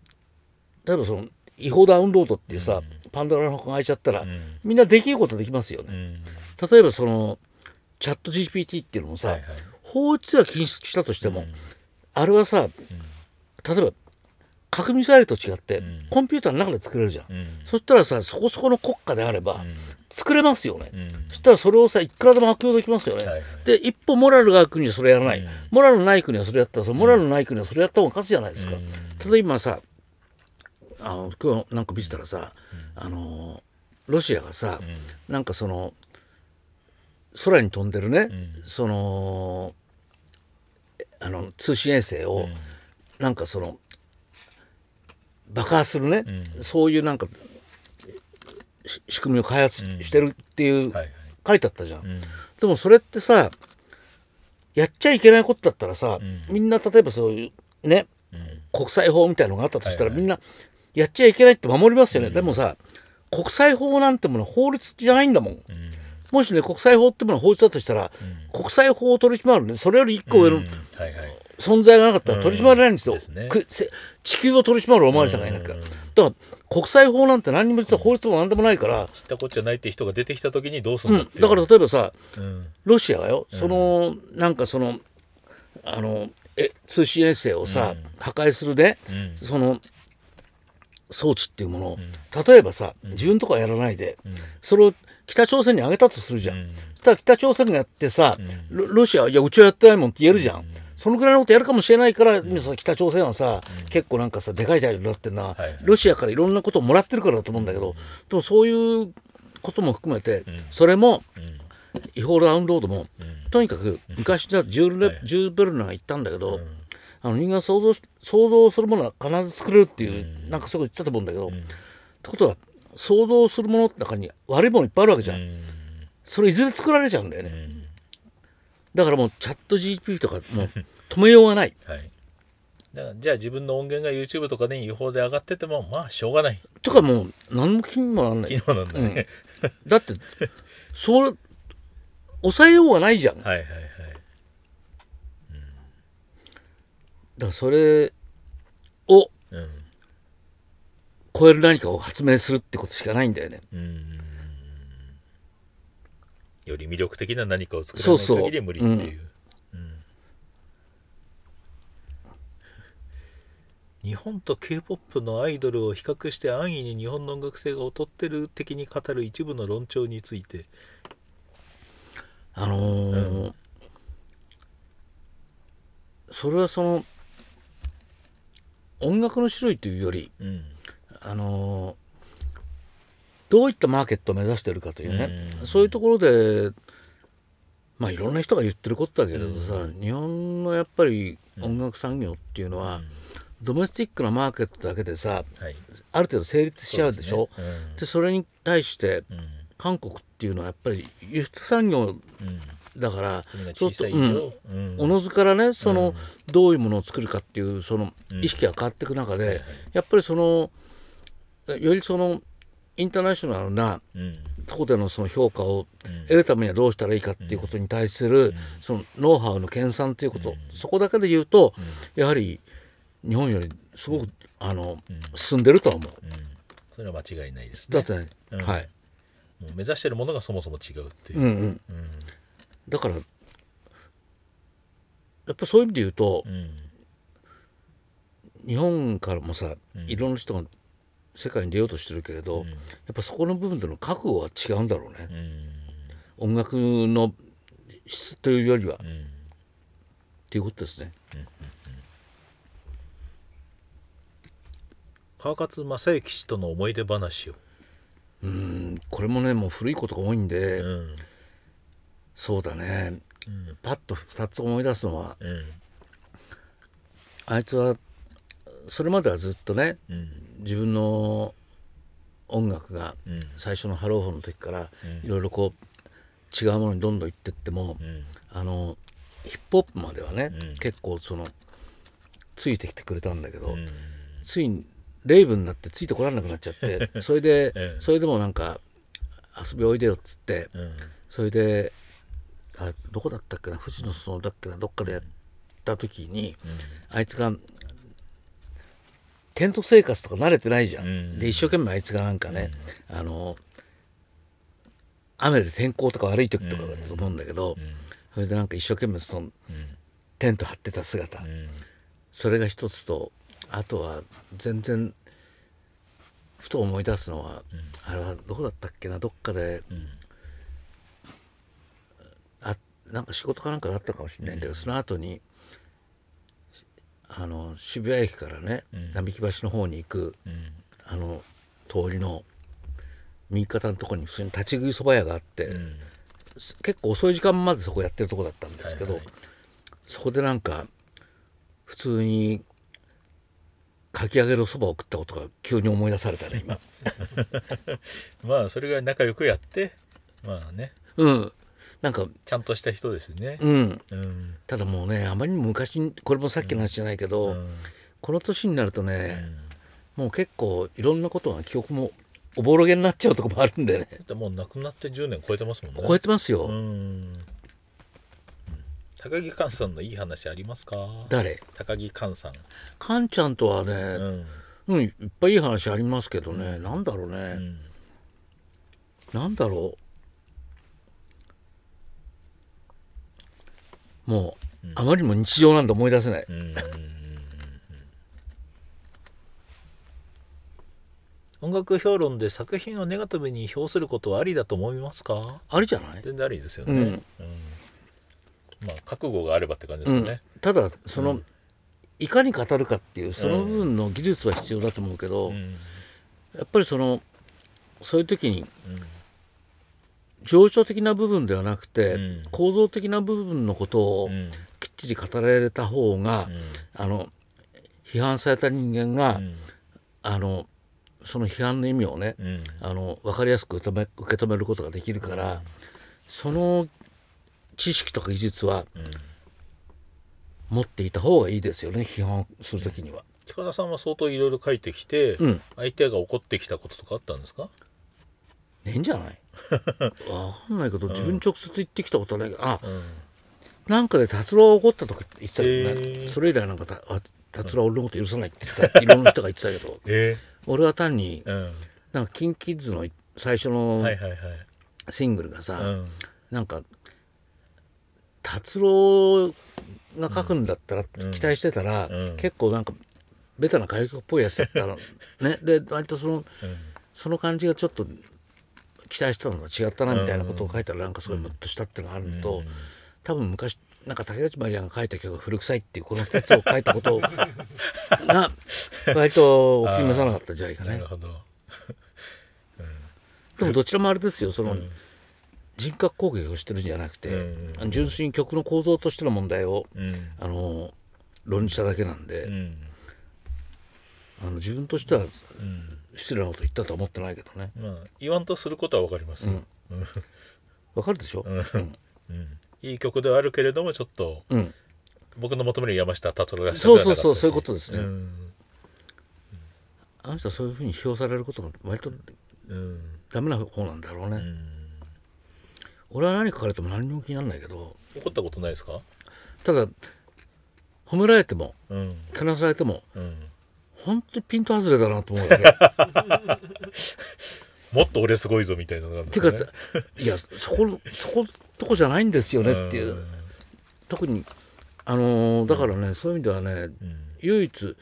う例えばその違法ダウンロードっていうさ、パンドラの箱が開いちゃったら、みんなできることできますよね。例えばそのチャット GPT っていうのもさ、はいはい、法律は禁止したとしても、うん、あれはさ、うん、例えば核ミサイルと違って、うん、コンピューターの中で作れるじゃん、そしたらさそこそこの国家であれば、作れますよね、そしたらそれをさいくらでも悪用できますよね、はいはい、で一歩モラルがある国はそれやらない、モラルない国はそれやったらモラルのない国はそれやった方が勝つじゃないですか、ただ今さあの今日なんか見てたらさ、あのロシアがさ、なんかその空に飛んでるね、そのあの通信衛星を、うなんかその爆破するね、そういうなんか仕組みを開発してるっていう、書いてあったじゃん、でもそれってさやっちゃいけないことだったらさ、みんな例えばそういうね、国際法みたいのがあったとしたら、みんなやっちゃいけないって守りますよね、でもさ国際法なんてものは法律じゃないんだもんもしね国際法ってものは法律だとしたら、うん、国際法を取り締まるねそれより1個上の、うんはいはい、存在がなかったら取り締まれないんですよ、うんね、地球を取り締まるお巡りさんがいなきゃ、だから国際法なんて何にも実は法律も何でもないから知ったこっちゃないって人が出てきた時にどうするんだって、だから例えばさ、ロシアがよその、なんかそのあのえ通信衛星をさ、破壊するね、その装置っていうものを、例えばさ自分とかやらないで、それを北朝鮮にあげたとするじゃん。うん、ただ北朝鮮がやってさ、うん、ロシア、いや、うちはやってないもんって言えるじゃん。うん、そのぐらいのことやるかもしれないから、さ北朝鮮はさ、結構なんかさ、でかい大量になってんな、はい、ロシアからいろんなことをもらってるからだと思うんだけど、でもそういうことも含めて、それも、違法ダウンロードも、とにかく昔じゃジュールジューベルナが言ったんだけど、あの人間想像想像するものは必ず作れるっていう、なんかすごい言ったと思うんだけど、ってことは想像するものの中に悪いものいっぱいあるわけじゃん。それいずれ作られちゃうんだよね。だからもうチャット GP とかもう (laughs) 止めようがない。はいじゃあ自分の音源が YouTube とかで違法で上がっててもまあしょうがない。とかもう何も気にもならない。気なんだね、うん、だってそう抑えようがないじゃん。はいはいはい。うん、だからそれ超える何かを発明するってことしかないんだよね。うんより魅力的な何かを作らない限り無理っていう。そうそううん日本と K-POP のアイドルを比較して安易に日本の音楽性が劣ってる的に語る一部の論調についてあのーうん、それはその音楽の種類というより、あのどういったマーケットを目指してるかというね、うん、そういうところでまあいろんな人が言ってることだけれどさ、うん、日本のやっぱり音楽産業っていうのは、うん、ドメスティックなマーケットだけでさ、ある程度成立しちゃうでしょそで、ねで、それに対して、韓国っていうのはやっぱり輸出産業だから、ちょっと、おのずからねその、どういうものを作るかっていうその意識が変わっていく中で、やっぱりその。よりそのインターナショナルなとこでのその評価を得るためにはどうしたらいいかっていうことに対するそのノウハウの研鑽ということそこだけで言うとやはり日本よりすごくあの進んでるとは思う。それは間違いないですね。だって、うん、はい。もう目指してるものがそもそも違うっていう。うんうんうん、だからやっぱそういう意味で言うと、うん、日本からもさ、いろんな人が世界に出ようとしてるけれど、うん、やっぱそこの部分との覚悟は違うんだろうね、うん、音楽の質というよりは、うん、っていうことですね。うんうんうん、川勝正行氏との思い出話をうんこれもねもう古いことが多いんで、そうだね、パッと2つ思い出すのは、あいつはそれまではずっとね、うん、自分の音楽が最初の「ハローホン」の時からいろいろこう違うものにどんどん行ってっても、うん、あのヒップホップまではね、うん、結構そのついてきてくれたんだけど、うん、ついにレイブになってついてこられなくなっちゃって (laughs) それで、それでもなんか遊びおいでよっつって、それであどこだったっけな富士の裾だっけなどっかでやった時に、あいつがテント生活とか慣れてないじゃん。うん、で一生懸命あいつがなんかね、うん、あの雨で天候とか悪い時とかだと思うんだけど、それでなんか一生懸命その、テント張ってた姿、それが一つとあとは全然ふと思い出すのは、あれはどこだったっけなどっかで、あなんか仕事かなんかだったかもしれないんけど、その後にあの渋谷駅からね、うん、並木橋の方に行く、うん、あの通りの右肩のとこに普通に立ち食いそば屋があって、うん、結構遅い時間までそこやってるとこだったんですけど、はいはい、そこでなんか普通にかき揚げのそばを食ったことが急に思い出されたね今 (laughs) まあそれが仲良くやってまあねうんなんかちゃんとした人ですね、うん、うん、ただもうねあまりにも昔これもさっきの話じゃないけど、うん、この年になるとね、もう結構いろんなことが記憶もおぼろげになっちゃうとこもあるんでねでもう亡くなって10年超えてますもんね超えてますようん高木寛さんのいい話ありますか誰高木寛さん寛ちゃんとはね、うん、うん、いっぱいいい話ありますけどね、うん、なんだろうね、うん、なんだろうもう、あまりにも日常なんて思い出せない。音楽評論で作品をネガティブに評することはありだと思いますかありじゃない全然ありですよね、うんうん、まあ覚悟があればって感じですよね、うん、ただその、いかに語るかっていうその部分の技術は必要だと思うけど、やっぱりそのそういう時に、情緒的な部分ではなくて、うん、構造的な部分のことをきっちり語られた方が、あの批判された人間が、あのその批判の意味をね、あの分かりやすく受け止めることができるから、その知識とか技術は、持っていた方がいいですよね批判するときには。近田さんは相当いろいろ書いてきて、うん、相手が怒ってきたこととかあったんですかねえんじゃない分 (laughs) かんないけど自分直接行ってきたことないけど、あ、うん、なんかで達郎が怒った時言ってたけどね、えー、それ以来なんか達郎は俺のこと許さないって言ってたいろんな人が言ってたけど、(laughs) えー、俺は単に、うん、なんかキンキッズの最初のシングルがさ、はいはいはい、なんか達郎が書くんだったら、うん、期待してたら、うん、結構なんかベタな歌謡曲っぽいやつだったの (laughs) ねで割とその、その感じがちょっと期待してたのが違ったなみたいなことを書いたらなんかすごいムッとしたっていうのがあるのと、多分昔なんか竹内まりやが書いた曲が古臭いっていうこの2つを書いたことが (laughs) 割とお気に召さなかったんじゃないかね。でもどちらもあれですよその、人格攻撃をしてるんじゃなくて、うん、純粋に曲の構造としての問題を、あの論じただけなんで、あの自分としては、失礼なこと言ったとは思ってないけどね、まあ、言わんとすることは分かります、うんわかるでしょ、うんいい曲ではあるけれどもちょっとうん、僕の求める山下達郎がそうそうそうそういうことですね、うんあの人はそういうふうに批評されることが割とうんダメな方なんだろうね、うん俺は何書かれても何も気にならないけど怒ったことないですかただ褒められてもうんけなされてもうん本当ピント外れだなと思うよ (laughs) もっと俺すごいぞみたいなのが、ね、ていうかいやそこそことこじゃないんですよねっていう特にあのだからね、うん、そういう意味ではね、うん、唯一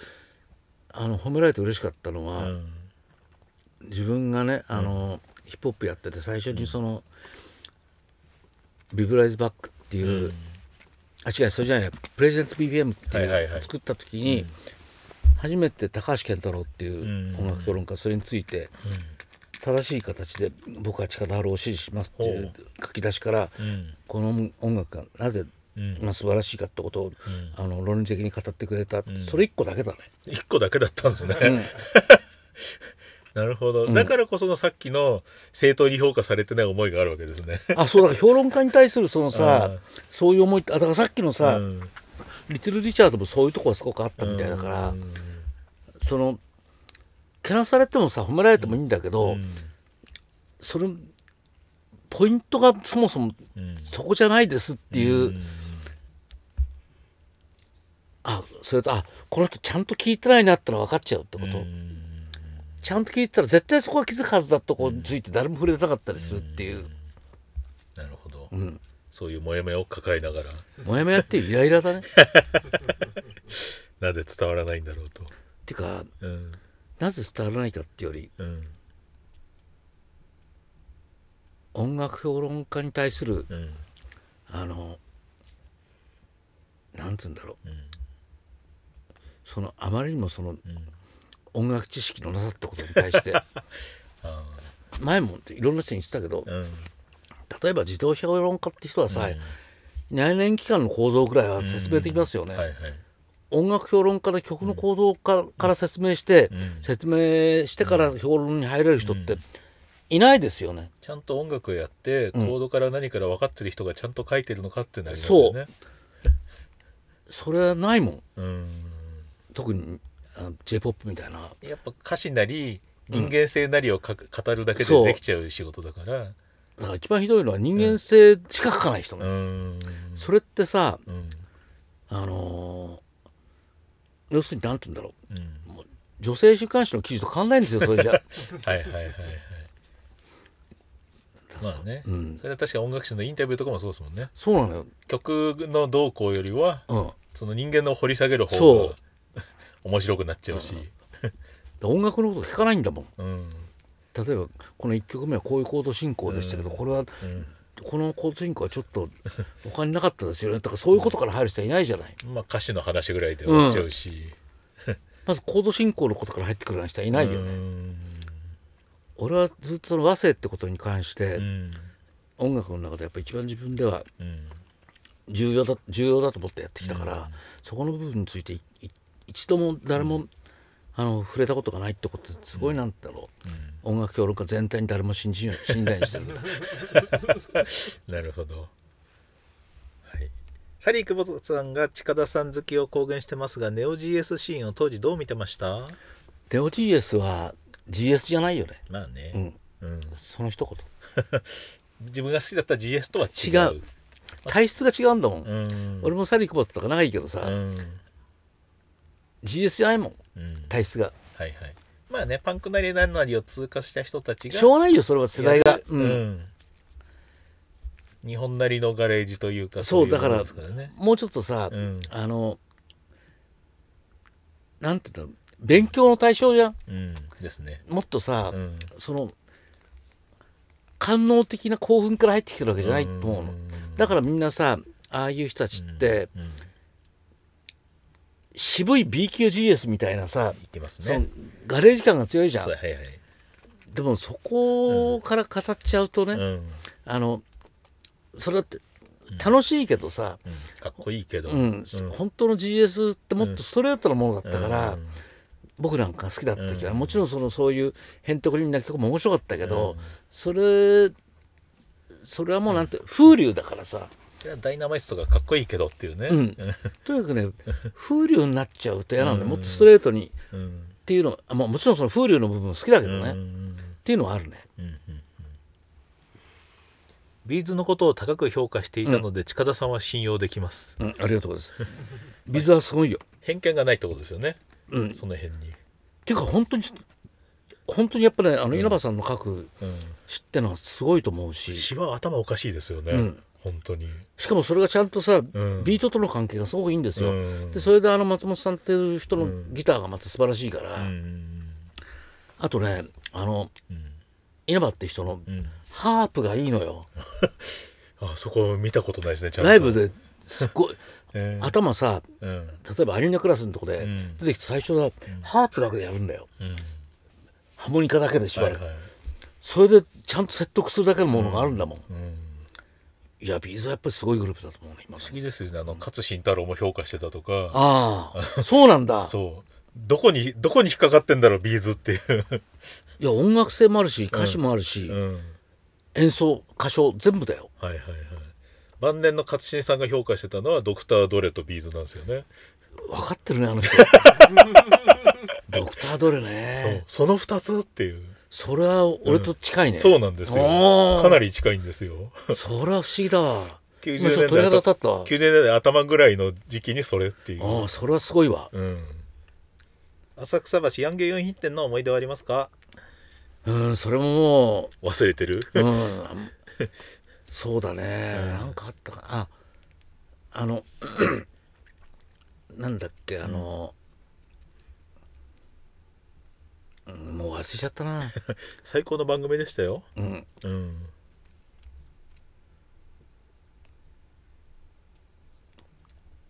あの褒められて嬉しかったのは、うん、自分がねあの、ヒップホップやってて最初にその、ビブライズバックっていう、あ違うそれじゃないプレゼント BBM っていう、はいはい、作った時に、初めて高橋健太郎っていう音楽評論家それについて正しい形で僕は近田春を支持しますっていう書き出しからこの音楽がなぜまあ素晴らしいかってことを、あの論理的に語ってくれた、それ一個だけだね一個だけだったんですね、(laughs) なるほど。だからこそのさっきの正当に評価されてない思いがあるわけですね。あ、そうだから評論家に対するそのさ、そういう思いって、あ、だからさっきのさ、うん、リトル・リチャードもそういうとこはすごくあったみたいだから、そのけなされてもさ褒められてもいいんだけど、それポイントがそもそもそこじゃないですっていう、あそれとあこの人ちゃんと聞いてないなってのは分かっちゃうってこと、ちゃんと聞いたら絶対そこは気づくはずだとこについて誰も触れてなかったりするっていう、うん、なるほど、うん、そういうモヤモヤを抱えながらモヤモヤってイライラだね (laughs) なぜ伝わらないんだろうとっていうか、うん、なぜ伝わらないかってより、うん、音楽評論家に対する、うん、あのなんつうんだろう、そのあまりにもその、音楽知識のなさったことに対して (laughs) 前もいろんな人に言ってたけど、例えば自動車評論家って人はさ、うん、内燃機関の構造ぐらいは説明できますよね。はいはい、音楽評論家で曲の構造か,、ら説明して、説明してから評論に入れる人って、いないですよねちゃんと音楽をやって、コードから何から分かってる人がちゃんと書いてるのかってなりますよね。それはないもん、うん、特に j p o p みたいなやっぱ歌詞なり人間性なりをか、うん、語るだけでできちゃう仕事だからなんか一番ひどいのは人間性しか書かない人ね、うん、それってさ、うん、あのー、要するに何て言うんだろう,、もう女性週刊誌の記事と変わんないんですよそれじゃ (laughs) はいはいはいはいまあね、うん、それは確か音楽誌のインタビューとかもそうですもんねそうなのよ曲の動向よりは、うん、その人間の掘り下げる方が (laughs) 面白くなっちゃうし、うん、音楽のこと聞かないんだもん、うん、例えばこの1曲目はこういうコード進行でしたけど、これは、このコード進行はちょっと他になかったですよねだからそういうことから入る人はいないじゃない、まあ歌詞の話ぐらいで終わっちゃうし、まずコード進行のことから入ってくる人はいないよね、俺はずっとその和声ってことに関して、音楽の中でやっぱ一番自分では重要だ重要だと思ってやってきたから、そこの部分について一度も誰もあの触れたことがないってことすごいなんだろう、うん、音楽評論家全体に誰も信じ信頼してる (laughs) なるほど、はい、サリー久保さんが近田さん好きを公言してますがネオ GS シーンを当時どう見てましたネオ GS は GS じゃないよねまあね、うん、うん、その一言 (laughs) 自分が好きだった GS とは違う違う体質が違うんだもん、うん、俺もサリー久保だったから長いけどさ、うん、GS じゃないもん体質が、はいはいまあねパンクなりなんなりを通過した人たちがしょうがないよそれは世代がうん、日本なりのガレージというかそうだからもうちょっとさ、うんあのなんて言うんだろう勉強の対象じゃんうんですねもっとさ、うんその官能的な興奮から入ってきてるわけじゃないと思うの、うだからみんなさああいう人たちって、うん渋い BQGS みたいなさ、ね、ガレージ感が強いじゃん、はいはい、でもそこから語っちゃうとね、うん、あのそれだって楽しいけどさ、うん、かっこいいけど、うん、本当の GS ってもっとストレートなものだったから、僕なんか好きだった時は、もちろんそのそういうへんテコりんな曲も面白かったけど、それそれはもうなんて、風流だからさ、それはダイナマイストがかっこいいけどっていうね、うん、(laughs) とにかくね風流になっちゃうと嫌なんで、もっとストレートに、うん、っていうの、あ、まあ、もちろんその風流の部分好きだけどね、っていうのはあるね、うんビーズのことを高く評価していたので、近田さんは信用できます、ありがとうございますビーズはすごいよ偏見がないってことですよね、うん、その辺にっていうか本当に本当にやっぱねあの稲葉さんの書く知ってのはすごいと思うし詩は頭おかしいですよね、うん、本当にしかもそれがちゃんとさ、うん、ビートとの関係がすごくいいんですよ、うん、でそれであの松本さんっていう人のギターがまた素晴らしいから、あとねあの、稲葉って人のハープがいいのよ (laughs) あそこ見たことないですねちゃんとライブですごい (laughs) えー、頭さ、うん、例えばアリーナクラスのとこで出てきて最初は、ハープだけでやるんだよ、うん、ハモニカだけでしばらく、はいはい、それでちゃんと説得するだけのものがあるんだもんいや、ビーズはやっぱりすごいグループだと思うね、今不思議ですよね。あの、勝慎太郎も評価してたとか。ああ、そうなんだ。(laughs) そう。どこに、どこに引っかかってんだろう、ビーズっていう。(laughs) いや、音楽性もあるし、歌詞もあるし、うん演奏、歌唱、全部だよ。はいはいはい。晩年の勝新さんが評価してたのは、ドクター・ドレとビーズなんですよね。分かってるね、あの人。(laughs) ドクター・ドレね。その2つっていう。それは俺と近いね、うん、そうなんですよかなり近いんですよそれは不思議だわ90年代だった90年代頭ぐらいの時期にそれっていうああそれはすごいわ、うん、浅草橋ヤンゲ4品店の思い出はありますかうんそれももう忘れてるうん、そうだね、うん、なんかあったかああの (clears throat) なんだっけあの、うんうんもう忘れちゃったな (laughs) 最高の番組でしたようんうん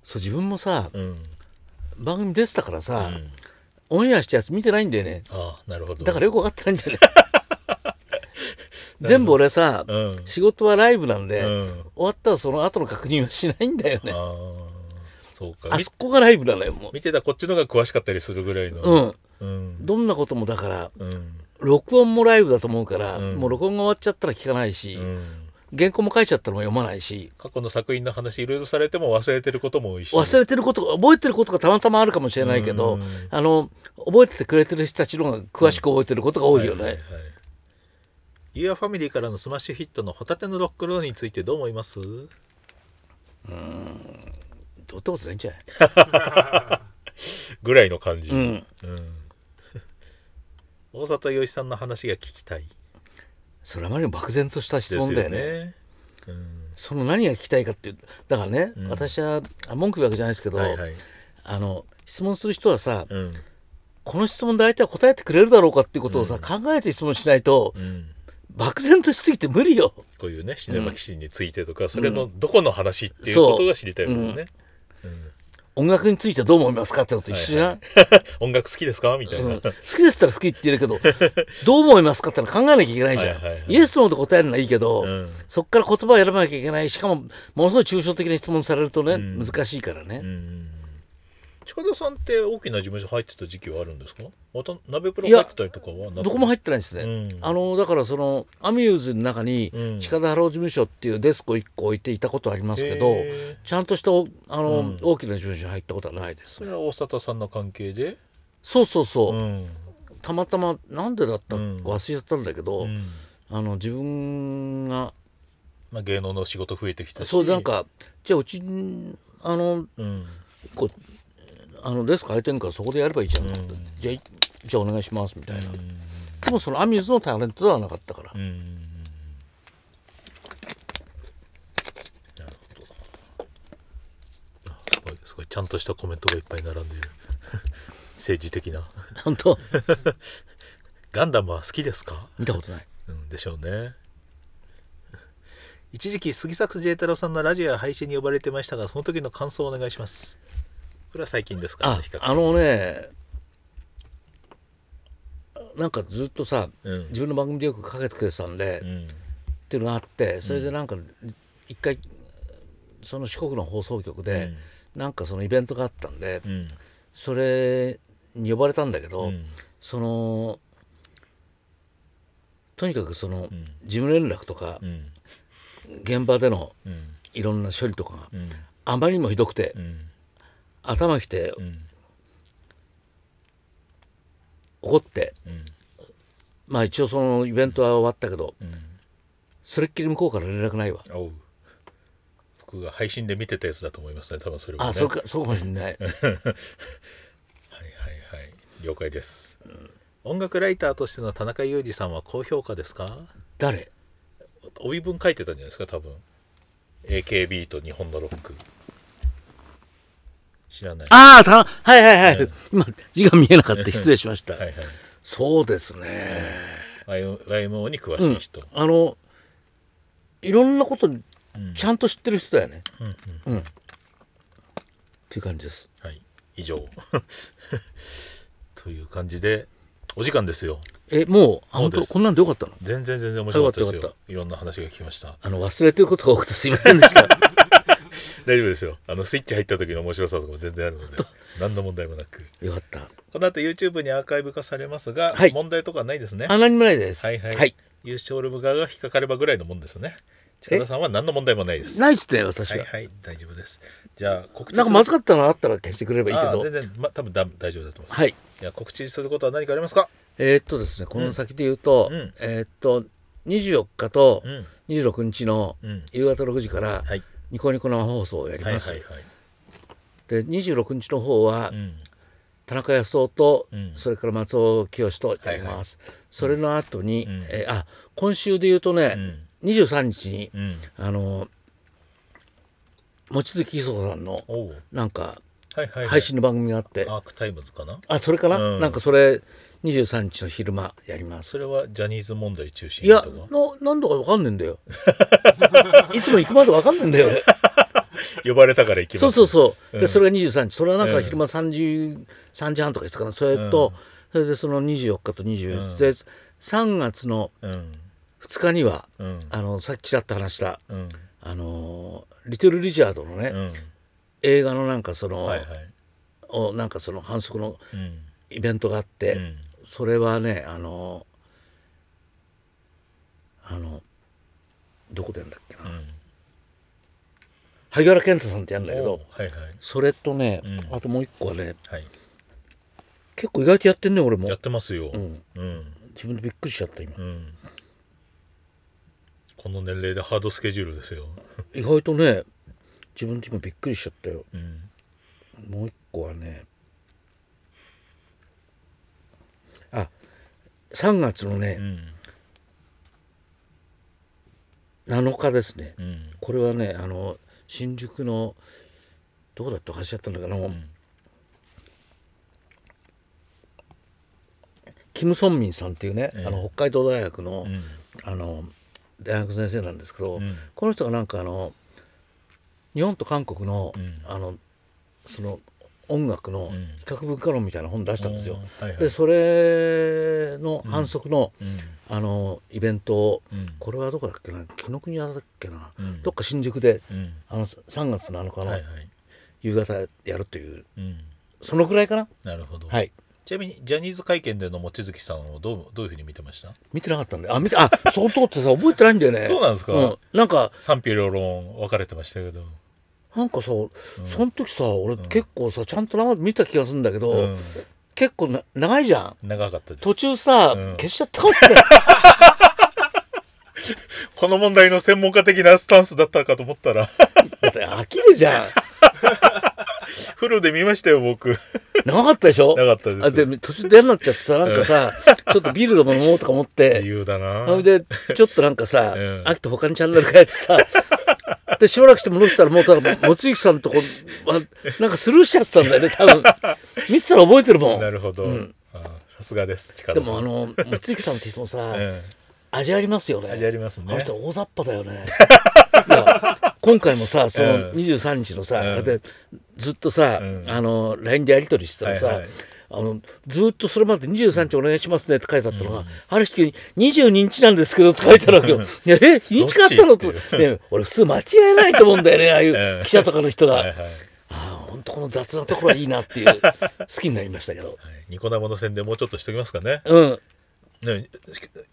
そう自分もさ、うん番組出てたからうさ、んオンエアしたやつ見てないんだよねああなるほどだからよく分かってないんだよね (laughs) 全部俺さ、うん仕事はライブなんで、うん終わったらその後の確認はしないんだよねあそうかあそこがライブなのよもう見てたこっちの方が詳しかったりするぐらいのうんどんなこともだから、録音もライブだと思うから、もう録音が終わっちゃったら聞かないし、原稿も書いちゃったら読まないし過去の作品の話いろいろされても忘れてることも多いし忘れてること覚えてることがたまたまあるかもしれないけどあの覚えててくれてる人たちの方が詳しく覚えてることが多いよね。ユアファミリーからのスマッシュヒットのホタテのロックローについてどう思いますうんどうってことないんじゃない (laughs) ぐらいの感じ、うん、うん大里洋一さんの話が聞きたいそれあまりに漠然とした質問だよね、ねうん、その何が聞きたいかっていうだからね、うん、私は文句言うわけじゃないですけど、はいはい、あの質問する人はさ、うん、この質問で相手は答えてくれるだろうかっていうことをさ、考えて質問しないと、漠然としすぎて無理よこういうねシ篠山紀信についてとか、それのどこの話っていうことが知りたいですね、うん音楽についてどう思いますかってこと一緒じゃん、はいはい、(laughs) 音楽好きですかみたいな、うん、好きですったら好きって言えるけど (laughs) どう思いますかっての考えなきゃいけないじゃん、はいはいはい、イエスのと答えるのはいいけど、うん、そこから言葉を選ばなきゃいけないしかもものすごい抽象的な質問されるとね、うん、難しいからね、うん近田さんって大きな事務所入ってた時期はあるんですかまたプロ入ってたりとかはどこも入ってないですね、うん、あのだからそのアミューズの中に近田ハロー事務所っていうデスクを1個置いていたことありますけど、うん、ちゃんとしたあの、うん、大きな事務所入ったことはないです、ね、それは大里さんの関係でそうそうそう、たまたまなんでだったか忘れちゃったんだけど、あの自分が、まあ、芸能の仕事増えてきたしそうなんかじゃあうちあの、うん、こうあのデスク空いてんからそこでやればいいじゃん、うん、じゃあじゃあお願いしますみたいな、うん、でもそのアミューズのタレントではなかったから、うん、なるほどすごいすごいちゃんとしたコメントがいっぱい並んでる (laughs) 政治的な本当ガンダムは好きですか見たことない、うん、でしょうね (laughs) 一時期杉作 J 太郎さんのラジオや配信に呼ばれてましたがその時の感想をお願いしますこれは最近ですか、ね、ああのねなんかずっとさ、うん、自分の番組でよくかけてくれてたんで、うん、っていうのがあってそれでなんか一回その四国の放送局で、うん、なんかそのイベントがあったんで、うん、それに呼ばれたんだけど、そのとにかくその、事務連絡とか、現場でのいろんな処理とかがあまりにもひどくて、うん、頭きて、うん、怒って、うん、まあ一応そのイベントは終わったけど、うん、それっきり向こうから連絡ないわ僕が配信で見てたやつだと思いますね多分それは、ね、あそうかそうかもしれない (laughs) はいはいはい了解です、音楽ライターとしての田中裕二さんは高評価ですか誰帯文書いてたんじゃないですか多分 AKB と日本のロック知らないああたはいはいはい、今字が見えなかった (laughs) 失礼しましたはい、そうですね、YMO に詳しい人、あのいろんなことちゃんと知ってる人だよねうん、(laughs) という感じですはい以上という感じでお時間ですよえもう本当こんなんでよかったの全然全然面白かったですよいろんな話が聞きましたあの忘れてることが多くてすいませんでした大丈夫ですよあのスイッチ入った時の面白さとかも全然あるので何の問題もなくよかったこの後 YouTube にアーカイブ化されますが、はい、問題とかないですねあ何もないですはいはい、はい、優勝ルーム側が引っかかればぐらいのもんですね近田さんは何の問題もないですないっつって私は、はい、はい、大丈夫ですじゃあ告知なんかまずかったのあったら消してくれればいいけど全然、ま、多分だ大丈夫だと思います、はい、じゃ告知することは何かありますかえー、っとですねこの先で言うと、うん、えー、っと24日と26日の夕方6時から、うんはいニコニコ生放送をやります。はいはいはい、で26日の方は、うん、田中康夫と、うん、それから松尾清とやります。はいはい、それの後に、うん、えあ今週で言うとね、うん、23日に、あの望月磯子さんのなんか配信の番組があって、はいはいはい、アークタイムズかなあそれかな、なんかそれ23日の昼間やりますそれはジャニーズ問題中心いやななんだか分かんねえんだよ (laughs) いつも行くまで分かんねえんだよ (laughs) 呼ばれたから行きますそうそうそう、うん、でそれが23日それはなんか昼間3時、うん、時半とかですかねそれと、うん、それでその24日と24日で、うん、3月の2日には、あのさっきちらっと話した、あのリトル・リチャードのね、映画のなんかその、はいはい、なんかその反則のイベントがあって、うん、それはねあのあのどこでやんだっけな、うん、萩原健太さんってやるんだけど、はいはい、それとね、うん、あともう一個はね、はい、結構意外とやってんね俺もやってますよ、うん自分でびっくりしちゃった今、この年齢でハードスケジュールですよ意外とね自分で今びっくりしちゃったよ、もう一個はね3月のね、うん、7日ですね、うん、これはねあの新宿のどこだったかしちゃったんだけど、うん、キム・ソンミンさんっていうね、えー、あの北海道大学のうん、あの大学先生なんですけど、この人がなんかあの日本と韓国の,、あのその音楽の比較文化論みたいな本出したんですよ。はいはい、でそれの反則の,、あのイベントを、これはどこだっけな紀ノ国屋だっけな、どっか新宿で、あの3月7日の夕方やるという、そのくらいかな。なるほど、はいちなみにジャニーズ会見での望月さんをどうどういうふうに見てました見てなかったんであ見てあ相当ってさ覚えてないんだよね (laughs) そうなんですか、うん、なんか賛否両論分かれてましたけどなんかさ、その時さ俺結構さちゃんと生で見た気がするんだけど、結構な長いじゃん長かったです途中さ、消しちゃったか (laughs) この問題の専門家的なスタンスだったかと思ったらだって飽きるじゃん (laughs) フルで見ましたよ僕長かったでしょ長かったですあで途中でんなっちゃってさなんかさ、うん、ちょっとビールでも飲もうとか思って自由だなそれでちょっとなんかさ、うん、秋と他にチャンネル変えてさで、しばらくして戻したら、もうもつ望月さんとこ、なんかスルーしちゃってたんだよね、多分。(laughs) 見てたら覚えてるもん。なるほど。うんさすがです。でもあの望月さんって人もさ、う (laughs) ん、味ありますよね。味ありますね。あの人大雑把だよね。(laughs) 今回もさその23日のさ、うん、あれでずっとさ、うん、あの LINE でやり取りしたらさ、はいはいあのずっとそれまで23日お願いしますねって書いてあったのが、うん、ある日急に22日なんですけどって書いてあるわけよ。え日にちかったのと、ね、俺普通間違えないと思うんだよね、ああいう記者とかの人が。はいはいああ、本当この雑なところはいいなっていう、(laughs) 好きになりましたけど。はい、ニコ生の宣伝もうちょっとしておきますかね。うん。ね、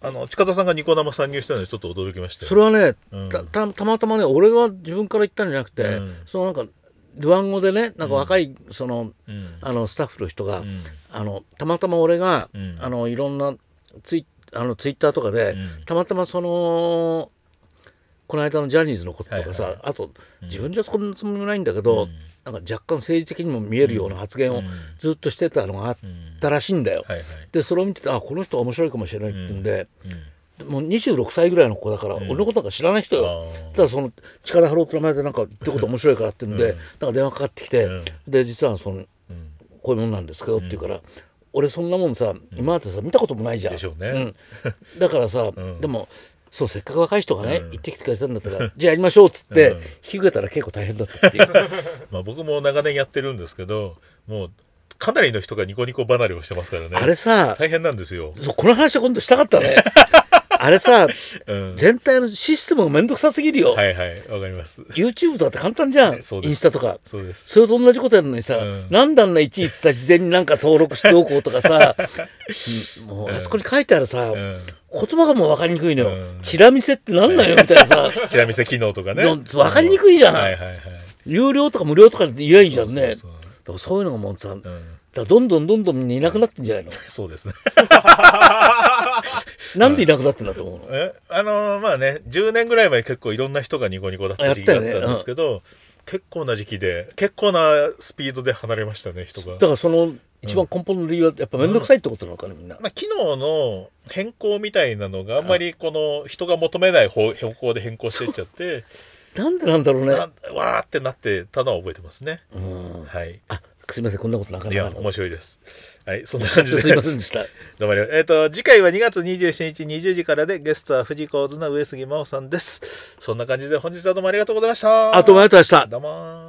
あの近田さんがニコ生参入したのにちょっと驚きましたそれはね、うん、たたまたまね俺が自分から言ったんじゃなくて、うん、そのなんかドワンゴでねなんか若いその,、あのスタッフの人が、あのたまたま俺が、あのいろんなツイあのツイッターとかで、たまたまそのこの間のジャニーズのこととかさ、あと自分じゃそんなつもりもないんだけど、なんか若干政治的にも見えるような発言をずっとしてたのがあったらしいんだよ。でそれを見ててあこの人面白いかもしれないって言うんで。もう26歳ぐらいの子だから、俺のことなんか知らない人よ、ただその力張ろうと名前でなんか言ってこと面白いからって言うんで、なんか電話かかってきて、で実はその、こういうもんなんですけどって言うから。俺そんなもんさ今までさ見たこともないじゃん、ねうん、だからさ、うん、でもそうせっかく若い人がね、行ってきてくれたんだったら、じゃあやりましょうっつって、引き受けたら結構大変だったっていう (laughs) まあ僕も長年やってるんですけどもうかなりの人がニコニコ離れをしてますからねあれさ大変なんですよこの話今度したかったね (laughs) あれさ、(laughs) うん、全体のシステムがめんどくさすぎるよ。はいはい、わかります。YouTube とかって簡単じゃん、(laughs) インスタとか。そうです。それと同じことやるのにさ、うん、なであんないちいちさ、事前になんか登録しておこうとかさ、(laughs) もうあそこに書いてあるさ、うん言葉がもう分かりにくいのよ。チラ見せってなんなんよみたいなさ。チラ見せ機能とかね。分かりにくいじゃん。はいはいはい、有料とか無料とかで言えばいいじゃんね。そうそうそうだからそういうのがもうさ、うんだどんどんどんどんいなくなってんじゃないの (laughs) そうですね。(laughs) なんでいなくなってんだと思うの、えあのーまあね、10年ぐらい前結構いろんな人がニコニコだった時期だったんですけど、結構な時期で、結構なスピードで離れましたね、人が。だからその一番根本の理由はやっぱ面倒くさいってことなのかな、みんな。まあ、機能の変更みたいなのがあんまりこの人が求めない方方向で変更していっちゃって、なんでなんだろうね。わーってなってたのは覚えてますね。うんはい。あすみません、こんなことなかったいや、面白いです。はい、そんな感じで。すすみませんでした。どうもありがとう。えっ、ー、と、次回は2月27日20時からで、ゲストは藤子ズの上杉真央さんです。そんな感じで、本日はどうもありがとうございました。あ、どうもありがとうございました。どうも